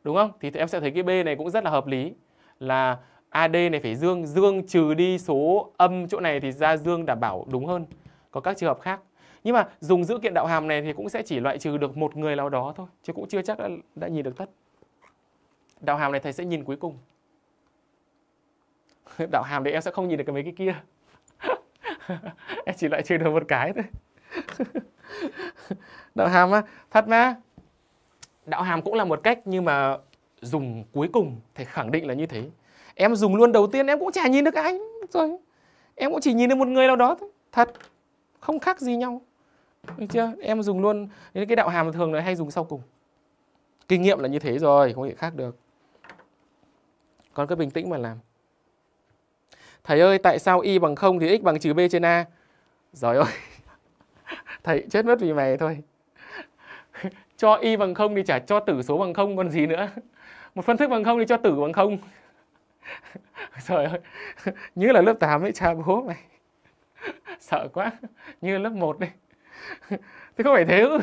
Đúng không? Thì em sẽ thấy cái B này cũng rất là hợp lý là AD này phải dương, dương trừ đi số âm chỗ này thì ra dương đảm bảo đúng hơn. Có các trường hợp khác. Nhưng mà dùng dữ kiện đạo hàm này thì cũng sẽ chỉ loại trừ được một người nào đó thôi, chứ cũng chưa chắc đã, đã nhìn được tất. Đạo hàm này thầy sẽ nhìn cuối cùng. đạo hàm thì em sẽ không nhìn được mấy cái kia em chỉ lại chơi được một cái thôi đạo hàm á thật mà đạo hàm cũng là một cách nhưng mà dùng cuối cùng thì khẳng định là như thế em dùng luôn đầu tiên em cũng chả nhìn được anh rồi em cũng chỉ nhìn được một người nào đó thôi thật không khác gì nhau được chưa em dùng luôn những cái đạo hàm thường là hay dùng sau cùng kinh nghiệm là như thế rồi không thể khác được còn cứ bình tĩnh mà làm Thầy ơi, tại sao y bằng 0 thì x bằng trừ b trên a? Rồi ơi. Thầy chết mất vì mày thôi. cho y bằng 0 thì trả cho tử số bằng 0 còn gì nữa. Một phân thức bằng 0 thì cho tử bằng 0. Trời ơi. Như là lớp 8 ấy cha bố mày. Sợ quá. Như lớp 1 đấy. Thế không phải thế ư?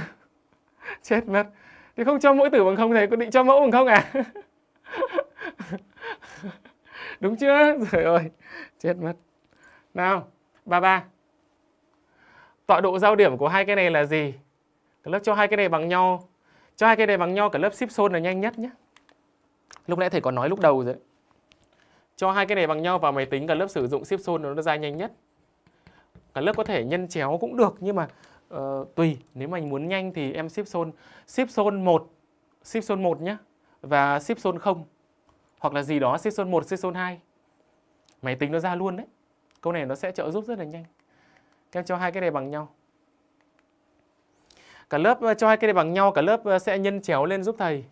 Chết mất. Thì không cho mỗi tử bằng không thầy, có định cho mẫu bằng không à? đúng chưa rồi ơi chết mất nào ba ba tọa độ giao điểm của hai cái này là gì cả lớp cho hai cái này bằng nhau cho hai cái này bằng nhau cả lớp ship xôn là nhanh nhất nhé lúc nãy thầy còn nói lúc đầu rồi cho hai cái này bằng nhau vào máy tính cả lớp sử dụng ship xôn nó ra nhanh nhất cả lớp có thể nhân chéo cũng được nhưng mà uh, tùy nếu mà muốn nhanh thì em ship xôn ship xôn một ship xôn một nhé và ship xôn không hoặc là gì đó Session 1, Session 2 máy tính nó ra luôn đấy câu này nó sẽ trợ giúp rất là nhanh các em cho hai cái này bằng nhau cả lớp ờ, cho hai cái này bằng nhau cả lớp ờ, sẽ nhân chéo lên giúp thầy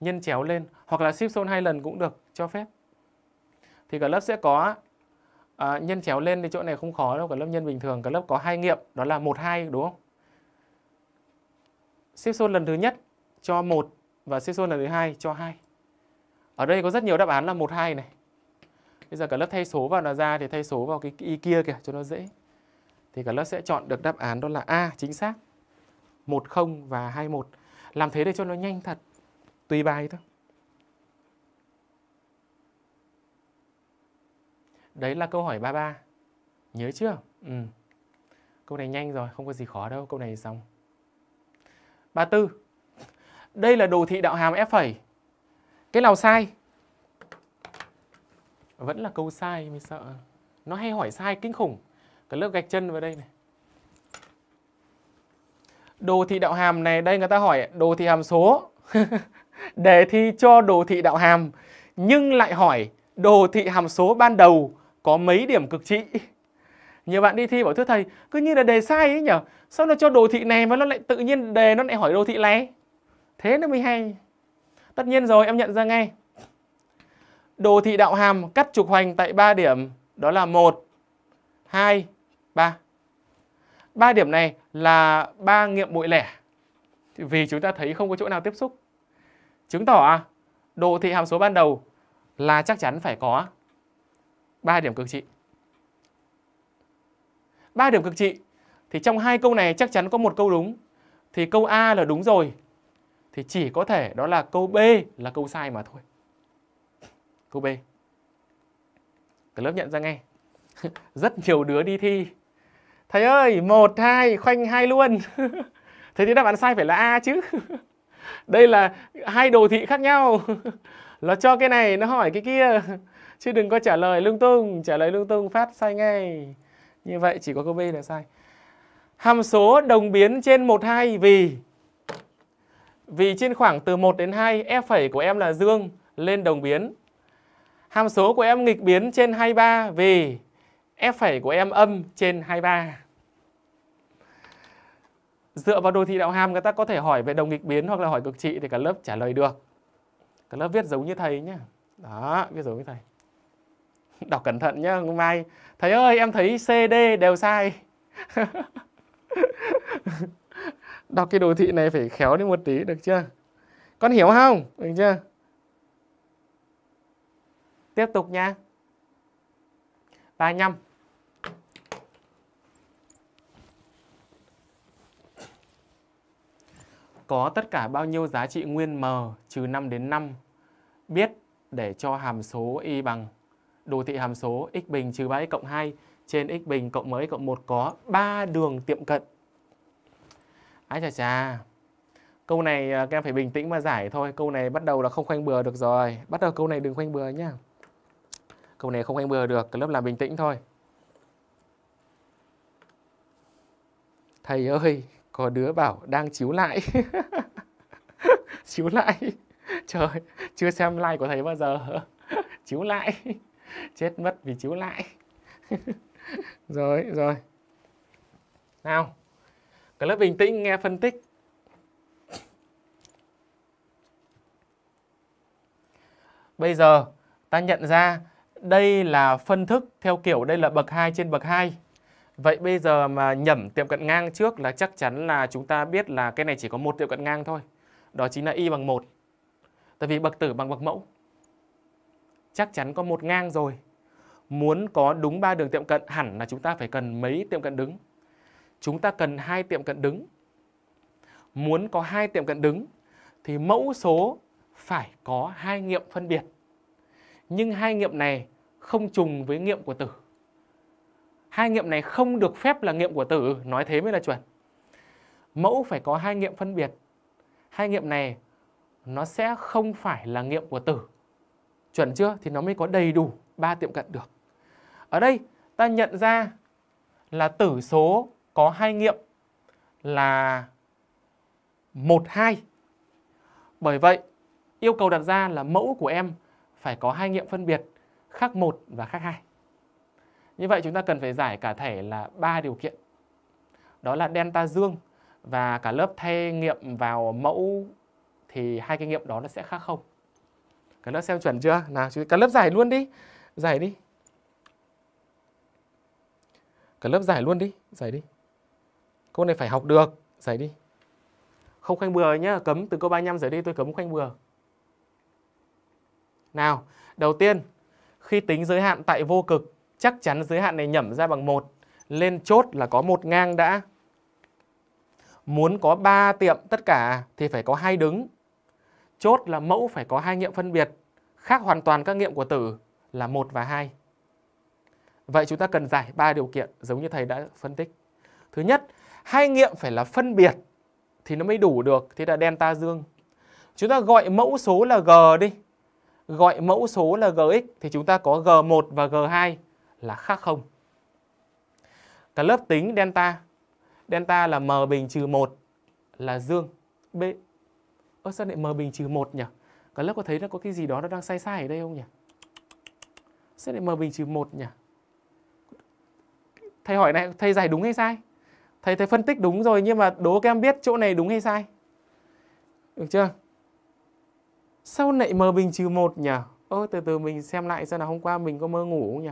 nhân chéo lên hoặc là shift zone hai lần cũng được cho phép thì cả lớp sẽ có à, nhân chéo lên thì chỗ này không khó đâu cả lớp nhân bình thường cả lớp có hai nghiệm đó là một hai đúng không shift zone lần thứ nhất cho một và shift zone lần thứ hai cho hai ở đây có rất nhiều đáp án là 1, 2 này. Bây giờ cả lớp thay số vào nó ra thì thay số vào cái y kia kìa cho nó dễ. Thì cả lớp sẽ chọn được đáp án đó là A chính xác. 1, 0 và 2, 1. Làm thế để cho nó nhanh thật. Tùy bài thôi. Đấy là câu hỏi 33. Nhớ chưa? Ừ. Câu này nhanh rồi, không có gì khó đâu. Câu này xong. 34. Đây là đồ thị đạo hàm f phẩy cái nào sai vẫn là câu sai mình sợ nó hay hỏi sai kinh khủng cái lớp gạch chân vào đây này đồ thị đạo hàm này đây người ta hỏi đồ thị hàm số đề thi cho đồ thị đạo hàm nhưng lại hỏi đồ thị hàm số ban đầu có mấy điểm cực trị nhiều bạn đi thi bảo thưa thầy cứ như là đề sai ấy nhở sao nó cho đồ thị này mà nó lại tự nhiên đề nó lại hỏi đồ thị này thế nó mới hay Tất nhiên rồi, em nhận ra ngay. Đồ thị đạo hàm cắt trục hoành tại 3 điểm, đó là 1, 2, 3. 3 điểm này là ba nghiệm bội lẻ. vì chúng ta thấy không có chỗ nào tiếp xúc. Chứng tỏ à, đồ thị hàm số ban đầu là chắc chắn phải có 3 điểm cực trị. 3 điểm cực trị thì trong hai câu này chắc chắn có một câu đúng. Thì câu A là đúng rồi, thì chỉ có thể đó là câu B là câu sai mà thôi. Câu B. Cả lớp nhận ra ngay. Rất nhiều đứa đi thi. Thầy ơi, 1 2 khoanh hai luôn. Thế thì đáp án sai phải là A chứ. Đây là hai đồ thị khác nhau. Nó cho cái này, nó hỏi cái kia. Chứ đừng có trả lời lung tung, trả lời lung tung phát sai ngay. Như vậy chỉ có câu B là sai. Hàm số đồng biến trên 1 2 vì vì trên khoảng từ 1 đến 2, F' phẩy của em là dương lên đồng biến. Hàm số của em nghịch biến trên 23 vì F' phẩy của em âm trên 23. Dựa vào đồ thị đạo hàm người ta có thể hỏi về đồng nghịch biến hoặc là hỏi cực trị thì cả lớp trả lời được. Cả lớp viết giống như thầy nhé. Đó, viết giống như thầy. Đọc cẩn thận nhá, mai. Thầy ơi, em thấy CD đều sai. đọc cái đồ thị này phải khéo đi một tí được chưa con hiểu không được chưa tiếp tục nha 35 có tất cả bao nhiêu giá trị nguyên m trừ 5 đến 5 biết để cho hàm số y bằng đồ thị hàm số x bình trừ 3x cộng 2 trên x bình cộng mới cộng 1 có 3 đường tiệm cận Ái chà chà. Câu này à, các em phải bình tĩnh mà giải thôi. Câu này bắt đầu là không khoanh bừa được rồi. Bắt đầu câu này đừng khoanh bừa nhá. Câu này không khoanh bừa được, cái lớp làm bình tĩnh thôi. Thầy ơi, có đứa bảo đang chiếu lại. chiếu lại. Trời, chưa xem like của thầy bao giờ. chiếu lại. Chết mất vì chiếu lại. rồi, rồi. Nào cả lớp bình tĩnh nghe phân tích bây giờ ta nhận ra đây là phân thức theo kiểu đây là bậc 2 trên bậc 2 Vậy bây giờ mà nhẩm tiệm cận ngang trước là chắc chắn là chúng ta biết là cái này chỉ có một tiệm cận ngang thôi. Đó chính là y bằng một. Tại vì bậc tử bằng bậc mẫu. Chắc chắn có một ngang rồi. Muốn có đúng ba đường tiệm cận hẳn là chúng ta phải cần mấy tiệm cận đứng chúng ta cần hai tiệm cận đứng. Muốn có hai tiệm cận đứng thì mẫu số phải có hai nghiệm phân biệt. Nhưng hai nghiệm này không trùng với nghiệm của tử. Hai nghiệm này không được phép là nghiệm của tử, nói thế mới là chuẩn. Mẫu phải có hai nghiệm phân biệt. Hai nghiệm này nó sẽ không phải là nghiệm của tử. Chuẩn chưa? Thì nó mới có đầy đủ ba tiệm cận được. Ở đây ta nhận ra là tử số có hai nghiệm là 1 2. Bởi vậy, yêu cầu đặt ra là mẫu của em phải có hai nghiệm phân biệt khác 1 và khác 2. Như vậy chúng ta cần phải giải cả thể là ba điều kiện. Đó là delta dương và cả lớp thay nghiệm vào mẫu thì hai cái nghiệm đó nó sẽ khác không. Cả lớp xem chuẩn chưa? Nào, cả lớp giải luôn đi. Giải đi. Cả lớp giải luôn đi, giải đi. Câu này phải học được, giải đi. Không khoanh bừa nhá, cấm từ câu 35 trở đi tôi cấm khoanh bừa. Nào, đầu tiên, khi tính giới hạn tại vô cực, chắc chắn giới hạn này nhẩm ra bằng một lên chốt là có một ngang đã. Muốn có 3 tiệm tất cả thì phải có hai đứng. Chốt là mẫu phải có hai nghiệm phân biệt, khác hoàn toàn các nghiệm của tử là một và hai Vậy chúng ta cần giải ba điều kiện giống như thầy đã phân tích. Thứ nhất, hai nghiệm phải là phân biệt thì nó mới đủ được thế là delta dương chúng ta gọi mẫu số là g đi gọi mẫu số là gx thì chúng ta có g1 và g2 là khác không cả lớp tính delta delta là m bình trừ 1 là dương b ơ sao lại m bình trừ 1 nhỉ cả lớp có thấy nó có cái gì đó nó đang sai sai ở đây không nhỉ sao lại m bình trừ 1 nhỉ thầy hỏi này thầy giải đúng hay sai thầy thầy phân tích đúng rồi nhưng mà đố các em biết chỗ này đúng hay sai được chưa sao lại mờ bình trừ một nhỉ ơ từ từ mình xem lại xem là hôm qua mình có mơ ngủ không nhỉ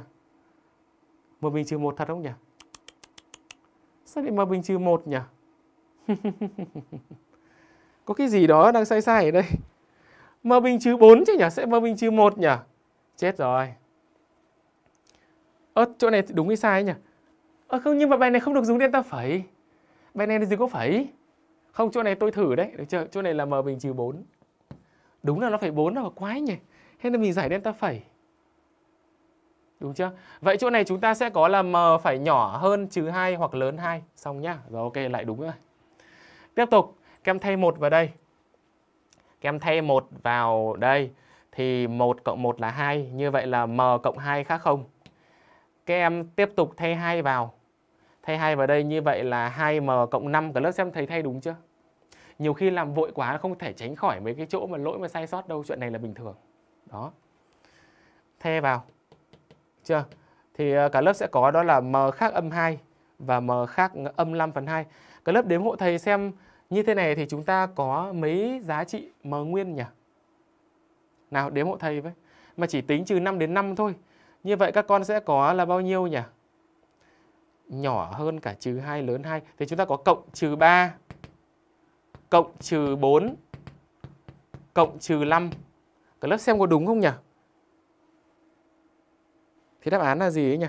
Mờ bình trừ một thật không nhỉ sao lại mờ bình trừ một nhỉ có cái gì đó đang sai sai ở đây Mờ bình trừ bốn chứ nhỉ sẽ mờ bình trừ một nhỉ chết rồi ơ chỗ này đúng hay sai nhỉ Ờ không nhưng mà bài này không được dùng delta phẩy Bài này thì có phẩy Không chỗ này tôi thử đấy Được chưa? Chỗ này là m bình trừ 4 Đúng là nó phải 4 là quái nhỉ Thế là mình giải delta phẩy Đúng chưa? Vậy chỗ này chúng ta sẽ có là m phải nhỏ hơn trừ 2 hoặc lớn 2 Xong nhá Rồi ok lại đúng rồi Tiếp tục kem thay một vào đây Kem thay một vào đây Thì 1 cộng 1 là 2 Như vậy là m cộng 2 khác không các em tiếp tục thay hai vào Thay 2 vào đây như vậy là 2m cộng 5 cả lớp xem thầy thay đúng chưa? Nhiều khi làm vội quá không thể tránh khỏi mấy cái chỗ mà lỗi mà sai sót đâu. Chuyện này là bình thường. Đó. Thay vào. Chưa? Thì ờ, cả lớp sẽ có đó là m khác âm 2 và m khác âm 5 phần 2. Cả lớp đếm hộ thầy xem như thế này thì chúng ta có mấy giá trị m nguyên nhỉ? Nào đếm hộ thầy với. Mà chỉ tính trừ 5 đến 5 thôi. Như vậy các con sẽ có là bao nhiêu nhỉ? nhỏ hơn cả trừ 2 lớn 2. Thì chúng ta có cộng trừ 3, cộng trừ 4, cộng trừ 5. Cả lớp xem có đúng không nhỉ? Thì đáp án là gì ấy nhỉ?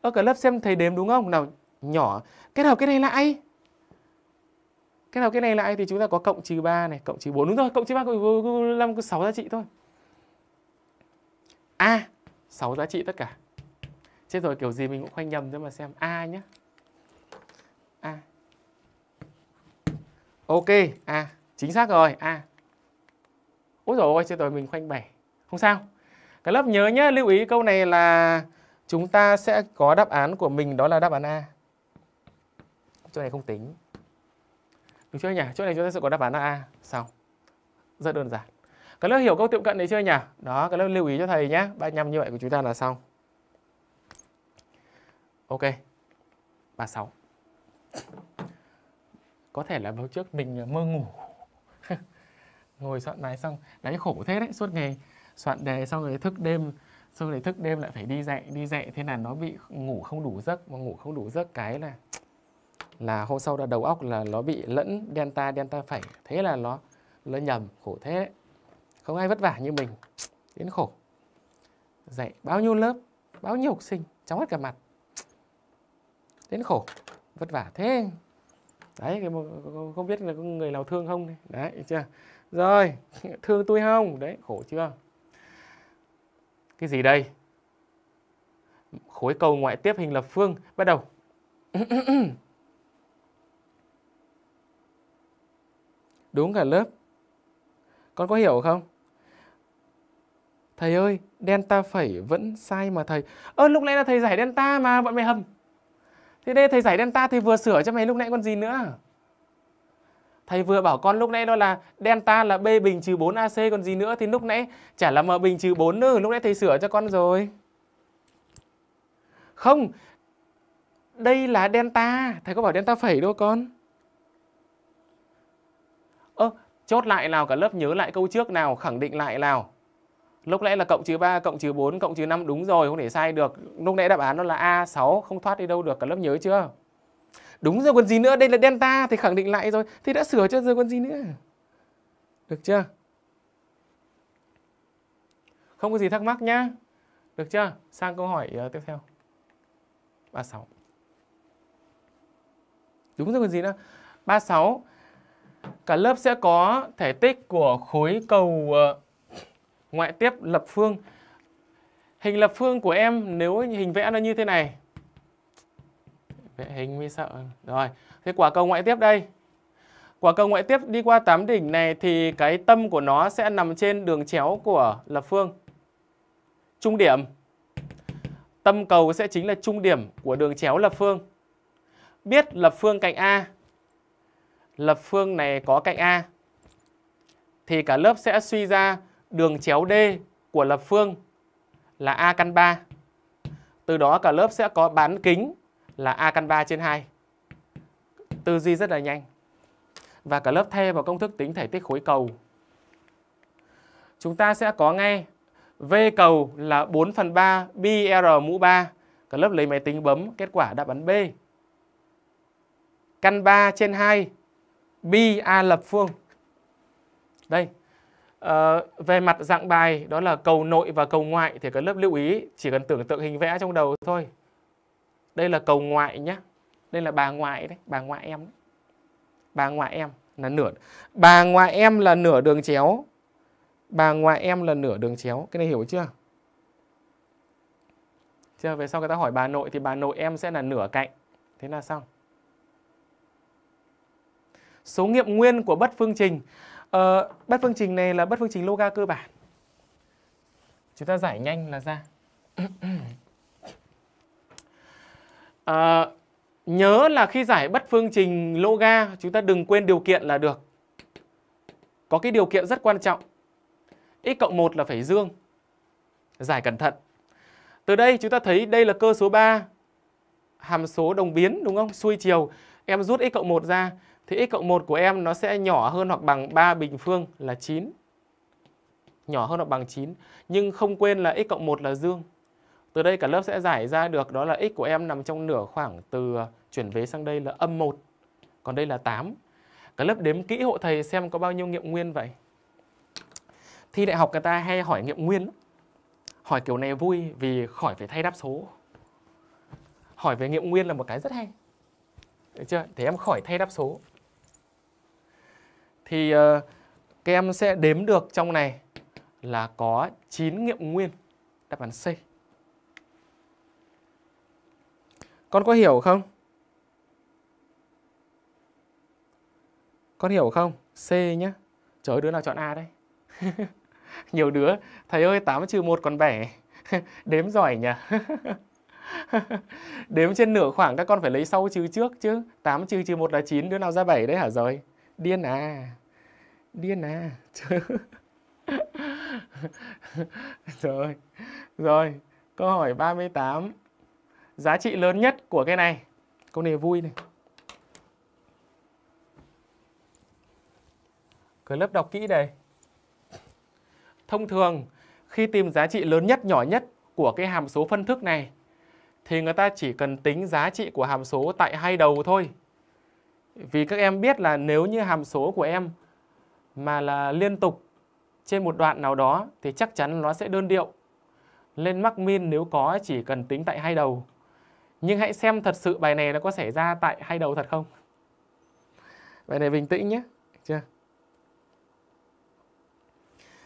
Ơ cả lớp xem thầy đếm đúng không? Nào nhỏ, kết hợp cái này lại. Kết hợp cái này lại thì chúng ta có cộng trừ 3 này, cộng trừ 4. Đúng rồi, cộng trừ 3, cộng trừ 5, 6 giá trị thôi. A, à, 6 giá trị tất cả chết rồi kiểu gì mình cũng khoanh nhầm thôi mà xem a nhé a ok a chính xác rồi a ôi rồi ôi chết rồi mình khoanh bảy không sao cả lớp nhớ nhé lưu ý câu này là chúng ta sẽ có đáp án của mình đó là đáp án a chỗ này không tính được chưa nhỉ chỗ này chúng ta sẽ có đáp án là a xong rất đơn giản các lớp hiểu câu tiệm cận đấy chưa nhỉ đó các lớp lưu ý cho thầy nhé ba nhăm như vậy của chúng ta là xong Ok 36 Có thể là vào trước mình mơ ngủ Ngồi soạn bài xong Đấy khổ thế đấy Suốt ngày soạn đề xong rồi thức đêm Xong rồi thức đêm lại phải đi dạy Đi dạy thế là nó bị ngủ không đủ giấc Mà ngủ không đủ giấc cái là Là hôm sau là đầu óc là nó bị lẫn Delta, delta phẩy Thế là nó nó nhầm khổ thế đấy. Không ai vất vả như mình Đến khổ Dạy bao nhiêu lớp Bao nhiêu học sinh Cháu hết cả mặt đến khổ vất vả thế đấy cái không biết là có người nào thương không đấy chưa rồi thương tôi không đấy khổ chưa cái gì đây khối cầu ngoại tiếp hình lập phương bắt đầu đúng cả lớp con có hiểu không thầy ơi delta phẩy vẫn sai mà thầy ơ lúc nãy là thầy giải delta mà bọn mày hầm Thế đây thầy giải delta thầy vừa sửa cho mày lúc nãy còn gì nữa Thầy vừa bảo con lúc nãy đó là delta là B bình trừ 4 AC còn gì nữa Thì lúc nãy chả là M bình trừ 4 nữa Lúc nãy thầy sửa cho con rồi Không Đây là delta Thầy có bảo delta phẩy đâu con Ơ ờ, chốt lại nào cả lớp nhớ lại câu trước nào Khẳng định lại nào lúc nãy là cộng trừ 3, cộng trừ 4, cộng trừ 5 đúng rồi, không thể sai được. Lúc nãy đáp án nó là A6, không thoát đi đâu được, cả lớp nhớ chưa? Đúng rồi còn gì nữa, đây là delta thì khẳng định lại rồi, thì đã sửa cho rồi còn gì nữa. Được chưa? Không có gì thắc mắc nhá. Được chưa? Sang câu hỏi uh, tiếp theo. 36. Đúng rồi còn gì nữa? 36. Cả lớp sẽ có thể tích của khối cầu uh, ngoại tiếp lập phương. Hình lập phương của em nếu hình vẽ nó như thế này. Vẽ hình mới sợ. Rồi, cái quả cầu ngoại tiếp đây. Quả cầu ngoại tiếp đi qua tám đỉnh này thì cái tâm của nó sẽ nằm trên đường chéo của lập phương. Trung điểm. Tâm cầu sẽ chính là trung điểm của đường chéo lập phương. Biết lập phương cạnh A. Lập phương này có cạnh A. Thì cả lớp sẽ suy ra đường chéo D của lập phương là A căn 3. Từ đó cả lớp sẽ có bán kính là A căn 3 trên 2. Tư duy rất là nhanh. Và cả lớp thay vào công thức tính thể tích khối cầu. Chúng ta sẽ có ngay V cầu là 4 phần 3 BR mũ 3. Cả lớp lấy máy tính bấm kết quả đáp án B. Căn 3 trên 2 BA lập phương. Đây, Ờ, về mặt dạng bài đó là cầu nội và cầu ngoại thì các lớp lưu ý chỉ cần tưởng tượng hình vẽ trong đầu thôi. Đây là cầu ngoại nhé. Đây là bà ngoại đấy, bà ngoại em. Bà ngoại em là nửa bà ngoại em là nửa đường chéo. Bà ngoại em là nửa đường chéo. Cái này hiểu chưa? Chưa về sau người ta hỏi bà nội thì bà nội em sẽ là nửa cạnh. Thế là xong. Số nghiệm nguyên của bất phương trình Ờ, bất phương trình này là bất phương trình loga cơ bản. Chúng ta giải nhanh là ra. à, nhớ là khi giải bất phương trình loga chúng ta đừng quên điều kiện là được. Có cái điều kiện rất quan trọng. x cộng 1 là phải dương. Giải cẩn thận. Từ đây chúng ta thấy đây là cơ số 3 hàm số đồng biến đúng không? Xuôi chiều em rút x cộng 1 ra thì x cộng 1 của em nó sẽ nhỏ hơn hoặc bằng 3 bình phương là 9. Nhỏ hơn hoặc bằng 9. Nhưng không quên là x cộng 1 là dương. Từ đây cả lớp sẽ giải ra được đó là x của em nằm trong nửa khoảng từ à, chuyển vế sang đây là âm 1. Còn đây là 8. Cả lớp đếm kỹ hộ thầy xem có bao nhiêu nghiệm nguyên vậy. Thi đại học người ta hay hỏi nghiệm nguyên. Hỏi kiểu này vui vì khỏi phải thay đáp số. Hỏi về nghiệm nguyên là một cái rất hay. Được chưa? Thế em khỏi thay đáp số thì ờ, các em sẽ đếm được trong này là có 9 nghiệm nguyên đáp án C. Con có hiểu không? Con hiểu không? C nhá. Trời ơi, đứa nào chọn A đây Nhiều đứa, thầy ơi 8 trừ 1 còn 7. Đếm giỏi nhỉ. Đếm trên nửa khoảng các con phải lấy sau trừ trước chứ. 8 trừ trừ 1 là 9, đứa nào ra 7 đấy hả rồi? điên à điên à rồi rồi câu hỏi 38 giá trị lớn nhất của cái này câu này vui này cái lớp đọc kỹ đây thông thường khi tìm giá trị lớn nhất nhỏ nhất của cái hàm số phân thức này thì người ta chỉ cần tính giá trị của hàm số tại hai đầu thôi vì các em biết là nếu như hàm số của em mà là liên tục trên một đoạn nào đó thì chắc chắn nó sẽ đơn điệu. Lên mắc min nếu có chỉ cần tính tại hai đầu. Nhưng hãy xem thật sự bài này nó có xảy ra tại hai đầu thật không. Bài này bình tĩnh nhé. Chưa?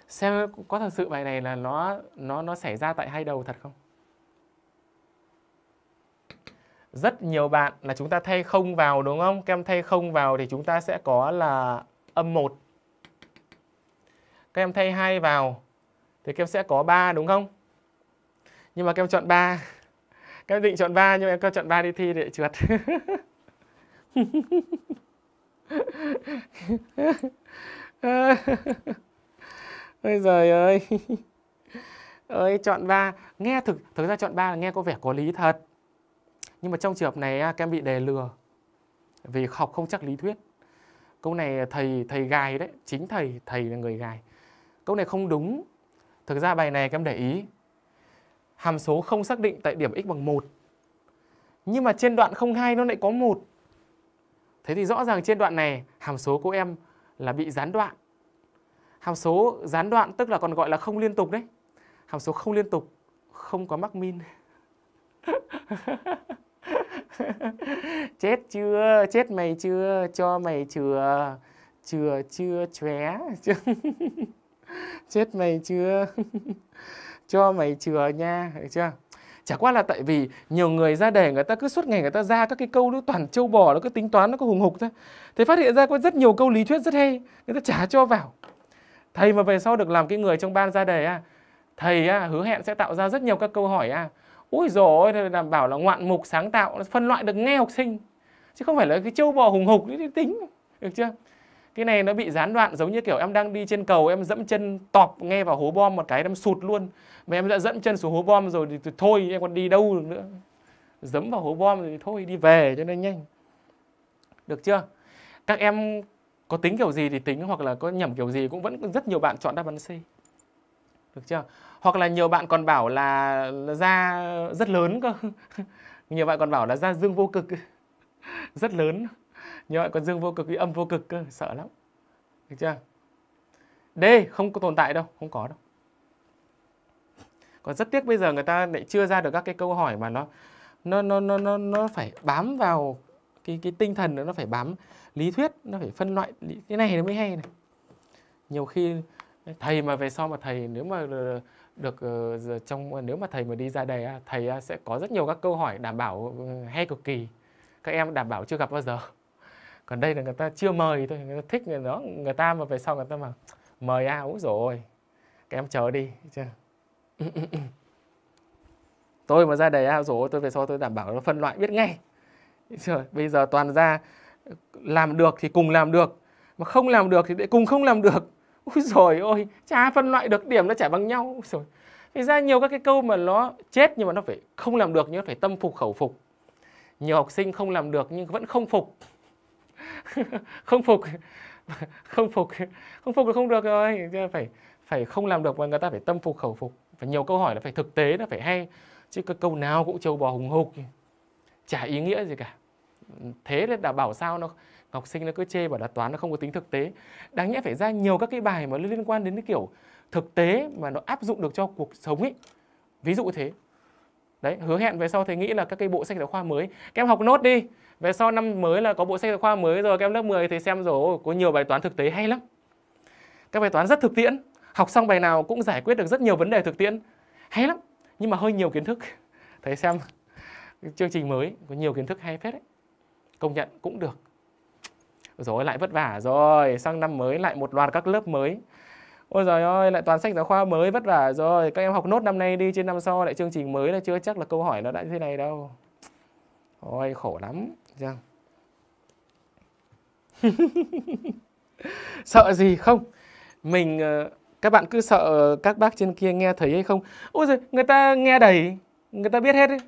Xem có thật sự bài này là nó nó nó xảy ra tại hai đầu thật không? rất nhiều bạn là chúng ta thay không vào đúng không? Các em thay không vào thì chúng ta sẽ có là âm 1. Các em thay 2 vào thì các em sẽ có 3 đúng không? Nhưng mà các em chọn 3. Các em định chọn 3 nhưng mà các em chọn 3 đi thi để trượt. Ôi giời ơi. Ơi chọn 3, nghe thực thực ra chọn 3 là nghe có vẻ có lý thật nhưng mà trong trường hợp này à, các em bị đề lừa vì học không chắc lý thuyết câu này thầy thầy gài đấy chính thầy thầy là người gài câu này không đúng thực ra bài này các em để ý hàm số không xác định tại điểm x bằng 1 nhưng mà trên đoạn 02 nó lại có một thế thì rõ ràng trên đoạn này hàm số của em là bị gián đoạn hàm số gián đoạn tức là còn gọi là không liên tục đấy hàm số không liên tục không có mắc min chết chưa chết mày chưa cho mày chừa chừa chưa chóe chết mày chưa cho mày chừa nha được chưa chả qua là tại vì nhiều người ra đề người ta cứ suốt ngày người ta ra các cái câu nó toàn châu bò nó cứ tính toán nó cứ hùng hục thôi thế phát hiện ra có rất nhiều câu lý thuyết rất hay người ta chả cho vào thầy mà về sau được làm cái người trong ban ra đề à thầy à, hứa hẹn sẽ tạo ra rất nhiều các câu hỏi à ôi rồi đảm bảo là ngoạn mục sáng tạo phân loại được nghe học sinh chứ không phải là cái châu bò hùng hục đấy tính được chưa cái này nó bị gián đoạn giống như kiểu em đang đi trên cầu em dẫm chân tọp nghe vào hố bom một cái em sụt luôn mà em đã dẫm chân xuống hố bom rồi thì, thôi em còn đi đâu được nữa dẫm vào hố bom thì thôi đi về cho nên nhanh được chưa các em có tính kiểu gì thì tính hoặc là có nhẩm kiểu gì cũng vẫn rất nhiều bạn chọn đáp án C được chưa hoặc là nhiều bạn còn bảo là da rất lớn cơ nhiều bạn còn bảo là da dương vô cực rất lớn nhiều bạn còn dương vô cực với âm vô cực cơ sợ lắm được chưa D không có tồn tại đâu không có đâu còn rất tiếc bây giờ người ta lại chưa ra được các cái câu hỏi mà nó nó nó nó nó, nó phải bám vào cái cái tinh thần nó phải bám lý thuyết nó phải phân loại cái này nó mới hay này nhiều khi thầy mà về sau mà thầy nếu mà được ờ, trong ờ, nếu mà thầy mà đi ra đề thầy sẽ có rất nhiều các câu hỏi đảm bảo ừ, hay cực kỳ các em đảm bảo chưa gặp bao giờ còn đây là người ta chưa mời thôi người ta thích người đó người ta mà về sau người ta mà mời à, úi rồi các em chờ đi chưa tôi mà ra đề à, rồi tôi về sau tôi đảm bảo nó phân loại biết ngay Trời, bây giờ toàn ra làm được thì cùng làm được mà không làm được thì lại cùng không làm được Úi rồi ôi, cha phân loại được điểm nó chả bằng nhau. Úi rồi. Thì ra nhiều các cái câu mà nó chết nhưng mà nó phải không làm được nhưng nó phải tâm phục khẩu phục. Nhiều học sinh không làm được nhưng vẫn không phục. không phục không phục không phục là không được rồi phải phải không làm được mà người ta phải tâm phục khẩu phục và nhiều câu hỏi là phải thực tế nó phải hay chứ cái câu nào cũng trâu bò hùng hục chả ý nghĩa gì cả thế là bảo sao nó học sinh nó cứ chê bảo là toán nó không có tính thực tế đáng nhẽ phải ra nhiều các cái bài mà liên quan đến cái kiểu thực tế mà nó áp dụng được cho cuộc sống ấy ví dụ thế đấy hứa hẹn về sau thầy nghĩ là các cái bộ sách giáo khoa mới các em học nốt đi về sau năm mới là có bộ sách giáo khoa mới rồi các em lớp 10 thì xem rồi có nhiều bài toán thực tế hay lắm các bài toán rất thực tiễn học xong bài nào cũng giải quyết được rất nhiều vấn đề thực tiễn hay lắm nhưng mà hơi nhiều kiến thức thầy xem chương trình mới có nhiều kiến thức hay phết đấy công nhận cũng được rồi lại vất vả rồi sang năm mới lại một loạt các lớp mới ôi giời ơi lại toàn sách giáo khoa mới vất vả rồi các em học nốt năm nay đi trên năm sau lại chương trình mới là chưa chắc là câu hỏi nó đã như thế này đâu ôi khổ lắm Giang sợ gì không mình ờ, các bạn cứ sợ các bác trên kia nghe thấy hay không ôi giời người ta nghe đầy người ta biết hết ấy.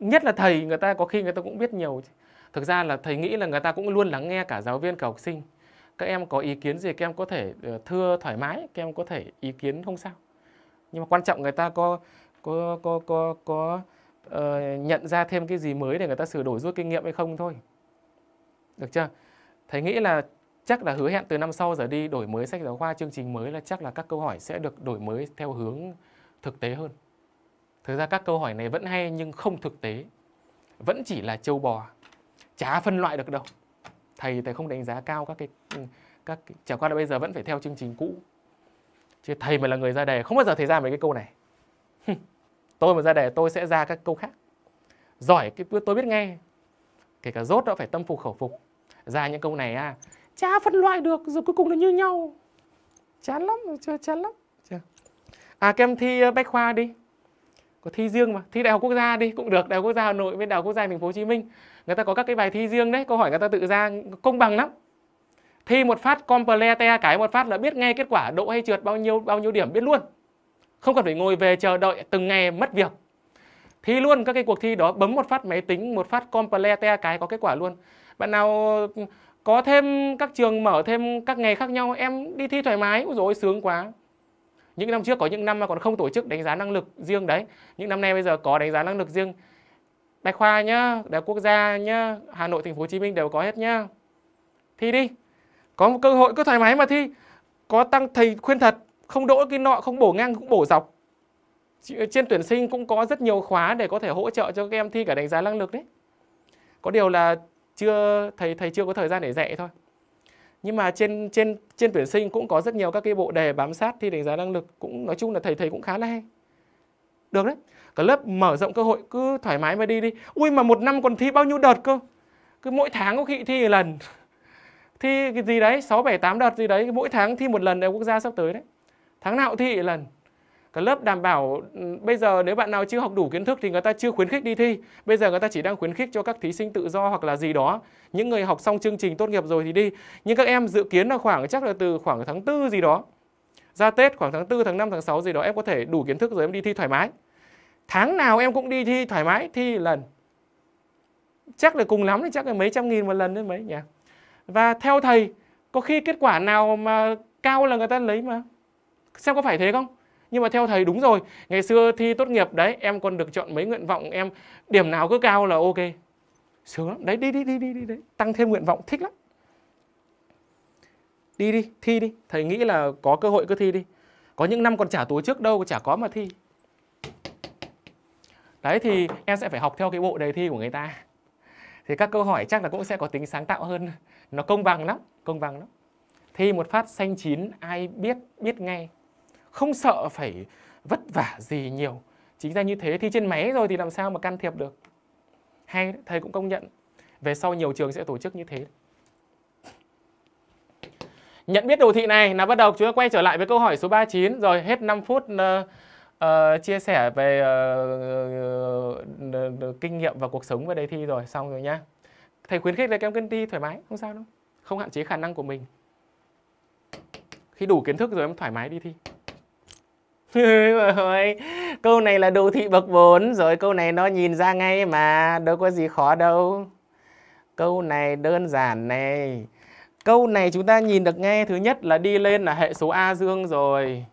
nhất là thầy người ta có khi người ta cũng biết nhiều chứ thực ra là thầy nghĩ là người ta cũng luôn lắng nghe cả giáo viên cả học sinh các em có ý kiến gì các em có thể ờ, thưa thoải mái các em có thể ý kiến không sao nhưng mà quan trọng người ta có có có có có uh, nhận ra thêm cái gì mới để người ta sửa đổi rút kinh nghiệm hay không thôi được chưa thầy nghĩ là chắc là hứa hẹn từ năm sau giờ đi đổi mới sách giáo khoa chương trình mới là chắc là các câu hỏi sẽ được đổi mới theo hướng thực tế hơn thực ra các câu hỏi này vẫn hay nhưng không thực tế vẫn chỉ là châu bò chả phân loại được đâu thầy thầy không đánh giá cao các cái ừ, các cái, chả qua là bây giờ vẫn phải theo chương trình cũ chứ thầy mà là người ra đề không bao giờ thầy ra mấy cái câu này tôi mà ra đề tôi sẽ ra các câu khác giỏi cái tôi biết nghe kể cả rốt đó phải tâm phục khẩu phục ra những câu này à chả phân loại được rồi cuối cùng là như nhau chán lắm chưa chán lắm chưa à kem thi ờ, bách khoa đi có thi riêng mà thi đại học quốc gia đi cũng được đại học quốc gia hà nội với đại học quốc gia thành phố hồ chí minh người ta có các cái bài thi riêng đấy câu hỏi người ta tự ra công bằng lắm thi một phát complete cái một phát là biết ngay kết quả độ hay trượt bao nhiêu bao nhiêu điểm biết luôn không cần phải ngồi về chờ đợi từng ngày mất việc thi luôn các cái cuộc thi đó bấm một phát máy tính một phát complete cái có kết quả luôn bạn nào có thêm các trường mở thêm các ngày khác nhau em đi thi thoải mái ôi dồi sướng quá những năm trước có những năm mà còn không tổ chức đánh giá năng lực riêng đấy những năm nay bây giờ có đánh giá năng lực riêng bách khoa nhá đại quốc gia nhá hà nội thành phố hồ chí minh đều có hết nhá thi đi có một cơ hội cứ thoải mái mà thi có tăng thầy khuyên thật không đỗ cái nọ không bổ ngang cũng bổ dọc trên tuyển sinh cũng có rất nhiều khóa để có thể hỗ trợ cho các em thi cả đánh giá năng lực đấy có điều là chưa thầy thầy chưa có thời gian để dạy thôi nhưng mà trên trên trên tuyển sinh cũng có rất nhiều các cái bộ đề bám sát thi đánh giá năng lực cũng nói chung là thầy thầy cũng khá là hay được đấy cả lớp mở rộng cơ hội cứ thoải mái mà đi đi ui mà một năm còn thi bao nhiêu đợt cơ cứ mỗi tháng có khi thi một lần thi cái gì đấy sáu bảy tám đợt gì đấy mỗi tháng thi một lần đại quốc gia sắp tới đấy tháng nào thi một lần cả lớp đảm bảo ừ, bây giờ nếu bạn nào chưa học đủ kiến thức thì người ta chưa khuyến khích đi thi bây giờ người ta chỉ đang khuyến khích cho các thí sinh tự do hoặc là gì đó những người học xong chương trình tốt nghiệp rồi thì đi nhưng các em dự kiến là khoảng chắc là từ khoảng tháng tư gì đó ra Tết khoảng tháng 4, tháng 5, tháng 6 gì đó em có thể đủ kiến thức rồi em đi thi thoải mái tháng nào em cũng đi thi thoải mái thi lần chắc là cùng lắm thì chắc là mấy trăm nghìn một lần đấy mấy nhỉ và theo thầy có khi kết quả nào mà cao là người ta lấy mà xem có phải thế không nhưng mà theo thầy đúng rồi ngày xưa thi tốt nghiệp đấy em còn được chọn mấy nguyện vọng em điểm nào cứ cao là ok sướng lắm đấy đi đi đi đi đi đấy tăng thêm nguyện vọng thích lắm đi đi thi đi thầy nghĩ là có cơ hội cứ thi đi có những năm còn trả túi trước đâu chả có mà thi đấy thì em sẽ phải học theo cái bộ đề thi của người ta thì các câu hỏi chắc là cũng sẽ có tính sáng tạo hơn nó công bằng lắm công bằng lắm thi một phát xanh chín ai biết biết ngay không sợ phải vất vả gì nhiều chính ra như thế thi trên máy rồi thì làm sao mà can thiệp được hay thầy cũng công nhận về sau nhiều trường sẽ tổ chức như thế nhận biết đồ thị này là bắt đầu chúng ta quay trở lại với câu hỏi số 39 rồi hết 5 phút uh, uh, chia sẻ về uh, uh, uh, kinh nghiệm và cuộc sống và đề thi rồi xong rồi nhá thầy khuyến khích là các em cứ đi thoải mái không sao đâu không hạn chế khả năng của mình khi đủ kiến thức rồi em thoải mái đi thi câu này là đồ thị bậc 4 rồi câu này nó nhìn ra ngay mà đâu có gì khó đâu câu này đơn giản này câu này chúng ta nhìn được ngay thứ nhất là đi lên là hệ số a dương rồi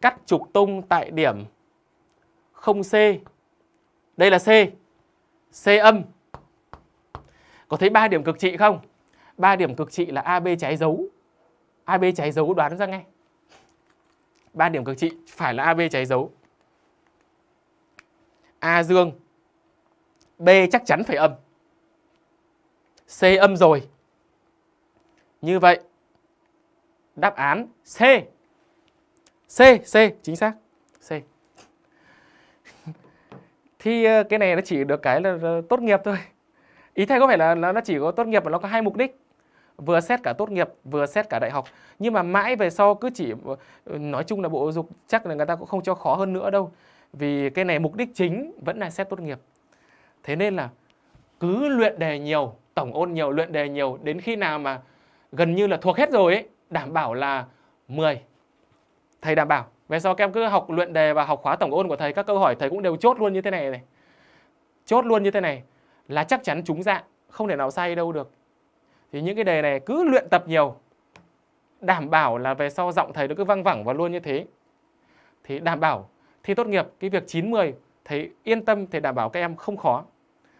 cắt trục tung tại điểm không c đây là c c âm có thấy ba điểm cực trị không ba điểm cực trị là ab trái dấu ab trái dấu đoán ra ngay ba điểm cực trị phải là AB cháy dấu. A dương, B chắc chắn phải âm. C âm rồi. Như vậy đáp án C. C, C chính xác. C. Thì ờ, cái này nó chỉ được cái là tốt nghiệp thôi. Ý thầy có phải là, là nó chỉ có tốt nghiệp mà nó có hai mục đích vừa xét cả tốt nghiệp vừa xét cả đại học nhưng mà mãi về sau cứ chỉ nói chung là bộ dục chắc là người ta cũng không cho khó hơn nữa đâu vì cái này mục đích chính vẫn là xét tốt nghiệp thế nên là cứ luyện đề nhiều tổng ôn nhiều luyện đề nhiều đến khi nào mà gần như là thuộc hết rồi ấy đảm bảo là 10 thầy đảm bảo về sau các em cứ học luyện đề và học khóa tổng ôn của thầy các câu hỏi thầy cũng đều chốt luôn như thế này này chốt luôn như thế này là chắc chắn chúng dạng không thể nào sai đâu được thì những cái đề này cứ luyện tập nhiều đảm bảo là về sau giọng thầy nó cứ văng vẳng và luôn như thế thì đảm bảo thi tốt nghiệp cái việc 90 thầy yên tâm thầy đảm bảo các em không khó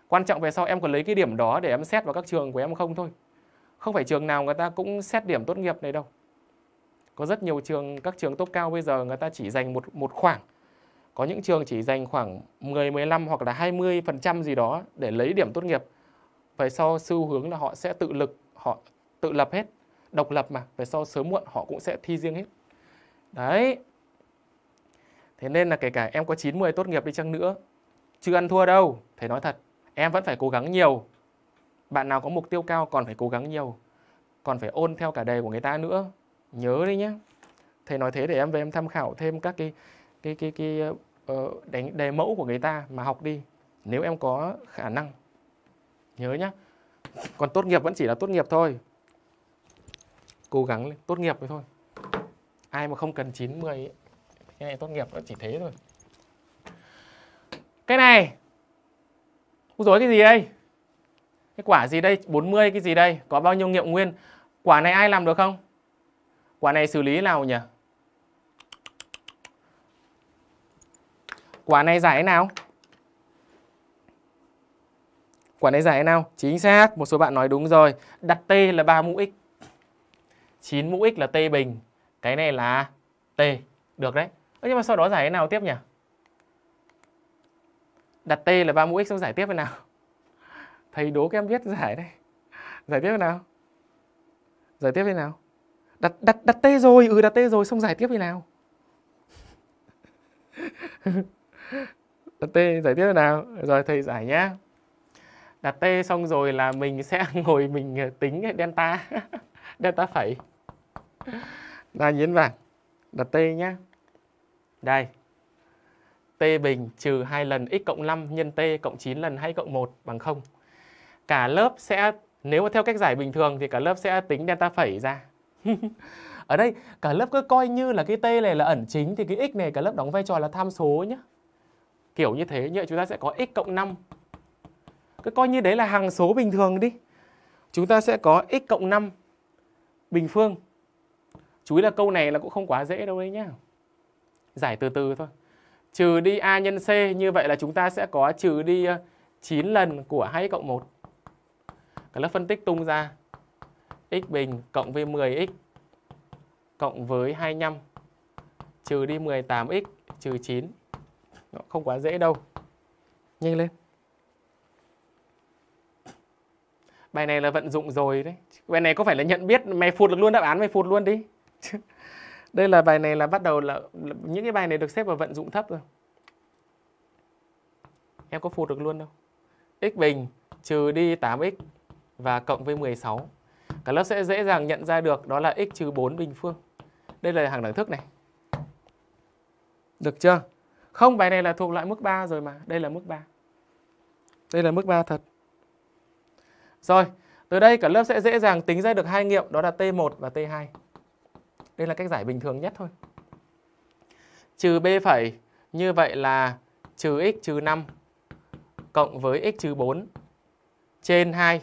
quan trọng về sau em còn lấy cái điểm đó để em xét vào các trường của em không thôi không phải trường nào người ta cũng xét điểm tốt nghiệp này đâu có rất nhiều trường các trường tốt cao bây giờ người ta chỉ dành một một khoảng có những trường chỉ dành khoảng 10 15 hoặc là 20% gì đó để lấy điểm tốt nghiệp về sau xu hướng là họ sẽ tự lực họ tự lập hết độc lập mà về sau sớm muộn họ cũng sẽ thi riêng hết đấy thế nên là kể cả em có 90 tốt nghiệp đi chăng nữa chưa ăn thua đâu thầy nói thật em vẫn phải cố gắng nhiều bạn nào có mục tiêu cao còn phải cố gắng nhiều còn phải ôn theo cả đề của người ta nữa nhớ đi nhé thầy nói thế để em về em tham khảo thêm các cái cái cái cái ờ, đánh đề mẫu của người ta mà học đi nếu em có khả năng nhớ nhá còn tốt nghiệp vẫn chỉ là tốt nghiệp thôi cố gắng lên tốt nghiệp thôi ai mà không cần 9 10 ấy. cái này tốt nghiệp nó chỉ thế thôi cái này Úi dối cái gì đây cái quả gì đây 40 cái gì đây có bao nhiêu nghiệm nguyên quả này ai làm được không quả này xử lý nào nhỉ quả này giải nào Quản này giải thế nào? Chính xác, một số bạn nói đúng rồi. Đặt T là 3 mũ x. 9 mũ x là T bình. Cái này là T. Được đấy. Ừ, nhưng mà sau đó giải thế nào tiếp nhỉ? Đặt T là 3 mũ x xong giải tiếp thế nào? Thầy đố các em viết giải đây. Giải tiếp thế nào? Giải tiếp thế nào? Đặt đặt đặt T rồi, ừ đặt T rồi xong giải tiếp thế nào? đặt T giải tiếp thế nào? Rồi thầy giải nhá đặt t xong rồi là mình sẽ ngồi mình ờ, tính delta delta phẩy đa nhấn vàng đặt t nhá đây t bình trừ 2 lần x cộng 5 nhân t cộng 9 lần hay cộng 1 bằng 0 cả lớp sẽ nếu mà theo cách giải bình thường thì cả lớp sẽ tính delta phẩy ra ở đây cả lớp cứ coi như là cái t này là ẩn chính thì cái x này cả lớp đóng vai trò là tham số nhá kiểu như thế như vậy chúng ta sẽ có x cộng 5 cứ coi như đấy là hằng số bình thường đi chúng ta sẽ có x cộng 5 bình phương chú ý là câu này là cũng không quá dễ đâu đấy nhá giải từ từ thôi trừ đi a nhân c như vậy là chúng ta sẽ có trừ đi 9 ờ, lần của 2 cộng 1 cái lớp phân tích tung ra x bình cộng với 10x cộng với 25 trừ đi 18x trừ 9 nó không quá dễ đâu nhanh lên bài này là vận dụng rồi đấy bài này có phải là nhận biết mày phụt được luôn đáp án mày phụt luôn đi đây là bài này là bắt đầu là, là những cái bài này được xếp vào vận dụng thấp rồi em có phụt được luôn đâu x bình trừ đi 8x và cộng với 16 cả lớp sẽ dễ dàng nhận ra được đó là x trừ 4 bình phương đây là hàng đẳng thức này được chưa không bài này là thuộc loại mức 3 rồi mà đây là mức 3 đây là mức 3 thật rồi, từ đây cả lớp sẽ dễ dàng tính ra được hai nghiệm đó là T1 và T2. Đây là cách giải bình thường nhất thôi. Trừ B phẩy như vậy là trừ x trừ 5 cộng với x trừ 4 trên 2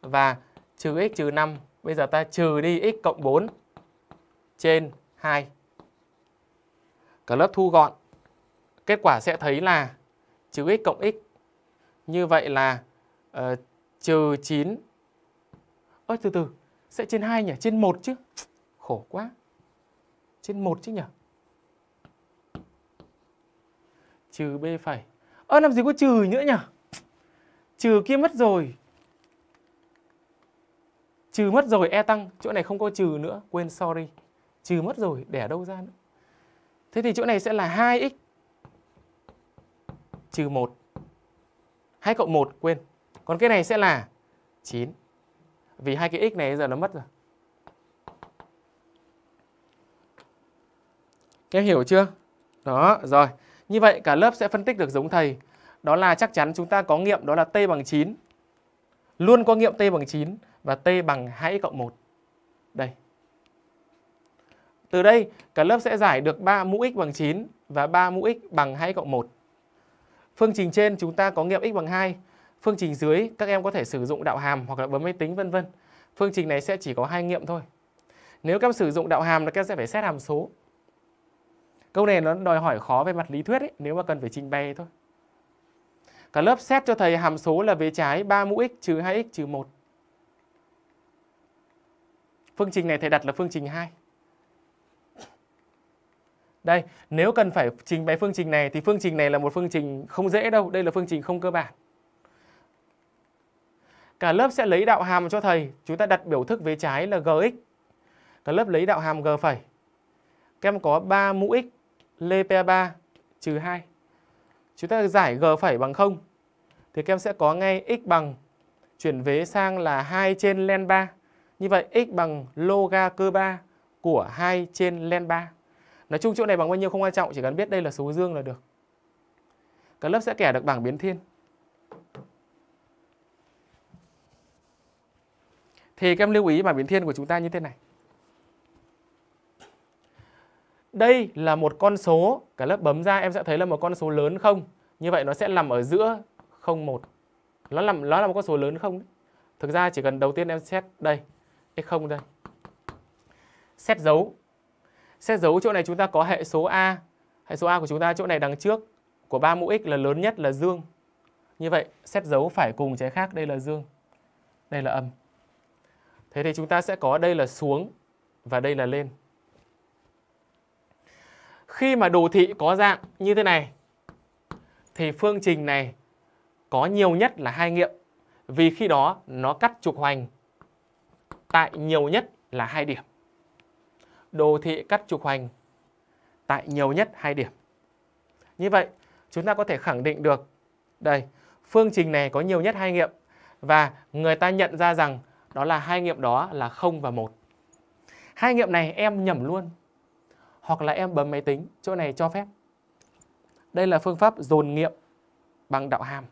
và trừ x trừ 5 bây giờ ta trừ đi x cộng 4 trên 2. Cả lớp thu gọn. Kết quả sẽ thấy là trừ x cộng x như vậy là uh, trừ 9. Ơ từ từ, sẽ trên 2 nhỉ? Trên 1 chứ? Khổ quá. Trên 1 chứ nhỉ? Trừ B phải, Ơ làm gì có trừ nữa nhỉ? Trừ kia mất rồi. Trừ mất rồi E tăng, chỗ này không có trừ nữa, quên sorry. Trừ mất rồi, để đâu ra nữa. Thế thì chỗ này sẽ là 2x trừ 1. 2 cộng 1 quên còn cái này sẽ là 9. Vì hai cái x này giờ nó mất rồi. Các em hiểu chưa? Đó, rồi. Như vậy cả lớp sẽ phân tích được giống thầy. Đó là chắc chắn chúng ta có nghiệm đó là t bằng 9. Luôn có nghiệm t bằng 9 và t bằng 2x cộng 1. Đây. Từ đây, cả lớp sẽ giải được 3 mũ x bằng 9 và 3 mũ x bằng 2 cộng 1. Phương trình trên chúng ta có nghiệm x bằng 2 Phương trình dưới các em có thể sử dụng đạo hàm hoặc là bấm máy tính vân vân. Phương trình này sẽ chỉ có hai nghiệm thôi. Nếu các em sử dụng đạo hàm là các em sẽ phải xét hàm số. Câu này nó đòi hỏi khó về mặt lý thuyết ấy, nếu mà cần phải trình bày thôi. Cả lớp xét cho thầy hàm số là vế trái 3 mũ x trừ 2x trừ 1. Phương trình này thầy đặt là phương trình 2. Đây, nếu cần phải trình bày phương trình này thì phương trình này là một phương trình không dễ đâu, đây là phương trình không cơ bản. Cả lớp sẽ lấy đạo hàm cho thầy. Chúng ta đặt biểu thức vế trái là gx. Cả lớp lấy đạo hàm g phẩy. Các em có 3 mũ x lê pa3 trừ 2. Chúng ta giải g phẩy bằng 0. Thì các em sẽ có ngay x bằng chuyển vế sang là 2 trên len 3. Như vậy x bằng loga cơ 3 của 2 trên len 3. Nói chung chỗ này bằng bao nhiêu không quan trọng, chỉ cần biết đây là số dương là được. cả lớp sẽ kẻ được bảng biến thiên. thì các em lưu ý bảng biến thiên của chúng ta như thế này. Đây là một con số, cả lớp bấm ra em sẽ thấy là một con số lớn không. Như vậy nó sẽ nằm ở giữa 01. Nó nằm nó là một con số lớn không Thực ra chỉ cần đầu tiên em xét đây, x0 đây. Xét dấu. Xét dấu chỗ này chúng ta có hệ số A. Hệ số A của chúng ta chỗ này đằng trước của ba mũ x là lớn nhất là dương. Như vậy xét dấu phải cùng trái khác đây là dương. Đây là âm. Thế thì chúng ta sẽ có đây là xuống và đây là lên. Khi mà đồ thị có dạng như thế này thì phương trình này có nhiều nhất là hai nghiệm vì khi đó nó cắt trục hoành tại nhiều nhất là hai điểm. Đồ thị cắt trục hoành tại nhiều nhất hai điểm. Như vậy, chúng ta có thể khẳng định được đây, phương trình này có nhiều nhất hai nghiệm và người ta nhận ra rằng đó là hai nghiệm đó là 0 và 1. Hai nghiệm này em nhầm luôn. Hoặc là em bấm máy tính, chỗ này cho phép. Đây là phương pháp dồn nghiệm bằng đạo hàm.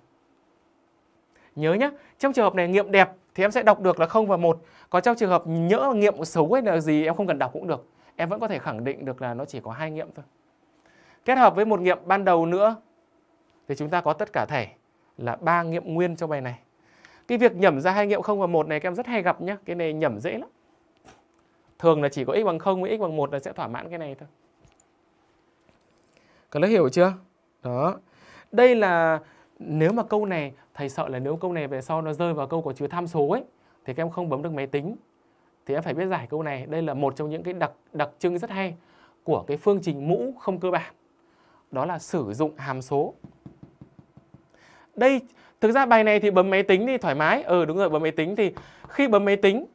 Nhớ nhé, trong trường hợp này nghiệm đẹp thì em sẽ đọc được là 0 và 1. Còn trong trường hợp nhỡ nghiệm xấu hay là gì em không cần đọc cũng được. Em vẫn có thể khẳng định được là nó chỉ có hai nghiệm thôi. Kết hợp với một nghiệm ban đầu nữa thì chúng ta có tất cả thể là ba nghiệm nguyên cho bài này cái việc nhẩm ra hai nghiệm không và một này các em rất hay gặp nhá cái này nhẩm dễ lắm thường là chỉ có x bằng 0 với x bằng 1 là sẽ thỏa mãn cái này thôi các lớp hiểu chưa đó đây là nếu mà câu này thầy sợ là nếu câu này về sau nó rơi vào câu của chứa tham số ấy thì các em không bấm được máy tính thì em phải biết giải câu này đây là một trong những cái đặc đặc trưng rất hay của cái phương trình mũ không cơ bản đó là sử dụng hàm số đây thực ra bài này thì bấm máy tính thì thoải mái ờ ừ, đúng rồi bấm máy tính thì khi bấm máy tính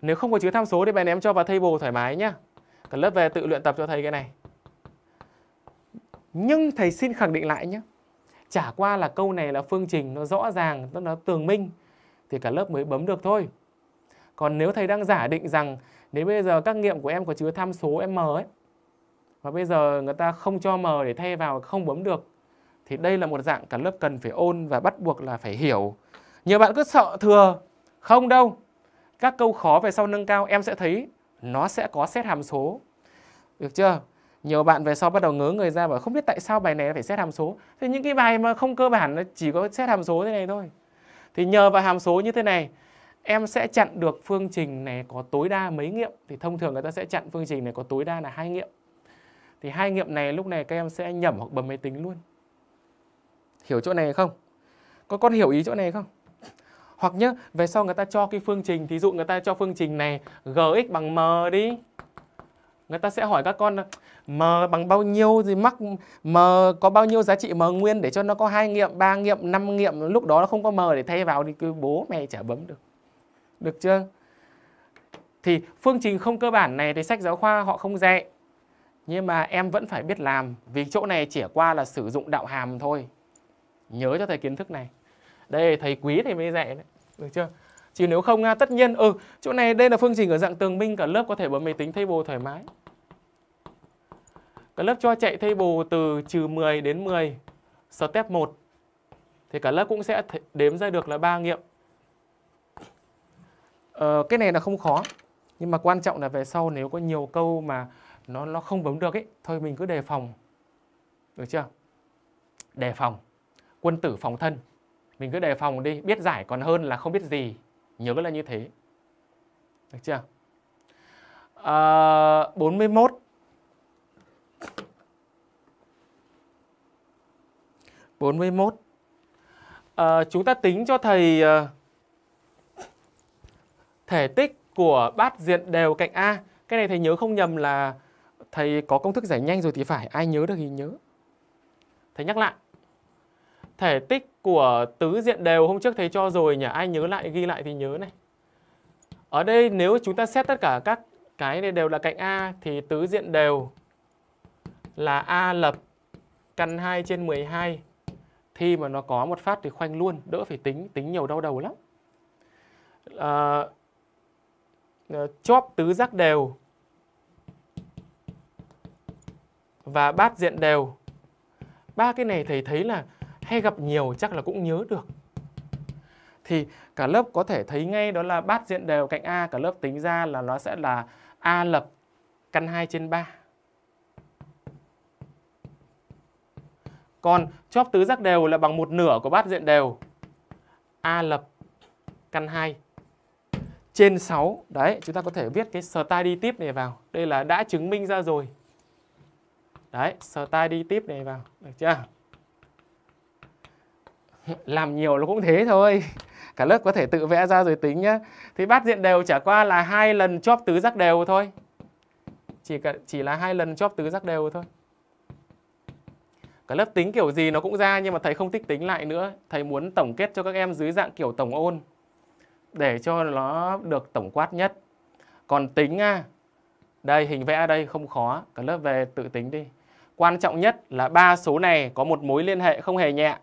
nếu không có chứa tham số thì bài này em cho vào table thoải mái nhá cả lớp về tự luyện tập cho thầy cái này nhưng thầy xin khẳng định lại nhé chả qua là câu này là phương trình nó rõ ràng nó tường minh thì cả lớp mới bấm được thôi còn nếu thầy đang giả định rằng nếu bây giờ các nghiệm của em có chứa tham số m ấy và bây giờ người ta không cho m để thay vào không bấm được thì đây là một dạng cả lớp cần phải ôn và bắt buộc là phải hiểu nhiều bạn cứ sợ thừa không đâu các câu khó về sau nâng cao em sẽ thấy nó sẽ có xét hàm số được chưa nhiều bạn về sau bắt đầu ngớ người ra và không biết tại sao bài này phải xét hàm số thì những cái bài mà không cơ bản nó chỉ có xét hàm số thế này thôi thì nhờ vào hàm số như thế này em sẽ chặn được phương trình này có tối đa mấy nghiệm thì thông thường người ta sẽ chặn phương trình này có tối đa là hai nghiệm thì hai nghiệm này lúc này các em sẽ nhẩm hoặc bấm máy tính luôn hiểu chỗ này không có con hiểu ý chỗ này không hoặc nhá về sau người ta cho cái phương trình thí dụ người ta cho phương trình này gx bằng m đi người ta sẽ hỏi các con m bằng bao nhiêu gì mắc m có bao nhiêu giá trị m nguyên để cho nó có hai nghiệm ba nghiệm năm nghiệm lúc đó nó không có m để thay vào thì cứ bố mẹ chả bấm được được chưa thì phương trình không cơ bản này thì sách giáo khoa họ không dạy nhưng mà em vẫn phải biết làm vì chỗ này chỉ qua là sử dụng đạo hàm thôi nhớ cho thầy kiến thức này đây thầy quý thầy mới dạy đấy được chưa chứ nếu không à, tất nhiên ừ chỗ này đây là phương trình ở dạng tường minh cả lớp có thể bấm máy tính thay table thoải mái cả lớp cho chạy thay table từ trừ 10 đến 10 step 1 thì cả lớp cũng sẽ đếm ra được là ba nghiệm ờ, cái này là không khó nhưng mà quan trọng là về sau nếu có nhiều câu mà nó nó không bấm được ấy thôi mình cứ đề phòng được chưa đề phòng quân tử phòng thân mình cứ đề phòng đi biết giải còn hơn là không biết gì nhớ là như thế được chưa à, 41 41 à, chúng ta tính cho thầy à, thể tích của bát diện đều cạnh A cái này thầy nhớ không nhầm là thầy có công thức giải nhanh rồi thì phải ai nhớ được thì nhớ thầy nhắc lại Thể tích của tứ diện đều hôm trước thầy cho rồi nhỉ? Ai nhớ lại ghi lại thì nhớ này. Ở đây nếu chúng ta xét tất cả các cái này đều là cạnh A thì tứ diện đều là A lập căn 2 trên 12. thì mà nó có một phát thì khoanh luôn, đỡ phải tính, tính nhiều đau đầu lắm. À, chóp tứ giác đều và bát diện đều. Ba cái này thầy thấy là hay gặp nhiều chắc là cũng nhớ được thì cả lớp có thể thấy ngay đó là bát diện đều cạnh A cả lớp tính ra là nó sẽ là A lập căn 2 trên 3 Còn chóp tứ giác đều là bằng một nửa của bát diện đều A lập căn 2 trên 6 Đấy, chúng ta có thể viết cái study tip này vào Đây là đã chứng minh ra rồi Đấy, study tip này vào Được chưa? làm nhiều nó cũng thế thôi cả lớp có thể tự vẽ ra rồi tính nhá thì bát diện đều chả qua là hai lần chóp tứ giác đều thôi chỉ cả, chỉ là hai lần chóp tứ giác đều thôi cả lớp tính kiểu gì nó cũng ra nhưng mà thầy không thích tính lại nữa thầy muốn tổng kết cho các em dưới dạng kiểu tổng ôn để cho nó được tổng quát nhất còn tính à, đây hình vẽ đây không khó cả lớp về tự tính đi quan trọng nhất là ba số này có một mối liên hệ không hề nhẹ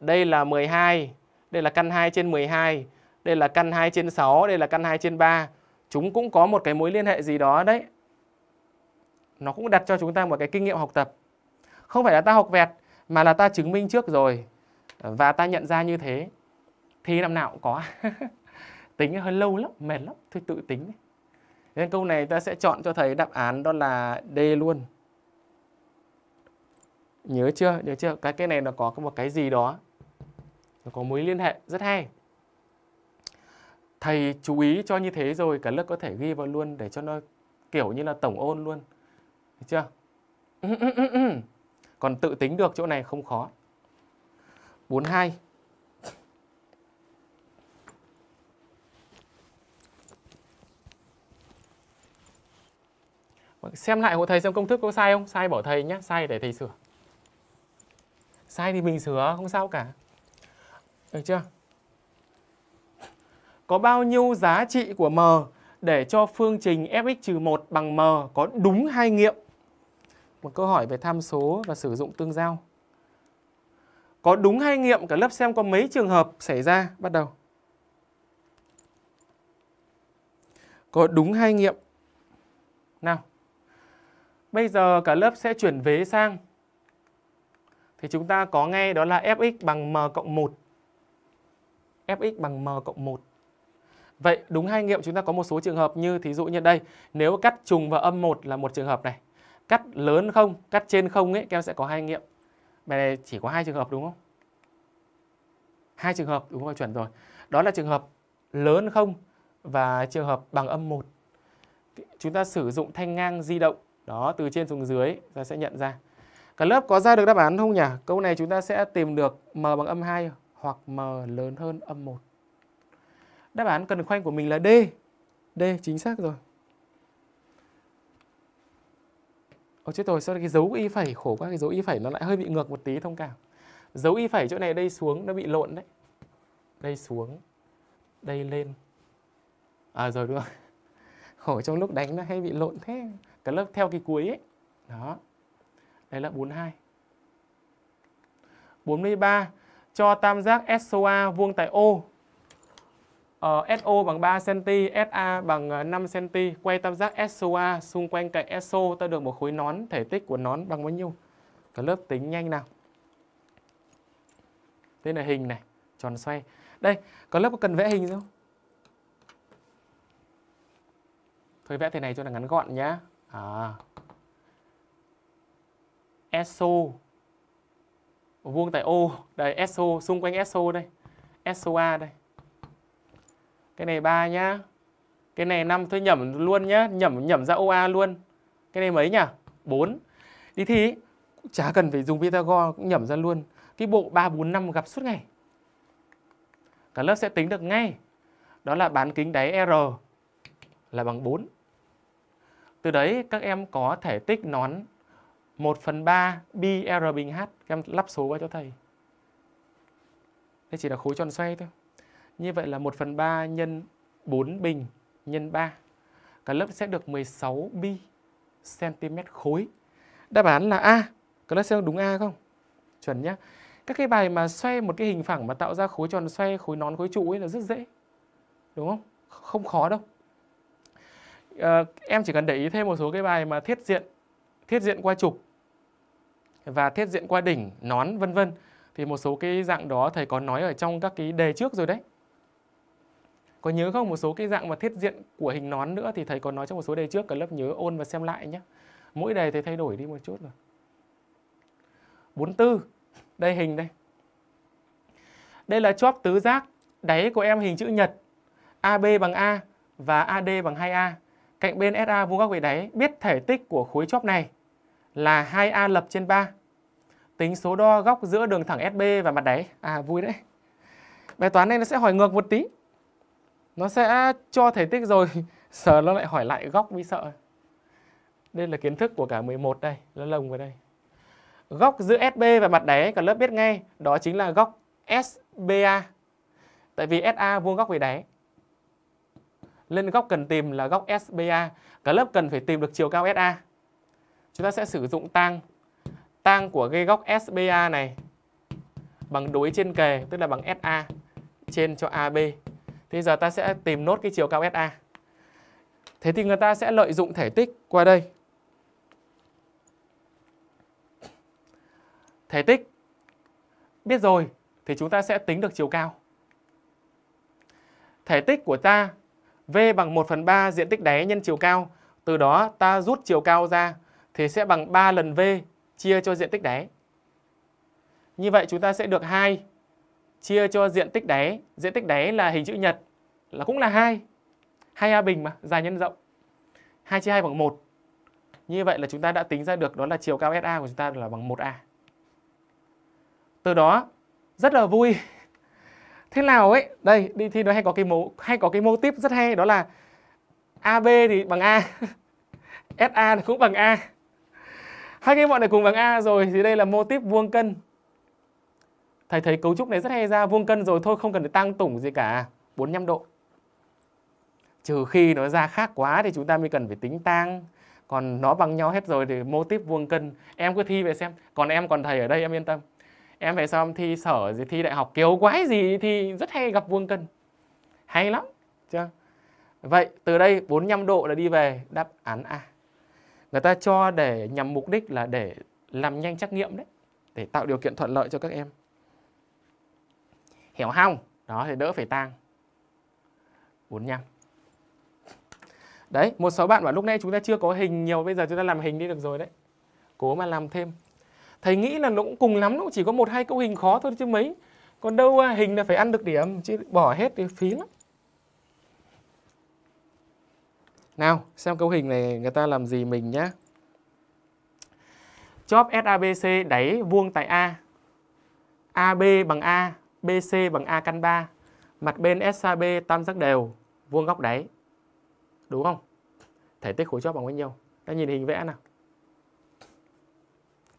đây là 12, đây là căn 2 trên 12, đây là căn 2 trên 6, đây là căn 2 trên 3. Chúng cũng có một cái mối liên hệ gì đó đấy. Nó cũng đặt cho chúng ta một cái kinh nghiệm học tập. Không phải là ta học vẹt mà là ta chứng minh trước rồi và ta nhận ra như thế. Thì năm nào cũng có. tính hơi lâu lắm, mệt lắm, thôi tự tính. Nên câu này ta sẽ chọn cho thầy đáp án đó là D luôn. Nhớ chưa? Nhớ chưa? Cái cái này nó có một cái gì đó nó có mối liên hệ rất hay thầy chú ý cho như thế rồi cả lớp có thể ghi vào luôn để cho nó kiểu như là tổng ôn luôn được chưa còn tự tính được chỗ này không khó 42 xem lại hộ thầy xem công thức có sai không sai bỏ thầy nhé sai để thầy sửa sai thì mình sửa không sao cả được chưa? Có bao nhiêu giá trị của M để cho phương trình fx-1 bằng M có đúng hai nghiệm? Một câu hỏi về tham số và sử dụng tương giao. Có đúng hai nghiệm cả lớp xem có mấy trường hợp xảy ra? Bắt đầu. Có đúng hai nghiệm? Nào. Bây giờ cả lớp sẽ chuyển vế sang. Thì chúng ta có ngay đó là fx bằng m cộng 1 Fx bằng m cộng 1. Vậy đúng hai nghiệm chúng ta có một số trường hợp như thí dụ như đây, nếu cắt trùng và âm 1 là một trường hợp này. Cắt lớn không, cắt trên không ấy, các em sẽ có hai nghiệm. Bài này chỉ có hai trường hợp đúng không? Hai trường hợp đúng rồi chuẩn rồi. Đó là trường hợp lớn không và trường hợp bằng âm 1. Chúng ta sử dụng thanh ngang di động đó từ trên xuống dưới ta sẽ nhận ra. Cả lớp có ra được đáp án không nhỉ? Câu này chúng ta sẽ tìm được m bằng âm 2 không? hoặc M lớn hơn âm 1. Đáp án cần khoanh của mình là D. D chính xác rồi. Ồ chết rồi, sao cái dấu y phẩy khổ quá, cái dấu y phẩy nó lại hơi bị ngược một tí thông cảm. Dấu y phẩy chỗ này đây xuống nó bị lộn đấy. Đây xuống, đây lên. À rồi đúng rồi. Khổ trong lúc đánh nó hay bị lộn thế. cả lớp theo cái cuối ấy. Đó. đây là 42. 43 cho tam giác SOA vuông tại O. Ờ, SO bằng 3 cm, SA bằng 5 ờ, cm, quay tam giác SOA xung quanh cạnh SO ta được một khối nón, thể tích của nón bằng bao nhiêu? Cả lớp tính nhanh nào. Đây là hình này, tròn xoay. Đây, cả lớp có cần vẽ hình không? Thôi vẽ thế này cho là ngắn gọn nhá. À. SO vuông tại O đây SO xung quanh SO đây SOA đây cái này 3 nhá cái này 5 tôi nhẩm luôn nhá nhẩm nhẩm ra OA luôn cái này mấy nhỉ 4 đi thi chả cần phải dùng Pythagore cũng nhẩm ra luôn cái bộ 3 4 5 gặp suốt ngày cả lớp sẽ tính được ngay đó là bán kính đáy R là bằng 4 từ đấy các em có thể tích nón 1 phần 3 pi r bình h các em lắp số vào cho thầy đây chỉ là khối tròn xoay thôi như vậy là 1 phần 3 nhân 4 bình nhân 3 cả lớp sẽ được 16 bi cm khối đáp án là A cả lớp sẽ đúng A không chuẩn nhé các cái bài mà xoay một cái hình phẳng mà tạo ra khối tròn xoay khối nón khối trụ ấy là rất dễ đúng không không khó đâu à, em chỉ cần để ý thêm một số cái bài mà thiết diện thiết diện qua trục và thiết diện qua đỉnh, nón vân vân. Thì một số cái dạng đó thầy có nói ở trong các cái đề trước rồi đấy. Có nhớ không một số cái dạng mà thiết diện của hình nón nữa thì thầy có nói trong một số đề trước cả lớp nhớ ôn và xem lại nhé. Mỗi đề thầy thay đổi đi một chút rồi. 44. Đây hình đây. Đây là chóp tứ giác, đáy của em hình chữ nhật. AB bằng A và AD bằng 2A. Cạnh bên SA vuông góc về đáy, biết thể tích của khối chóp này là 2A lập trên 3. Tính số đo góc giữa đường thẳng SB và mặt đáy. À vui đấy. Bài toán này nó sẽ hỏi ngược một tí. Nó sẽ cho thể tích rồi, giờ nó lại hỏi lại góc mới sợ. Đây là kiến thức của cả 11 đây, nó lồng vào đây. Góc giữa SB và mặt đáy cả lớp biết ngay, đó chính là góc SBA. Tại vì SA vuông góc về đáy. Lên góc cần tìm là góc SBA. Cả lớp cần phải tìm được chiều cao SA. Chúng ta sẽ sử dụng tang. Tang của gây góc SBA này bằng đối trên kề, tức là bằng SA trên cho AB. Thế giờ ta sẽ tìm nốt cái chiều cao SA. Thế thì người ta sẽ lợi dụng thể tích qua đây. Thể tích biết rồi thì chúng ta sẽ tính được chiều cao. Thể tích của ta V bằng 1 phần 3 diện tích đáy nhân chiều cao. Từ đó ta rút chiều cao ra thì sẽ bằng 3 lần V chia cho diện tích đáy. Như vậy chúng ta sẽ được 2 chia cho diện tích đáy. Diện tích đáy là hình chữ nhật là cũng là 2. 2A bình mà, dài nhân rộng. 2 chia 2 bằng 1. Như vậy là chúng ta đã tính ra được đó là chiều cao SA của chúng ta là bằng 1A. Từ đó rất là vui. Thế nào ấy, đây đi thi nó hay có cái mẫu hay có cái mô típ rất hay đó là AB thì bằng A. SA cũng bằng A hai cái bọn này cùng bằng A rồi thì đây là mô típ vuông cân thầy thấy cấu trúc này rất hay ra vuông cân rồi thôi không cần phải tăng tủng gì cả 45 độ trừ khi nó ra khác quá thì chúng ta mới cần phải tính tăng còn nó bằng nhau hết rồi thì mô típ vuông cân em cứ thi về xem còn em còn thầy ở đây em yên tâm em về sau thi sở gì thi đại học kiểu quái gì thì rất hay gặp vuông cân hay lắm chưa vậy từ đây 45 độ là đi về đáp án A người ta cho để nhằm mục đích là để làm nhanh trắc nghiệm đấy để tạo điều kiện thuận lợi cho các em hiểu không đó thì đỡ phải tang 45 đấy một số bạn bảo lúc nãy chúng ta chưa có hình nhiều bây giờ chúng ta làm hình đi được rồi đấy cố mà làm thêm thầy nghĩ là nó cũng cùng lắm nó cũng chỉ có một hai câu hình khó thôi chứ mấy còn đâu à, hình là phải ăn được điểm chứ bỏ hết thì phí lắm Nào, xem cấu hình này người ta làm gì mình nhé. Chóp SABC đáy vuông tại A. AB bằng A, BC bằng A căn 3. Mặt bên SAB tam giác đều, vuông góc đáy. Đúng không? Thể tích khối chóp bằng bao nhiêu? Ta nhìn hình vẽ nào.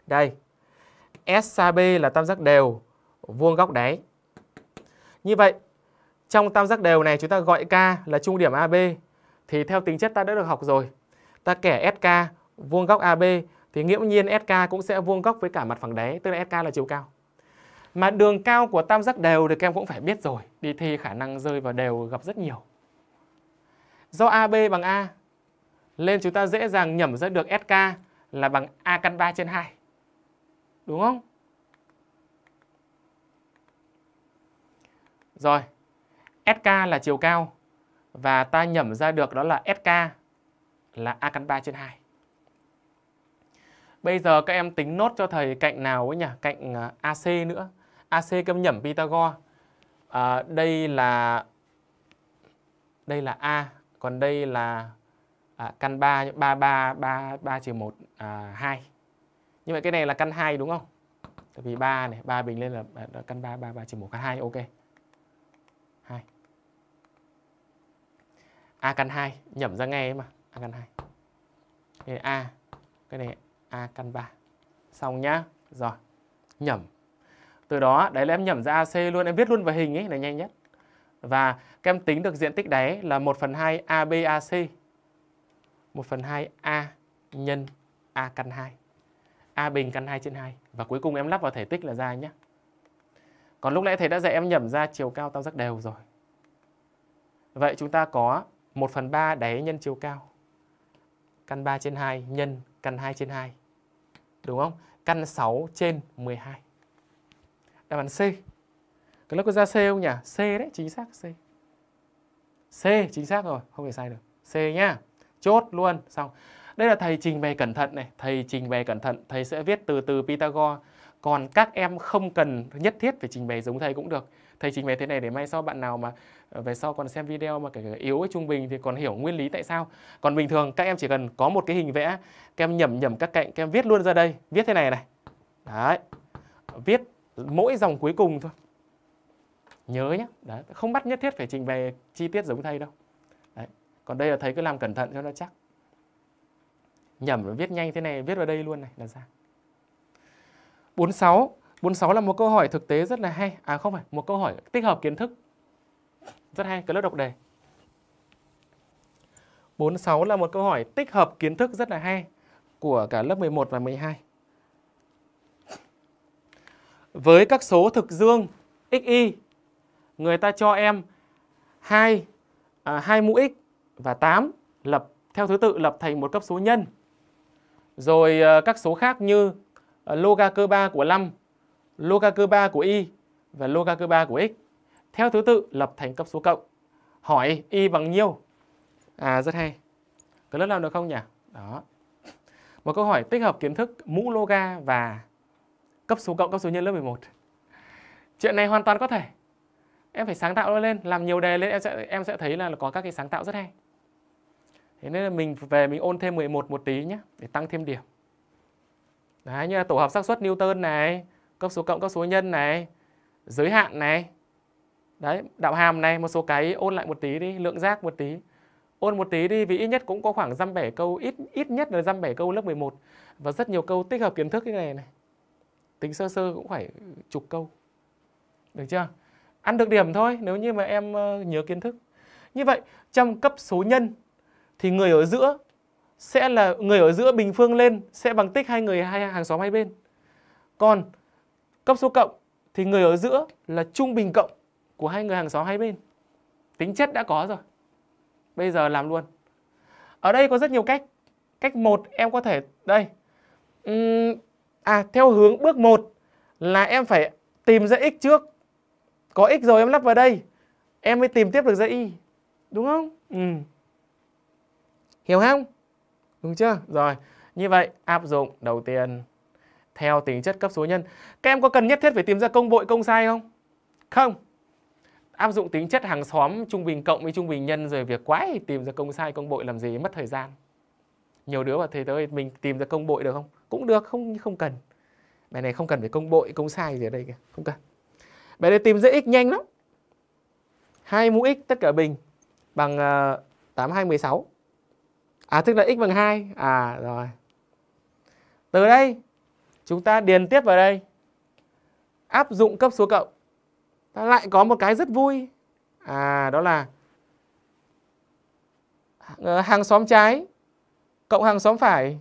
Đây. SAB là tam giác đều, vuông góc đáy. Như vậy, trong tam giác đều này chúng ta gọi K là trung điểm AB thì theo tính chất ta đã được học rồi. Ta kẻ SK vuông góc AB thì nghiễm nhiên SK cũng sẽ vuông góc với cả mặt phẳng đáy, tức là SK là chiều cao. Mà đường cao của tam giác đều thì các em cũng phải biết rồi, đi thi khả năng rơi vào đều gặp rất nhiều. Do AB bằng A nên chúng ta dễ dàng nhẩm ra được SK là bằng A căn 3 trên 2. Đúng không? Rồi, SK là chiều cao và ta nhẩm ra được đó là SK là A căn 3 trên 2. Bây giờ các em tính nốt cho thầy cạnh nào ấy nhỉ? Cạnh à, AC nữa. AC các nhẩm Pythagore. À, đây là đây là A, còn đây là à, căn 3 3 3 3 3 trừ 1 à, 2. Như vậy cái này là căn 2 đúng không? Tại vì 3 này, 3 bình lên là căn 3 3 3 trừ 1 căn 2 ok. 2 a căn 2 nhẩm ra ngay mà a căn 2 cái này a cái này a căn 3 xong nhá rồi nhẩm từ đó đấy là em nhẩm ra AC luôn em viết luôn vào hình ấy là nhanh nhất và các em tính được diện tích đáy là 1 phần 2 ABAC 1 phần 2 A nhân A căn 2 A bình căn 2 trên 2 và cuối cùng em lắp vào thể tích là ra nhé còn lúc nãy thầy đã dạy em nhẩm ra chiều cao tam giác đều rồi vậy chúng ta có 1 phần 3 đáy nhân chiều cao. Căn 3 trên 2 nhân căn 2 trên 2. Đúng không? Căn 6 trên 12. Đáp án C. Cái lớp có ra C không nhỉ? C đấy, chính xác C. C, chính xác rồi, không thể sai được. C nhá. Chốt luôn, xong. Đây là thầy trình bày cẩn thận này. Thầy trình bày cẩn thận, thầy sẽ viết từ từ Pythagore. Còn các em không cần nhất thiết phải trình bày giống thầy cũng được thầy trình bày thế này để mai sau bạn nào mà ờ, về sau còn xem video mà kể cả yếu với trung bình thì còn hiểu nguyên lý tại sao còn bình thường các em chỉ cần có một cái hình vẽ các em nhẩm nhẩm các cạnh các em viết luôn ra đây viết thế này này đấy viết mỗi dòng cuối cùng thôi nhớ nhé đấy. không bắt nhất thiết phải trình bày chi tiết giống thầy đâu đấy. còn đây là thầy cứ làm cẩn thận cho nó chắc nhẩm viết nhanh thế này viết vào đây luôn này là ra 46 46 là một câu hỏi thực tế rất là hay. À không phải, một câu hỏi tích hợp kiến thức. Rất hay, cái lớp đọc đề. 46 là một câu hỏi tích hợp kiến thức rất là hay của cả lớp 11 và 12. Với các số thực dương xy, người ta cho em 2 à, 2 mũ x và 8 lập theo thứ tự lập thành một cấp số nhân. Rồi à, các số khác như à, loga cơ 3 của 5 Logacu 3 của y và Logacu 3 của x theo thứ tự lập thành cấp số cộng. Hỏi y bằng nhiêu? À rất hay. Cái lớp làm được không nhỉ? Đó. Một câu hỏi tích hợp kiến thức mũ loga và cấp số cộng cấp số nhân lớp 11. Chuyện này hoàn toàn có thể. Em phải sáng tạo nó lên, làm nhiều đề lên em sẽ em sẽ thấy là có các cái sáng tạo rất hay. Thế nên là mình về mình ôn thêm 11 một tí nhé để tăng thêm điểm. Đấy như là tổ hợp xác suất Newton này, cấp số cộng, cấp số nhân này, giới hạn này. Đấy, đạo hàm này, một số cái ôn lại một tí đi, lượng giác một tí. Ôn một tí đi vì ít nhất cũng có khoảng dăm bẻ câu, ít ít nhất là dăm bẻ câu lớp 11 và rất nhiều câu tích hợp kiến thức như này này. Tính sơ sơ cũng phải chục câu. Được chưa? Ăn được điểm thôi nếu như mà em ờ, nhớ kiến thức. Như vậy trong cấp số nhân thì người ở giữa sẽ là người ở giữa bình phương lên sẽ bằng tích hai người hai hàng xóm hai bên. Còn Cấp số cộng thì người ở giữa là trung bình cộng của hai người hàng xóm hai bên. Tính chất đã có rồi. Bây giờ làm luôn. Ở đây có rất nhiều cách. Cách 1 em có thể đây. Uhm, à theo hướng bước 1 là em phải tìm ra x trước. Có x rồi em lắp vào đây. Em mới tìm tiếp được ra y. Đúng không? Ừ. Hiểu không? Đúng chưa? Rồi, như vậy áp dụng đầu tiên theo tính chất cấp số nhân. Các em có cần nhất thiết phải tìm ra công bội công sai không? Không. Áp dụng tính chất hàng xóm trung bình cộng với trung bình nhân rồi việc quái thì tìm ra công sai công bội làm gì mất thời gian. Nhiều đứa bảo thầy tới mình tìm ra công bội được không? Cũng được, không không cần. Bài này không cần phải công bội, công sai gì ở đây kìa, không cần. Bài này tìm dễ x nhanh lắm. 2 mũ x tất cả bình bằng 8 2 16. À tức là x bằng 2. À rồi. Từ đây chúng ta điền tiếp vào đây áp dụng cấp số cộng ta lại có một cái rất vui à đó là ờ, hàng xóm trái cộng hàng xóm phải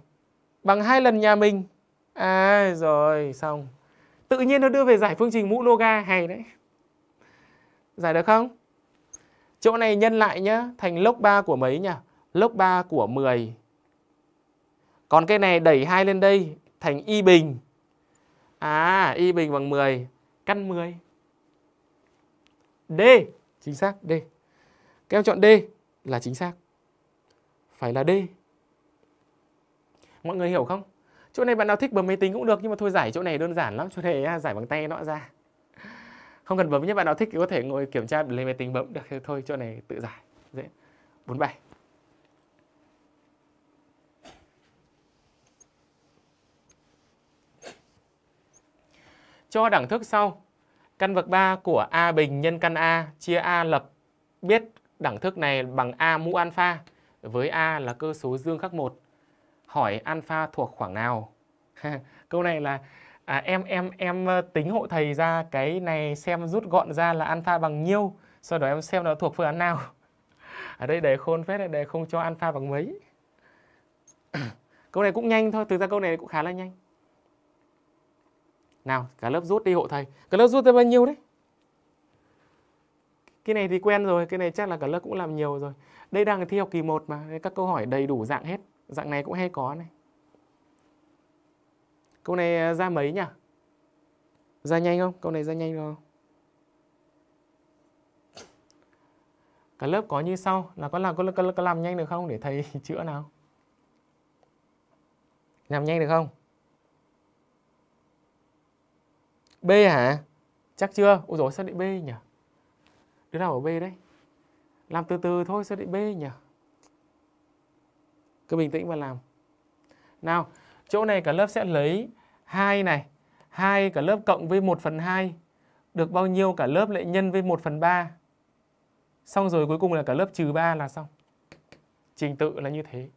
bằng hai lần nhà mình à rồi xong tự nhiên nó đưa về giải phương trình mũ loga hay đấy giải được không chỗ này nhân lại nhá thành log 3 của mấy nhỉ log 3 của 10 còn cái này đẩy hai lên đây thành y bình. À, y bình bằng 10 căn 10. D, chính xác D. Các em chọn D là chính xác. Phải là D. Mọi người hiểu không? Chỗ này bạn nào thích bấm máy tính cũng được nhưng mà thôi giải chỗ này đơn giản lắm, chỗ này giải bằng tay nó ra. Không cần bấm nhưng bạn nào thích thì có thể ngồi kiểm tra lên máy tính bấm được thôi, chỗ này tự giải. Dễ. 47. cho đẳng thức sau căn bậc 3 của A bình nhân căn A chia A lập biết đẳng thức này bằng A mũ alpha với A là cơ số dương khắc 1. Hỏi alpha thuộc khoảng nào? Câu này là à, em em em ờ, tính hộ thầy ra cái này xem rút gọn ra là alpha bằng nhiêu, sau đó em xem nó thuộc phương án nào. Ở đây để khôn phép để không cho alpha bằng mấy. câu này cũng nhanh thôi, thực ra câu này cũng khá là nhanh nào cả lớp rút đi hộ thầy cả lớp rút ra bao nhiêu đấy cái này thì quen rồi cái này chắc là cả lớp cũng làm nhiều rồi đây đang thi học kỳ 1 mà các câu hỏi đầy đủ dạng hết dạng này cũng hay có này câu này à, ra mấy nhỉ ra nhanh không câu này ra nhanh không cả lớp có như sau là có làm có, có, có làm nhanh được không để thầy chữa nào làm nhanh được không B hả? Chắc chưa? Ôi dồi, xác định B nhỉ? Đứa nào ở B đấy? Làm từ từ thôi, xác định B nhỉ? Cứ bình tĩnh mà làm. Nào, chỗ này cả lớp sẽ lấy 2 này. 2 cả lớp cộng với 1 phần 2. Được bao nhiêu cả lớp lại nhân với 1 phần 3. Xong rồi cuối cùng là cả lớp trừ 3 là xong. Trình tự là như thế.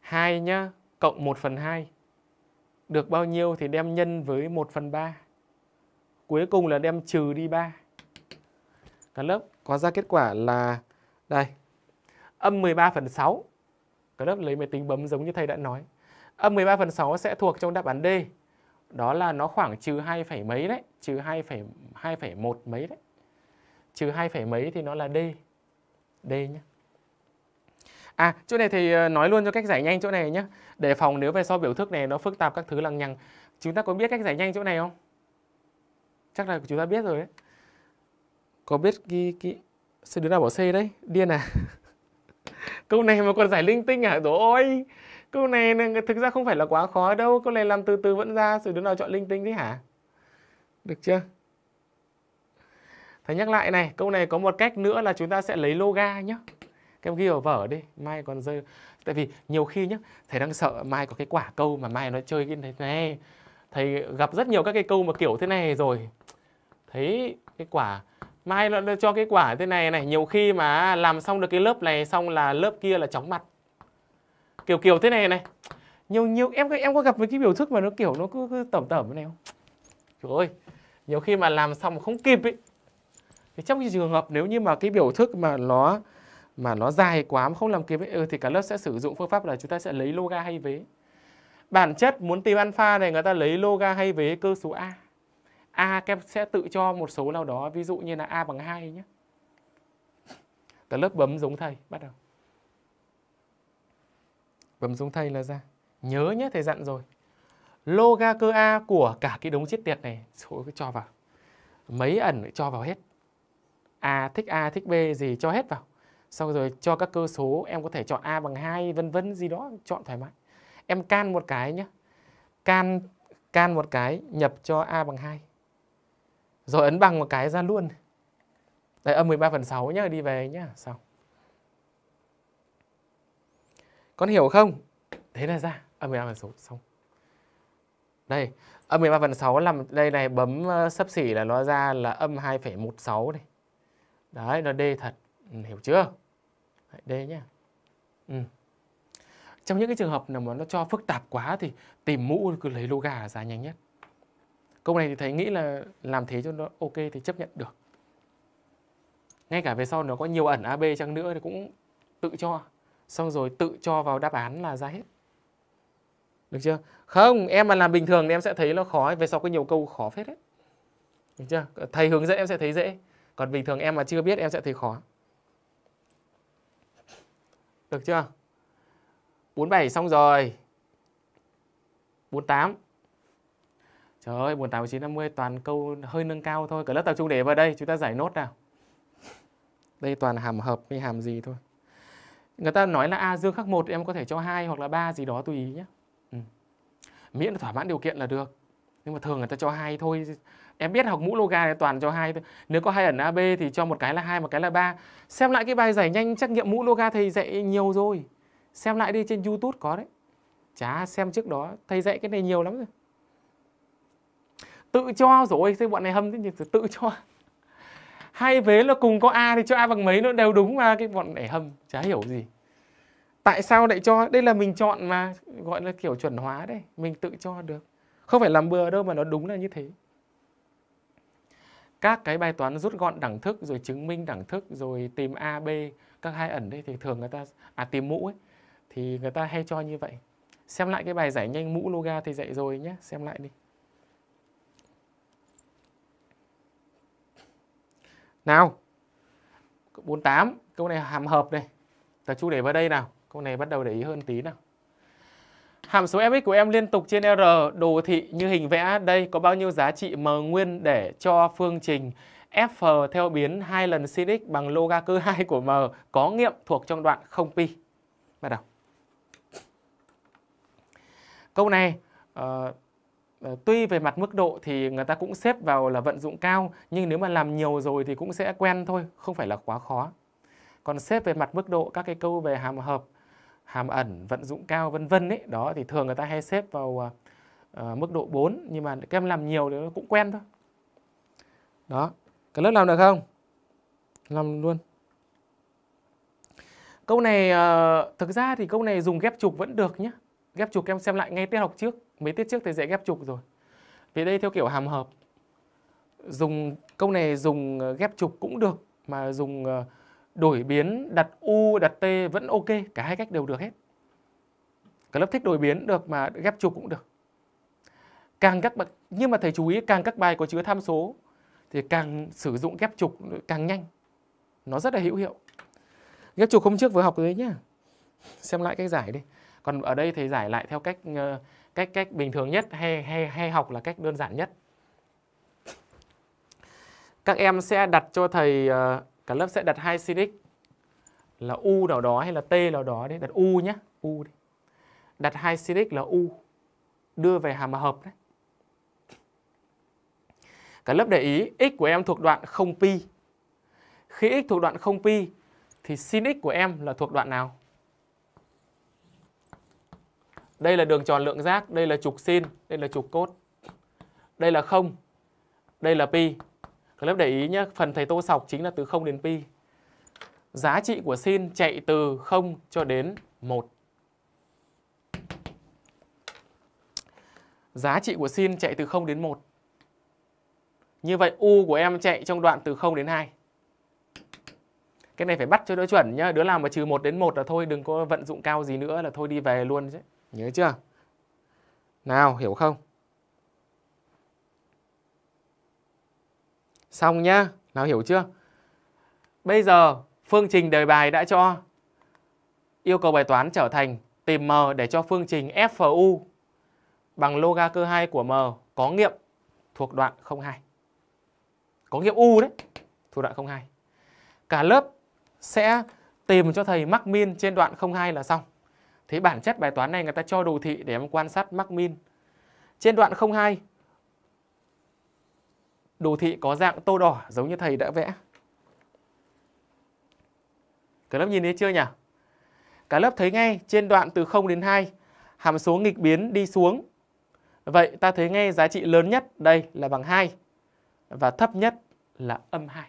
2 nhá, cộng 1 phần 2 được bao nhiêu thì đem nhân với 1 phần 3. Cuối cùng là đem trừ đi 3. Cả lớp có ra kết quả là đây, âm 13 phần 6. Cả lớp lấy máy tính bấm giống như thầy đã nói. Âm 13 phần 6 sẽ thuộc trong đáp án D. Đó là nó khoảng trừ 2 phẩy mấy đấy, trừ 2 phẩy, 2 phẩy 1 mấy đấy. Trừ 2 phẩy mấy thì nó là D. D nhé. À, chỗ này thì ờ, nói luôn cho cách giải nhanh chỗ này nhé để phòng nếu về so biểu thức này nó phức tạp các thứ lằng nhằng chúng ta có biết cách giải nhanh chỗ này không chắc là chúng ta biết rồi đấy có biết cái, cái... đứa nào bỏ c đấy điên à câu này mà còn giải linh tinh à rồi ôi câu này thực ra không phải là quá khó đâu câu này làm từ từ vẫn ra rồi đứa nào chọn linh tinh thế hả được chưa Thầy nhắc lại này, câu này có một cách nữa là chúng ta sẽ lấy loga nhá Các em ghi ở vở đi, mai còn rơi tại vì nhiều khi nhá thầy đang sợ mai có cái quả câu mà mai nó chơi cái thế này thầy gặp rất nhiều các cái câu mà kiểu thế này rồi thấy cái quả mai nó cho cái quả thế này này nhiều khi mà làm xong được cái lớp này xong là lớp kia là chóng mặt kiểu kiểu thế này này nhiều nhiều em em có gặp mấy cái biểu thức mà nó kiểu nó cứ, cứ tẩm tẩm thế này không trời ơi nhiều khi mà làm xong mà không kịp ấy thì trong cái trường hợp nếu như mà cái biểu thức mà nó mà nó dài quá mà không làm kiệt vết ừ, thì cả lớp sẽ sử dụng phương pháp là chúng ta sẽ lấy loga hay vế. Bản chất muốn tìm alpha này người ta lấy loga hay vế cơ số A. A các sẽ tự cho một số nào đó, ví dụ như là A bằng 2 nhé. Cả lớp bấm giống thầy, bắt đầu. Bấm giống thầy là ra. Nhớ nhé, thầy dặn rồi. Loga cơ A của cả cái đống chiết tiệt này, số cho vào. Mấy ẩn cho vào hết. A thích A thích B gì cho hết vào sau rồi cho các cơ số em có thể chọn a bằng 2 vân vân gì đó chọn thoải mái em can một cái nhé can can một cái nhập cho a bằng 2 rồi ấn bằng một cái ra luôn đây âm 13 phần 6 nhá đi về nhá xong con hiểu không thế là ra âm 13 phần 6 xong đây âm 13 phần 6 làm đây này bấm sấp xỉ là nó ra là âm 2,16 này đấy nó D thật ừ, hiểu chưa Đấy, D nhé. Ừ. Trong những cái trường hợp nào mà nó cho phức tạp quá thì tìm mũ cứ lấy loga là giá nhanh nhất. Câu này thì thầy nghĩ là làm thế cho nó ok thì chấp nhận được. Ngay cả về sau nó có nhiều ẩn AB chăng nữa thì cũng tự cho. Xong rồi tự cho vào đáp án là ra hết. Được chưa? Không, em mà làm bình thường thì em sẽ thấy nó khó. Về sau có nhiều câu khó phết đấy. Được chưa? Thầy hướng dẫn em sẽ thấy dễ. Còn bình thường em mà chưa biết em sẽ thấy khó. Được chưa? 47 xong rồi. 48. Trời ơi, 48, 49, 50 toàn câu hơi nâng cao thôi. Cả lớp tập trung để vào đây, chúng ta giải nốt nào. Đây toàn hàm hợp hay hàm gì thôi. Người ta nói là A dương khắc 1 em có thể cho 2 hoặc là 3 gì đó tùy ý nhé. Ừ. Miễn là thỏa mãn điều kiện là được. Nhưng mà thường người ta cho 2 thôi em biết học mũ loga toàn cho hai thôi nếu có hai ẩn ab thì cho một cái là hai một cái là ba xem lại cái bài giải nhanh trắc nghiệm mũ loga thầy dạy nhiều rồi xem lại đi trên youtube có đấy chả xem trước đó thầy dạy cái này nhiều lắm rồi tự cho rồi thế bọn này hâm thế nhỉ tự cho hai vế là cùng có a thì cho a bằng mấy nó đều đúng mà cái bọn này hâm chả hiểu gì tại sao lại cho đây là mình chọn mà gọi là kiểu chuẩn hóa đấy mình tự cho được không phải làm bừa đâu mà nó đúng là như thế các cái bài toán rút gọn đẳng thức rồi chứng minh đẳng thức rồi tìm a b các hai ẩn đây thì thường người ta à tìm mũ ấy thì người ta hay cho như vậy xem lại cái bài giải nhanh mũ loga thì dạy rồi nhé xem lại đi nào 48 câu này hàm hợp đây ta chú để vào đây nào câu này bắt đầu để ý hơn tí nào Hàm số fx của em liên tục trên R đồ thị như hình vẽ đây có bao nhiêu giá trị m nguyên để cho phương trình f theo biến 2 lần sin x bằng loga cơ 2 của m có nghiệm thuộc trong đoạn 0 pi. Bắt đầu. Câu này uh, tuy về mặt mức độ thì người ta cũng xếp vào là vận dụng cao nhưng nếu mà làm nhiều rồi thì cũng sẽ quen thôi, không phải là quá khó. Còn xếp về mặt mức độ các cái câu về hàm hợp hàm ẩn, vận dụng cao vân vân ấy, đó thì thường người ta hay xếp vào uh, mức độ 4 nhưng mà các em làm nhiều thì nó cũng quen thôi. Đó, cả lớp làm được không? Làm luôn. Câu này uh, thực ra thì câu này dùng ghép trục vẫn được nhé. Ghép trục em xem lại ngay tiết học trước, mấy tiết trước thì dễ ghép trục rồi. Vì đây theo kiểu hàm hợp. Dùng câu này dùng ghép trục cũng được mà dùng uh, đổi biến đặt u đặt t vẫn ok cả hai cách đều được hết cả lớp thích đổi biến được mà ghép chụp cũng được càng các bạn nhưng mà thầy chú ý càng các bài có chứa tham số thì càng sử dụng ghép trục càng nhanh nó rất là hữu hiệu ghép trục hôm trước vừa học rồi đấy nhá xem lại cách giải đi còn ở đây thầy giải lại theo cách ờ, cách cách bình thường nhất hay hay hay học là cách đơn giản nhất các em sẽ đặt cho thầy ờ, cả lớp sẽ đặt hai sin x là u nào đó hay là t nào đó đấy đặt u nhé u đi đặt hai sin x là u đưa về hàm hợp đấy cả lớp để ý x của em thuộc đoạn không pi khi x thuộc đoạn không pi thì sin x của em là thuộc đoạn nào đây là đường tròn lượng giác đây là trục sin đây là trục cốt đây là không đây là pi các lớp để ý nhé, phần thầy tô sọc chính là từ 0 đến pi. Giá trị của sin chạy từ 0 cho đến 1. Giá trị của sin chạy từ 0 đến 1. Như vậy U của em chạy trong đoạn từ 0 đến 2. Cái này phải bắt cho đối chuẩn nhá. Đứa làm mà trừ 1 đến 1 là thôi. Đừng có vận dụng cao gì nữa là thôi đi về luôn chứ. Nhớ chưa? Nào, hiểu không? Xong nhá, nào hiểu chưa? Bây giờ phương trình đề bài đã cho yêu cầu bài toán trở thành tìm M để cho phương trình FU bằng loga cơ 2 của M có nghiệm thuộc đoạn 02. Có nghiệm U đấy, thuộc đoạn 02. Cả lớp sẽ tìm cho thầy mắc min trên đoạn 02 là xong. Thế bản chất bài toán này người ta cho đồ thị để em quan sát mắc min. Trên đoạn 02 đồ thị có dạng tô đỏ giống như thầy đã vẽ. Cả lớp nhìn thấy chưa nhỉ? Cả lớp thấy ngay trên đoạn từ 0 đến 2, hàm số nghịch biến đi xuống. Vậy ta thấy ngay giá trị lớn nhất đây là bằng 2 và thấp nhất là âm 2.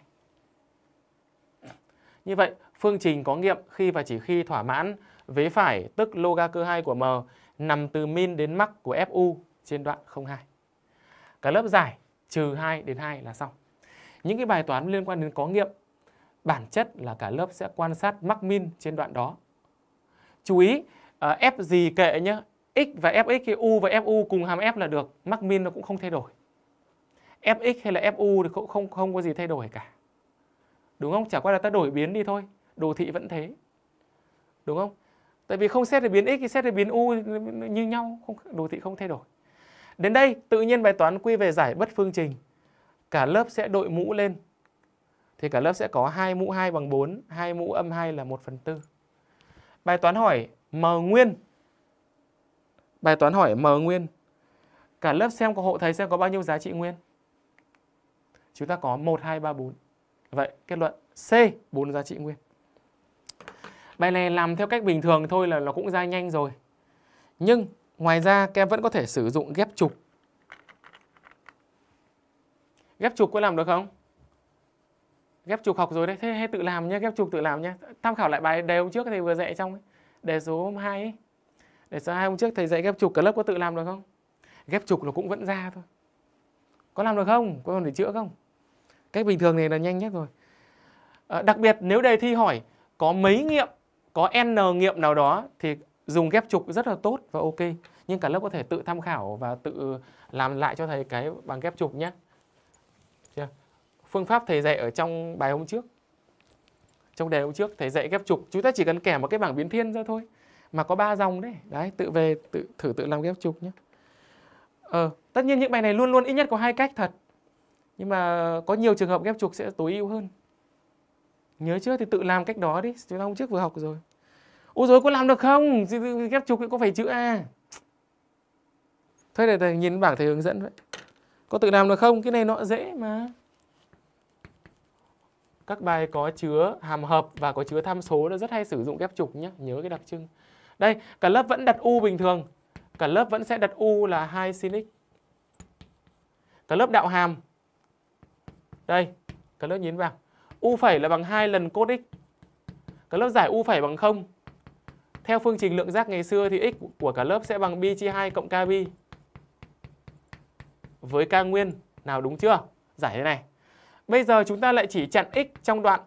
Như vậy, phương trình có nghiệm khi và chỉ khi thỏa mãn vế phải tức loga cơ 2 của m nằm từ min đến max của fu trên đoạn 02. Cả lớp giải trừ 2 đến 2 là xong. Những cái bài toán liên quan đến có nghiệm, bản chất là cả lớp sẽ quan sát mắc min trên đoạn đó. Chú ý, ờ, f gì kệ nhé, x và fx thì u và fu cùng hàm f là được, mắc min nó cũng không thay đổi. fx hay là fu thì cũng không không có gì thay đổi cả. Đúng không? Chả qua là ta đổi biến đi thôi, đồ thị vẫn thế. Đúng không? Tại vì không xét được biến x thì xét được biến u như nhau, không đồ thị không thay đổi. Đến đây, tự nhiên bài toán quy về giải bất phương trình. Cả lớp sẽ đội mũ lên. Thì cả lớp sẽ có 2 mũ 2 bằng 4, 2 mũ âm 2 là 1 phần 4. Bài toán hỏi M nguyên. Bài toán hỏi M nguyên. Cả lớp xem có hộ thầy xem có bao nhiêu giá trị nguyên. Chúng ta có 1, 2, 3, 4. Vậy kết luận C, 4 giá trị nguyên. Bài này làm theo cách bình thường thôi là nó cũng ra nhanh rồi. Nhưng Ngoài ra các em vẫn có thể sử dụng ghép trục. Ghép trục có làm được không? Ghép trục học rồi đấy, thế hay tự làm nhé, ghép trục tự làm nhé. Tham khảo lại bài đề hôm trước thầy vừa dạy trong Đề số 2 ấy. Đề số 2 hôm trước thầy dạy ghép trục, cả lớp có tự làm được không? Ghép trục nó cũng vẫn ra thôi. Có làm được không? Có còn để chữa không? Cách bình thường này là nhanh nhất rồi. À, đặc biệt nếu đề thi hỏi có mấy nghiệm, có n nghiệm nào đó thì dùng ghép trục rất là tốt và ok nhưng cả lớp có thể tự tham khảo và tự làm lại cho thầy cái bằng ghép trục nhé Chưa? phương pháp thầy dạy ở trong bài hôm trước trong đề hôm trước thầy dạy ghép trục chúng ta chỉ cần kẻ một cái bảng biến thiên ra thôi mà có ba dòng đấy đấy tự về tự thử tự làm ghép trục nhé ờ, tất nhiên những bài này luôn luôn ít nhất có hai cách thật nhưng mà có nhiều trường hợp ghép trục sẽ tối ưu hơn nhớ chưa thì tự làm cách đó đi chúng ta hôm trước vừa học rồi ôi rồi có làm được không ghép trục có phải chữ a Thôi để thầy nhìn bảng thầy hướng dẫn vậy có tự làm được không cái này nó dễ mà các bài có chứa hàm hợp và có chứa tham số đã rất hay sử dụng ghép trục nhé nhớ cái đặc trưng đây cả lớp vẫn đặt u bình thường cả lớp vẫn sẽ đặt u là hai sin x cả lớp đạo hàm đây cả lớp nhìn vào u phẩy là bằng hai lần cos x cả lớp giải u phẩy bằng không theo phương trình lượng giác ngày xưa thì x của cả lớp sẽ bằng bi chia 2 cộng kb với k nguyên. Nào đúng chưa? Giải thế này. Bây giờ chúng ta lại chỉ chặn x trong đoạn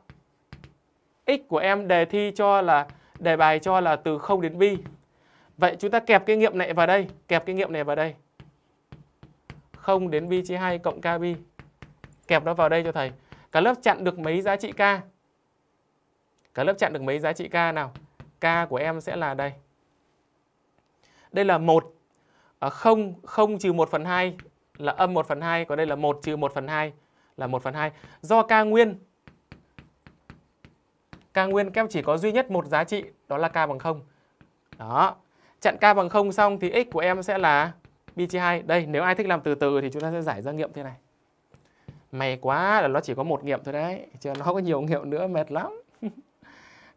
x của em đề thi cho là đề bài cho là từ 0 đến bi. Vậy chúng ta kẹp cái nghiệm này vào đây, kẹp cái nghiệm này vào đây. 0 đến bi chia 2 cộng kb. Kẹp nó vào đây cho thầy. Cả lớp chặn được mấy giá trị k? Cả lớp chặn được mấy giá trị k nào? K của em sẽ là đây. Đây là 1 0 0 trừ 1 phần 2 là âm 1 phần 2, còn đây là 1 trừ 1 phần 2 là 1 phần 2. Do K nguyên K nguyên các em chỉ có duy nhất một giá trị đó là K bằng 0. Đó. Chặn K bằng 0 xong thì x của em sẽ là b chia 2. Đây, nếu ai thích làm từ từ thì chúng ta sẽ giải ra nghiệm thế này. mày quá là nó chỉ có một nghiệm thôi đấy, chứ nó có nhiều nghiệm nữa mệt lắm.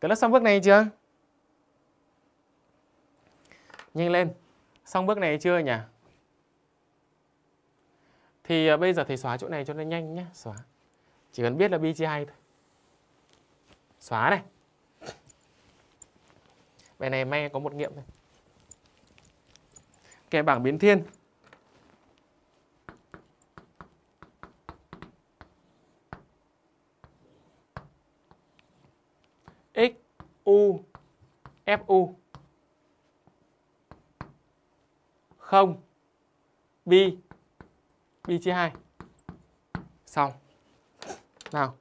Cái lớp xong bước này chưa? nhanh lên xong bước này chưa nhỉ thì à, bây giờ thầy xóa chỗ này cho nó nhanh nhé xóa chỉ cần biết là bi chia thôi xóa này bài này may có một nghiệm này kẻ bảng biến thiên x u f u 0 b, b chia 2. Xong. Nào.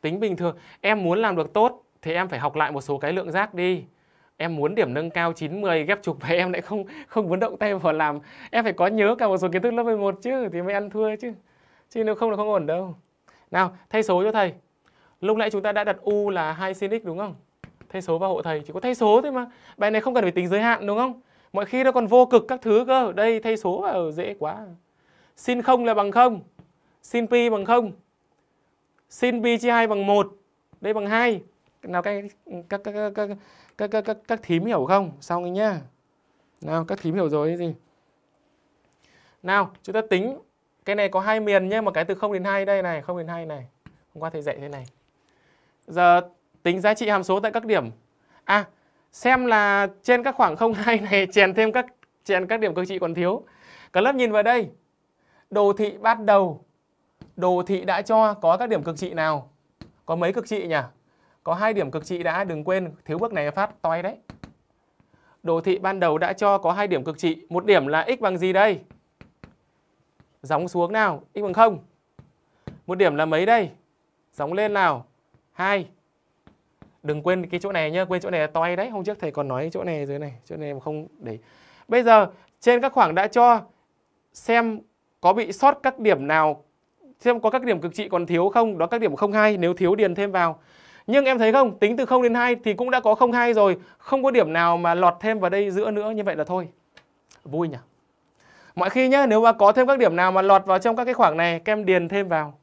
Tính bình thường, em muốn làm được tốt thì em phải học lại một số cái lượng giác đi em muốn điểm nâng cao 9 10 ghép trục và em lại không không muốn động tay vào làm em phải có nhớ cả một số kiến thức lớp 11 chứ thì mới ăn thua chứ chứ nếu không là không ổn đâu nào thay số cho thầy lúc nãy chúng ta đã đặt u là 2 sin x đúng không thay số và hộ thầy chỉ có thay số thôi mà bài này không cần phải tính giới hạn đúng không mọi khi nó còn vô cực các thứ cơ đây thay số vào dễ quá sin không là bằng không sin pi bằng không sin pi chia hai bằng một đây bằng hai nào các các các các các các, các, các thím hiểu không xong rồi nhá nào các thím hiểu rồi cái gì nào chúng ta tính cái này có hai miền nhé mà cái từ 0 đến 2 đây này 0 đến 2 này hôm qua thầy dạy thế này giờ tính giá trị hàm số tại các điểm à xem là trên các khoảng không hai này chèn thêm các chèn các điểm cực trị còn thiếu cả lớp nhìn vào đây đồ thị bắt đầu đồ thị đã cho có các điểm cực trị nào có mấy cực trị nhỉ có hai điểm cực trị đã đừng quên thiếu bước này phát toi đấy đồ thị ban đầu đã cho có hai điểm cực trị một điểm là x bằng gì đây dóng xuống nào x bằng không một điểm là mấy đây dóng lên nào hai đừng quên cái chỗ này nhá quên chỗ này là toay đấy hôm trước thầy còn nói chỗ này dưới này chỗ này mà không để bây giờ trên các khoảng đã cho xem có bị sót các điểm nào xem có các điểm cực trị còn thiếu không đó các điểm không hai. nếu thiếu điền thêm vào nhưng em thấy không tính từ 0 đến 2 thì cũng đã có 02 rồi không có điểm nào mà lọt thêm vào đây giữa nữa như vậy là thôi vui nhỉ mọi khi nhá nếu mà có thêm các điểm nào mà lọt vào trong các cái khoảng này các em điền thêm vào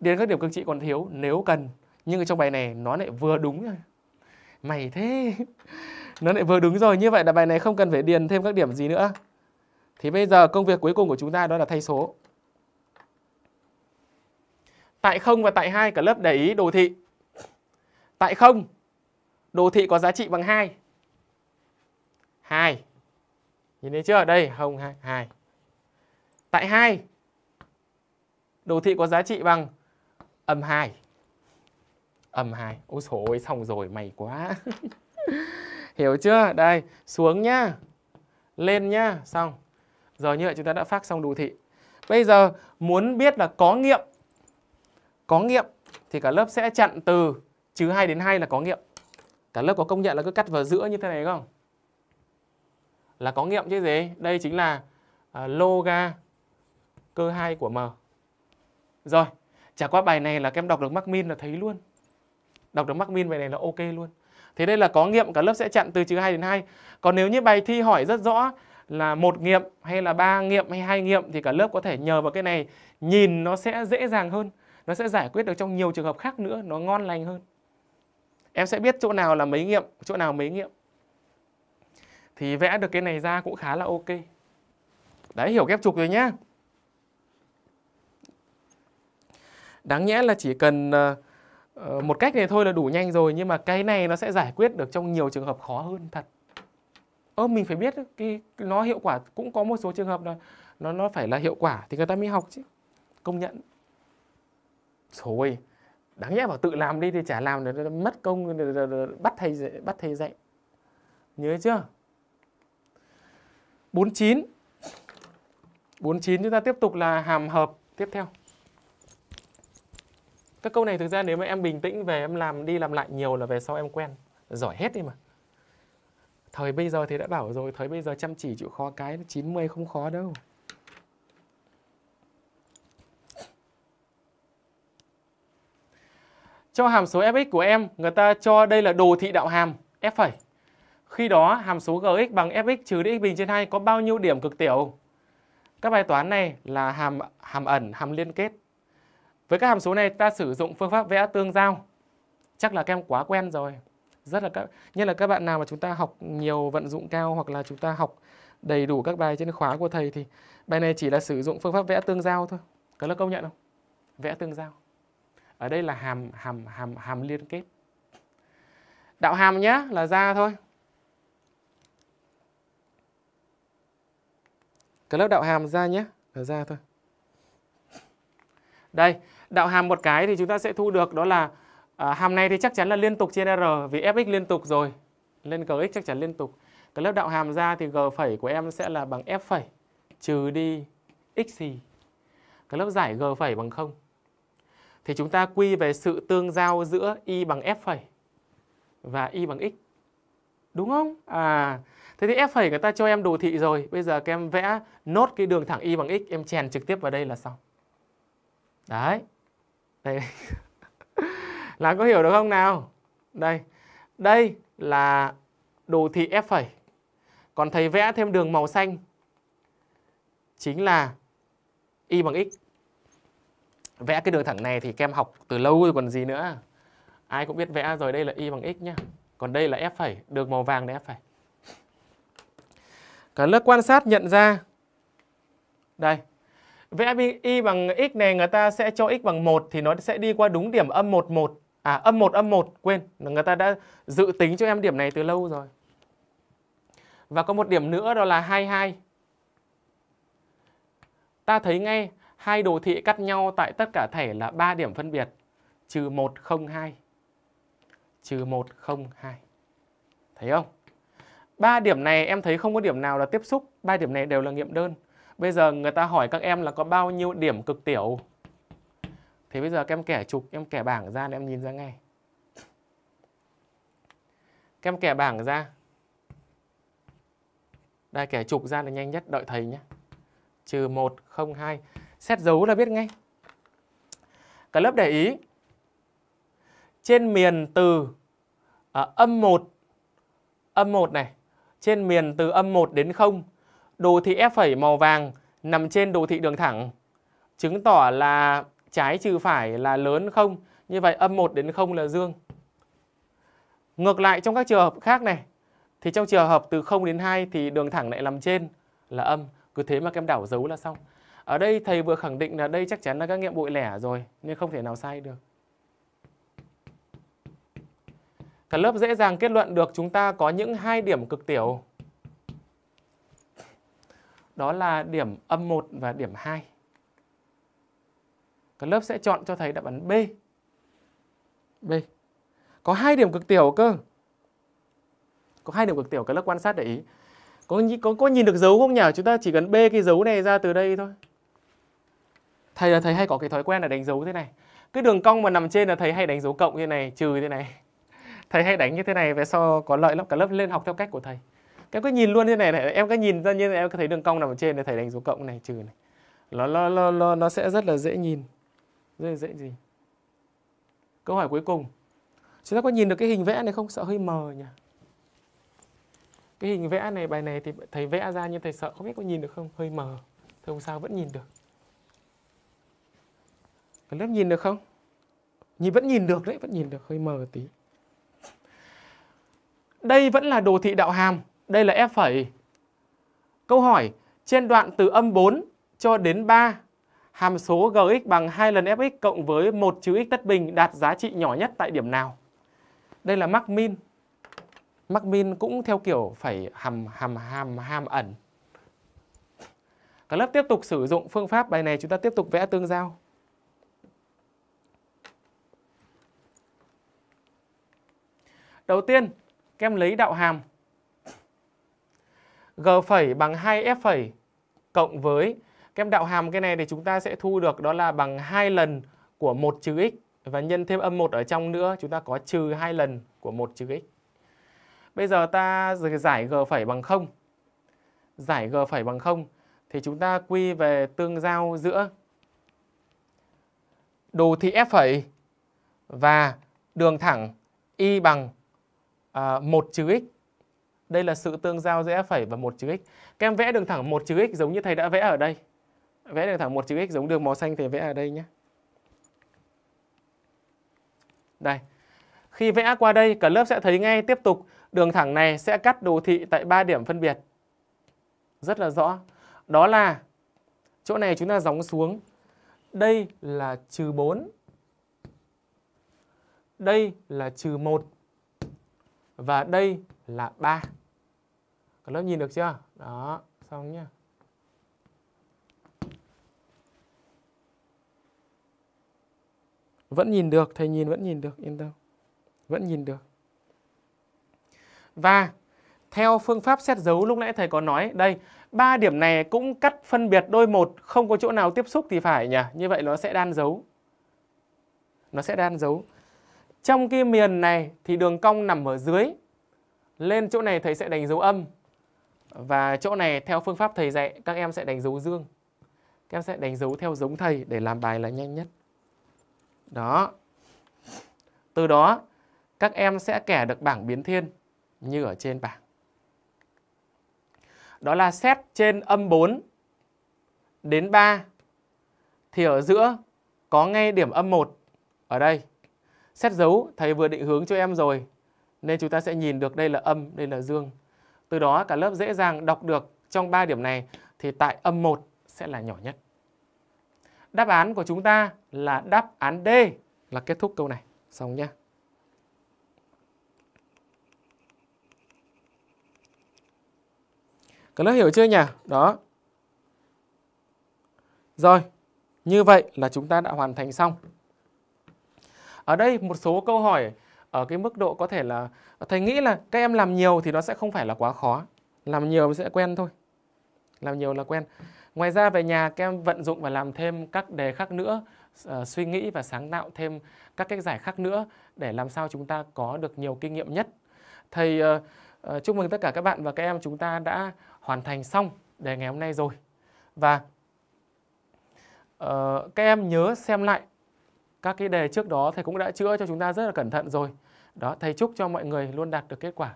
điền các điểm cực trị còn thiếu nếu cần nhưng ở trong bài này nó lại vừa đúng rồi mày thế nó lại vừa đúng rồi như vậy là bài này không cần phải điền thêm các điểm gì nữa thì bây giờ công việc cuối cùng của chúng ta đó là thay số tại không và tại hai cả lớp để ý đồ thị tại không đồ thị có giá trị bằng hai hai nhìn thấy chưa ở đây không hai hai tại hai đồ thị có giá trị bằng âm hai âm 2. Ôi dồi xong rồi mày quá. Hiểu chưa? Đây, xuống nhá. Lên nhá, xong. Giờ như vậy chúng ta đã phát xong đồ thị. Bây giờ muốn biết là có nghiệm. Có nghiệm thì cả lớp sẽ chặn từ trừ 2 đến 2 là có nghiệm. Cả lớp có công nhận là cứ cắt vào giữa như thế này không? Là có nghiệm chứ gì? Đây chính là uh, loga cơ 2 của M. Rồi, trả qua bài này là các em đọc được Mắc Min là thấy luôn đọc được mắc min về này là ok luôn thế đây là có nghiệm cả lớp sẽ chặn từ trừ 2 đến 2 còn nếu như bài thi hỏi rất rõ là một nghiệm hay là ba nghiệm hay hai nghiệm thì cả lớp có thể nhờ vào cái này nhìn nó sẽ dễ dàng hơn nó sẽ giải quyết được trong nhiều trường hợp khác nữa nó ngon lành hơn em sẽ biết chỗ nào là mấy nghiệm chỗ nào mấy nghiệm thì vẽ được cái này ra cũng khá là ok đấy hiểu ghép trục rồi nhá đáng nhẽ là chỉ cần uh, Ờ, một cách này thôi là đủ nhanh rồi nhưng mà cái này nó sẽ giải quyết được trong nhiều trường hợp khó hơn thật ơ mình phải biết cái nó hiệu quả cũng có một số trường hợp là nó nó phải là hiệu quả thì người ta mới học chứ công nhận rồi đáng nhẽ bảo tự làm đi thì chả làm được mất công bắt thầy dạy, bắt thầy dạy nhớ chưa 49 49 chúng ta tiếp tục là hàm hợp tiếp theo các câu này thực ra nếu mà em bình tĩnh về em làm đi làm lại nhiều là về sau em quen giỏi hết đi mà thời bây giờ thì đã bảo rồi thời bây giờ chăm chỉ chịu khó cái 90 không khó đâu cho hàm số fx của em người ta cho đây là đồ thị đạo hàm f phẩy khi đó hàm số gx bằng fx trừ dx bình trên 2 có bao nhiêu điểm cực tiểu các bài toán này là hàm hàm ẩn hàm liên kết với các hàm số này ta sử dụng phương pháp vẽ tương giao. Chắc là các em quá quen rồi. Rất là các nhất là các bạn nào mà chúng ta học nhiều vận dụng cao hoặc là chúng ta học đầy đủ các bài trên khóa của thầy thì bài này chỉ là sử dụng phương pháp vẽ tương giao thôi. Các lớp công nhận không? Vẽ tương giao. Ở đây là hàm hàm hàm hàm liên kết. Đạo hàm nhá là ra thôi. Cái lớp đạo hàm ra nhé, là ra thôi. Đây, đạo hàm một cái thì chúng ta sẽ thu được đó là à, hàm này thì chắc chắn là liên tục trên R vì fx liên tục rồi lên gx chắc chắn liên tục cái lớp đạo hàm ra thì g phẩy của em sẽ là bằng f phẩy trừ đi x gì cái lớp giải g phẩy bằng không thì chúng ta quy về sự tương giao giữa y bằng f phẩy và y bằng x đúng không à thế thì f phẩy người ta cho em đồ thị rồi bây giờ các em vẽ nốt cái đường thẳng y bằng x em chèn trực tiếp vào đây là xong đấy đây là có hiểu được không nào đây đây là đồ thị f phẩy còn thầy vẽ thêm đường màu xanh chính là y bằng x vẽ cái đường thẳng này thì kem học từ lâu rồi còn gì nữa ai cũng biết vẽ rồi đây là y bằng x nhá còn đây là f phẩy đường màu vàng là f phẩy cả lớp quan sát nhận ra đây Vậy y bằng x này người ta sẽ cho x bằng 1 thì nó sẽ đi qua đúng điểm âm 1, 1. À âm 1, âm 1, quên. Người ta đã dự tính cho em điểm này từ lâu rồi. Và có một điểm nữa đó là 22. Ta thấy ngay hai đồ thị cắt nhau tại tất cả thẻ là 3 điểm phân biệt. Trừ 1, 0, 2. Trừ 1, 0, 2. Thấy không? ba điểm này em thấy không có điểm nào là tiếp xúc. ba điểm này đều là nghiệm đơn. Bây giờ người ta hỏi các em là có bao nhiêu điểm cực tiểu Thì bây giờ các em kẻ trục, em kẻ bảng ra để em nhìn ra ngay Các em kẻ bảng ra Đây kẻ trục ra là nhanh nhất, đợi thầy nhé Trừ 1, 0, 2 Xét dấu là biết ngay Cả lớp để ý Trên miền từ à, âm 1 Âm 1 này Trên miền từ âm 1 đến 0 đồ thị F' màu vàng nằm trên đồ thị đường thẳng chứng tỏ là trái trừ phải là lớn không như vậy âm 1 đến 0 là dương ngược lại trong các trường hợp khác này thì trong trường hợp từ 0 đến 2 thì đường thẳng lại nằm trên là âm cứ thế mà các em đảo dấu là xong ở đây thầy vừa khẳng định là đây chắc chắn là các nghiệm bội lẻ rồi nên không thể nào sai được cả lớp dễ dàng kết luận được chúng ta có những hai điểm cực tiểu đó là điểm âm 1 và điểm 2. Các lớp sẽ chọn cho thầy đáp án B. B. Có hai điểm cực tiểu cơ. Có hai điểm cực tiểu các lớp quan sát để ý. Có, có có nhìn được dấu không nhỉ? Chúng ta chỉ cần B cái dấu này ra từ đây thôi. Thầy là thầy hay có cái thói quen là đánh dấu thế này. Cái đường cong mà nằm trên là thầy hay đánh dấu cộng như này, trừ thế này. Thầy hay đánh như thế này về sau có lợi lắm cả lớp lên học theo cách của thầy em cứ nhìn luôn như này này em cứ nhìn ra như này em cứ thấy đường cong nằm ở trên này thầy đánh dấu cộng này trừ này nó nó nó nó, nó sẽ rất là dễ nhìn dễ dễ gì câu hỏi cuối cùng chúng ta có nhìn được cái hình vẽ này không sợ hơi mờ nhỉ cái hình vẽ này bài này thì thầy vẽ ra nhưng thầy sợ không biết có nhìn được không hơi mờ thầy không sao vẫn nhìn được cả lớp nhìn được không nhìn vẫn nhìn được đấy vẫn nhìn được hơi mờ tí đây vẫn là đồ thị đạo hàm đây là F phẩy. Câu hỏi, trên đoạn từ âm 4 cho đến 3, hàm số gx bằng 2 lần fx cộng với một chữ x tất bình đạt giá trị nhỏ nhất tại điểm nào? Đây là mắc min. Mắc min cũng theo kiểu phải hàm hàm hàm hàm ẩn. Các lớp tiếp tục sử dụng phương pháp bài này chúng ta tiếp tục vẽ tương giao. Đầu tiên, kem lấy đạo hàm G phẩy bằng 2F phẩy cộng với kem đạo hàm cái này thì chúng ta sẽ thu được đó là bằng hai lần của một trừ x và nhân thêm âm 1 ở trong nữa chúng ta có trừ hai lần của một trừ x. Bây giờ ta giải g phẩy bằng 0. Giải g phẩy bằng 0 thì chúng ta quy về tương giao giữa đồ thị f phẩy và đường thẳng y bằng à, 1 trừ x đây là sự tương giao giữa f' và một chữ x. Các em vẽ đường thẳng một chữ x giống như thầy đã vẽ ở đây. Vẽ đường thẳng một chữ x giống đường màu xanh thầy vẽ ở đây nhé. Đây. Khi vẽ qua đây, cả lớp sẽ thấy ngay tiếp tục đường thẳng này sẽ cắt đồ thị tại 3 điểm phân biệt. Rất là rõ. Đó là chỗ này chúng ta gióng xuống. Đây là trừ 4. Đây là trừ 1. Và đây là 3. Cả lớp nhìn được chưa? Đó, xong nhá. Vẫn nhìn được, thầy nhìn vẫn nhìn được, yên tâm. Vẫn nhìn được. Và theo phương pháp xét dấu lúc nãy thầy có nói, đây, ba điểm này cũng cắt phân biệt đôi một, không có chỗ nào tiếp xúc thì phải nhỉ? Như vậy nó sẽ đan dấu. Nó sẽ đan dấu. Trong cái miền này thì đường cong nằm ở dưới. Lên chỗ này thầy sẽ đánh dấu âm. Và chỗ này theo phương pháp thầy dạy các em sẽ đánh dấu dương. Các em sẽ đánh dấu theo giống thầy để làm bài là nhanh nhất. Đó. Từ đó các em sẽ kẻ được bảng biến thiên như ở trên bảng. Đó là xét trên âm 4 đến 3 thì ở giữa có ngay điểm âm 1 ở đây. Xét dấu thầy vừa định hướng cho em rồi nên chúng ta sẽ nhìn được đây là âm, đây là dương. Từ đó cả lớp dễ dàng đọc được trong 3 điểm này thì tại âm 1 sẽ là nhỏ nhất. Đáp án của chúng ta là đáp án D là kết thúc câu này. Xong nhé. Các lớp hiểu chưa nhỉ? Đó. Rồi, như vậy là chúng ta đã hoàn thành xong. Ở đây một số câu hỏi ở cái mức độ có thể là thầy nghĩ là các em làm nhiều thì nó sẽ không phải là quá khó làm nhiều sẽ quen thôi làm nhiều là quen ngoài ra về nhà các em vận dụng và làm thêm các đề khác nữa uh, suy nghĩ và sáng tạo thêm các cách giải khác nữa để làm sao chúng ta có được nhiều kinh nghiệm nhất thầy uh, uh, chúc mừng tất cả các bạn và các em chúng ta đã hoàn thành xong đề ngày hôm nay rồi và uh, các em nhớ xem lại các cái đề trước đó thầy cũng đã chữa cho chúng ta rất là cẩn thận rồi đó thầy chúc cho mọi người luôn đạt được kết quả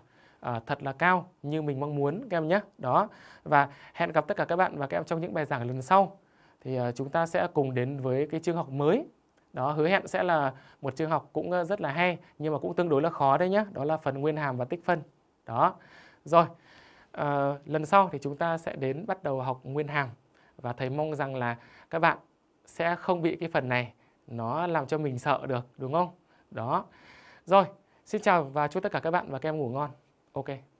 uh, thật là cao như mình mong muốn các em nhé đó và hẹn gặp tất cả các bạn và các em trong những bài giảng lần sau thì uh, chúng ta sẽ cùng đến với cái chương học mới đó hứa hẹn sẽ là một chương học cũng à, rất là hay nhưng mà cũng tương đối là khó đấy nhé đó là phần nguyên hàm và tích phân đó rồi à, lần sau thì chúng ta sẽ đến bắt đầu học nguyên hàm và thầy mong rằng là các bạn sẽ không bị cái phần này nó làm cho mình sợ được đúng không đó rồi Xin chào và chúc tất cả các bạn và các em ngủ ngon. Ok.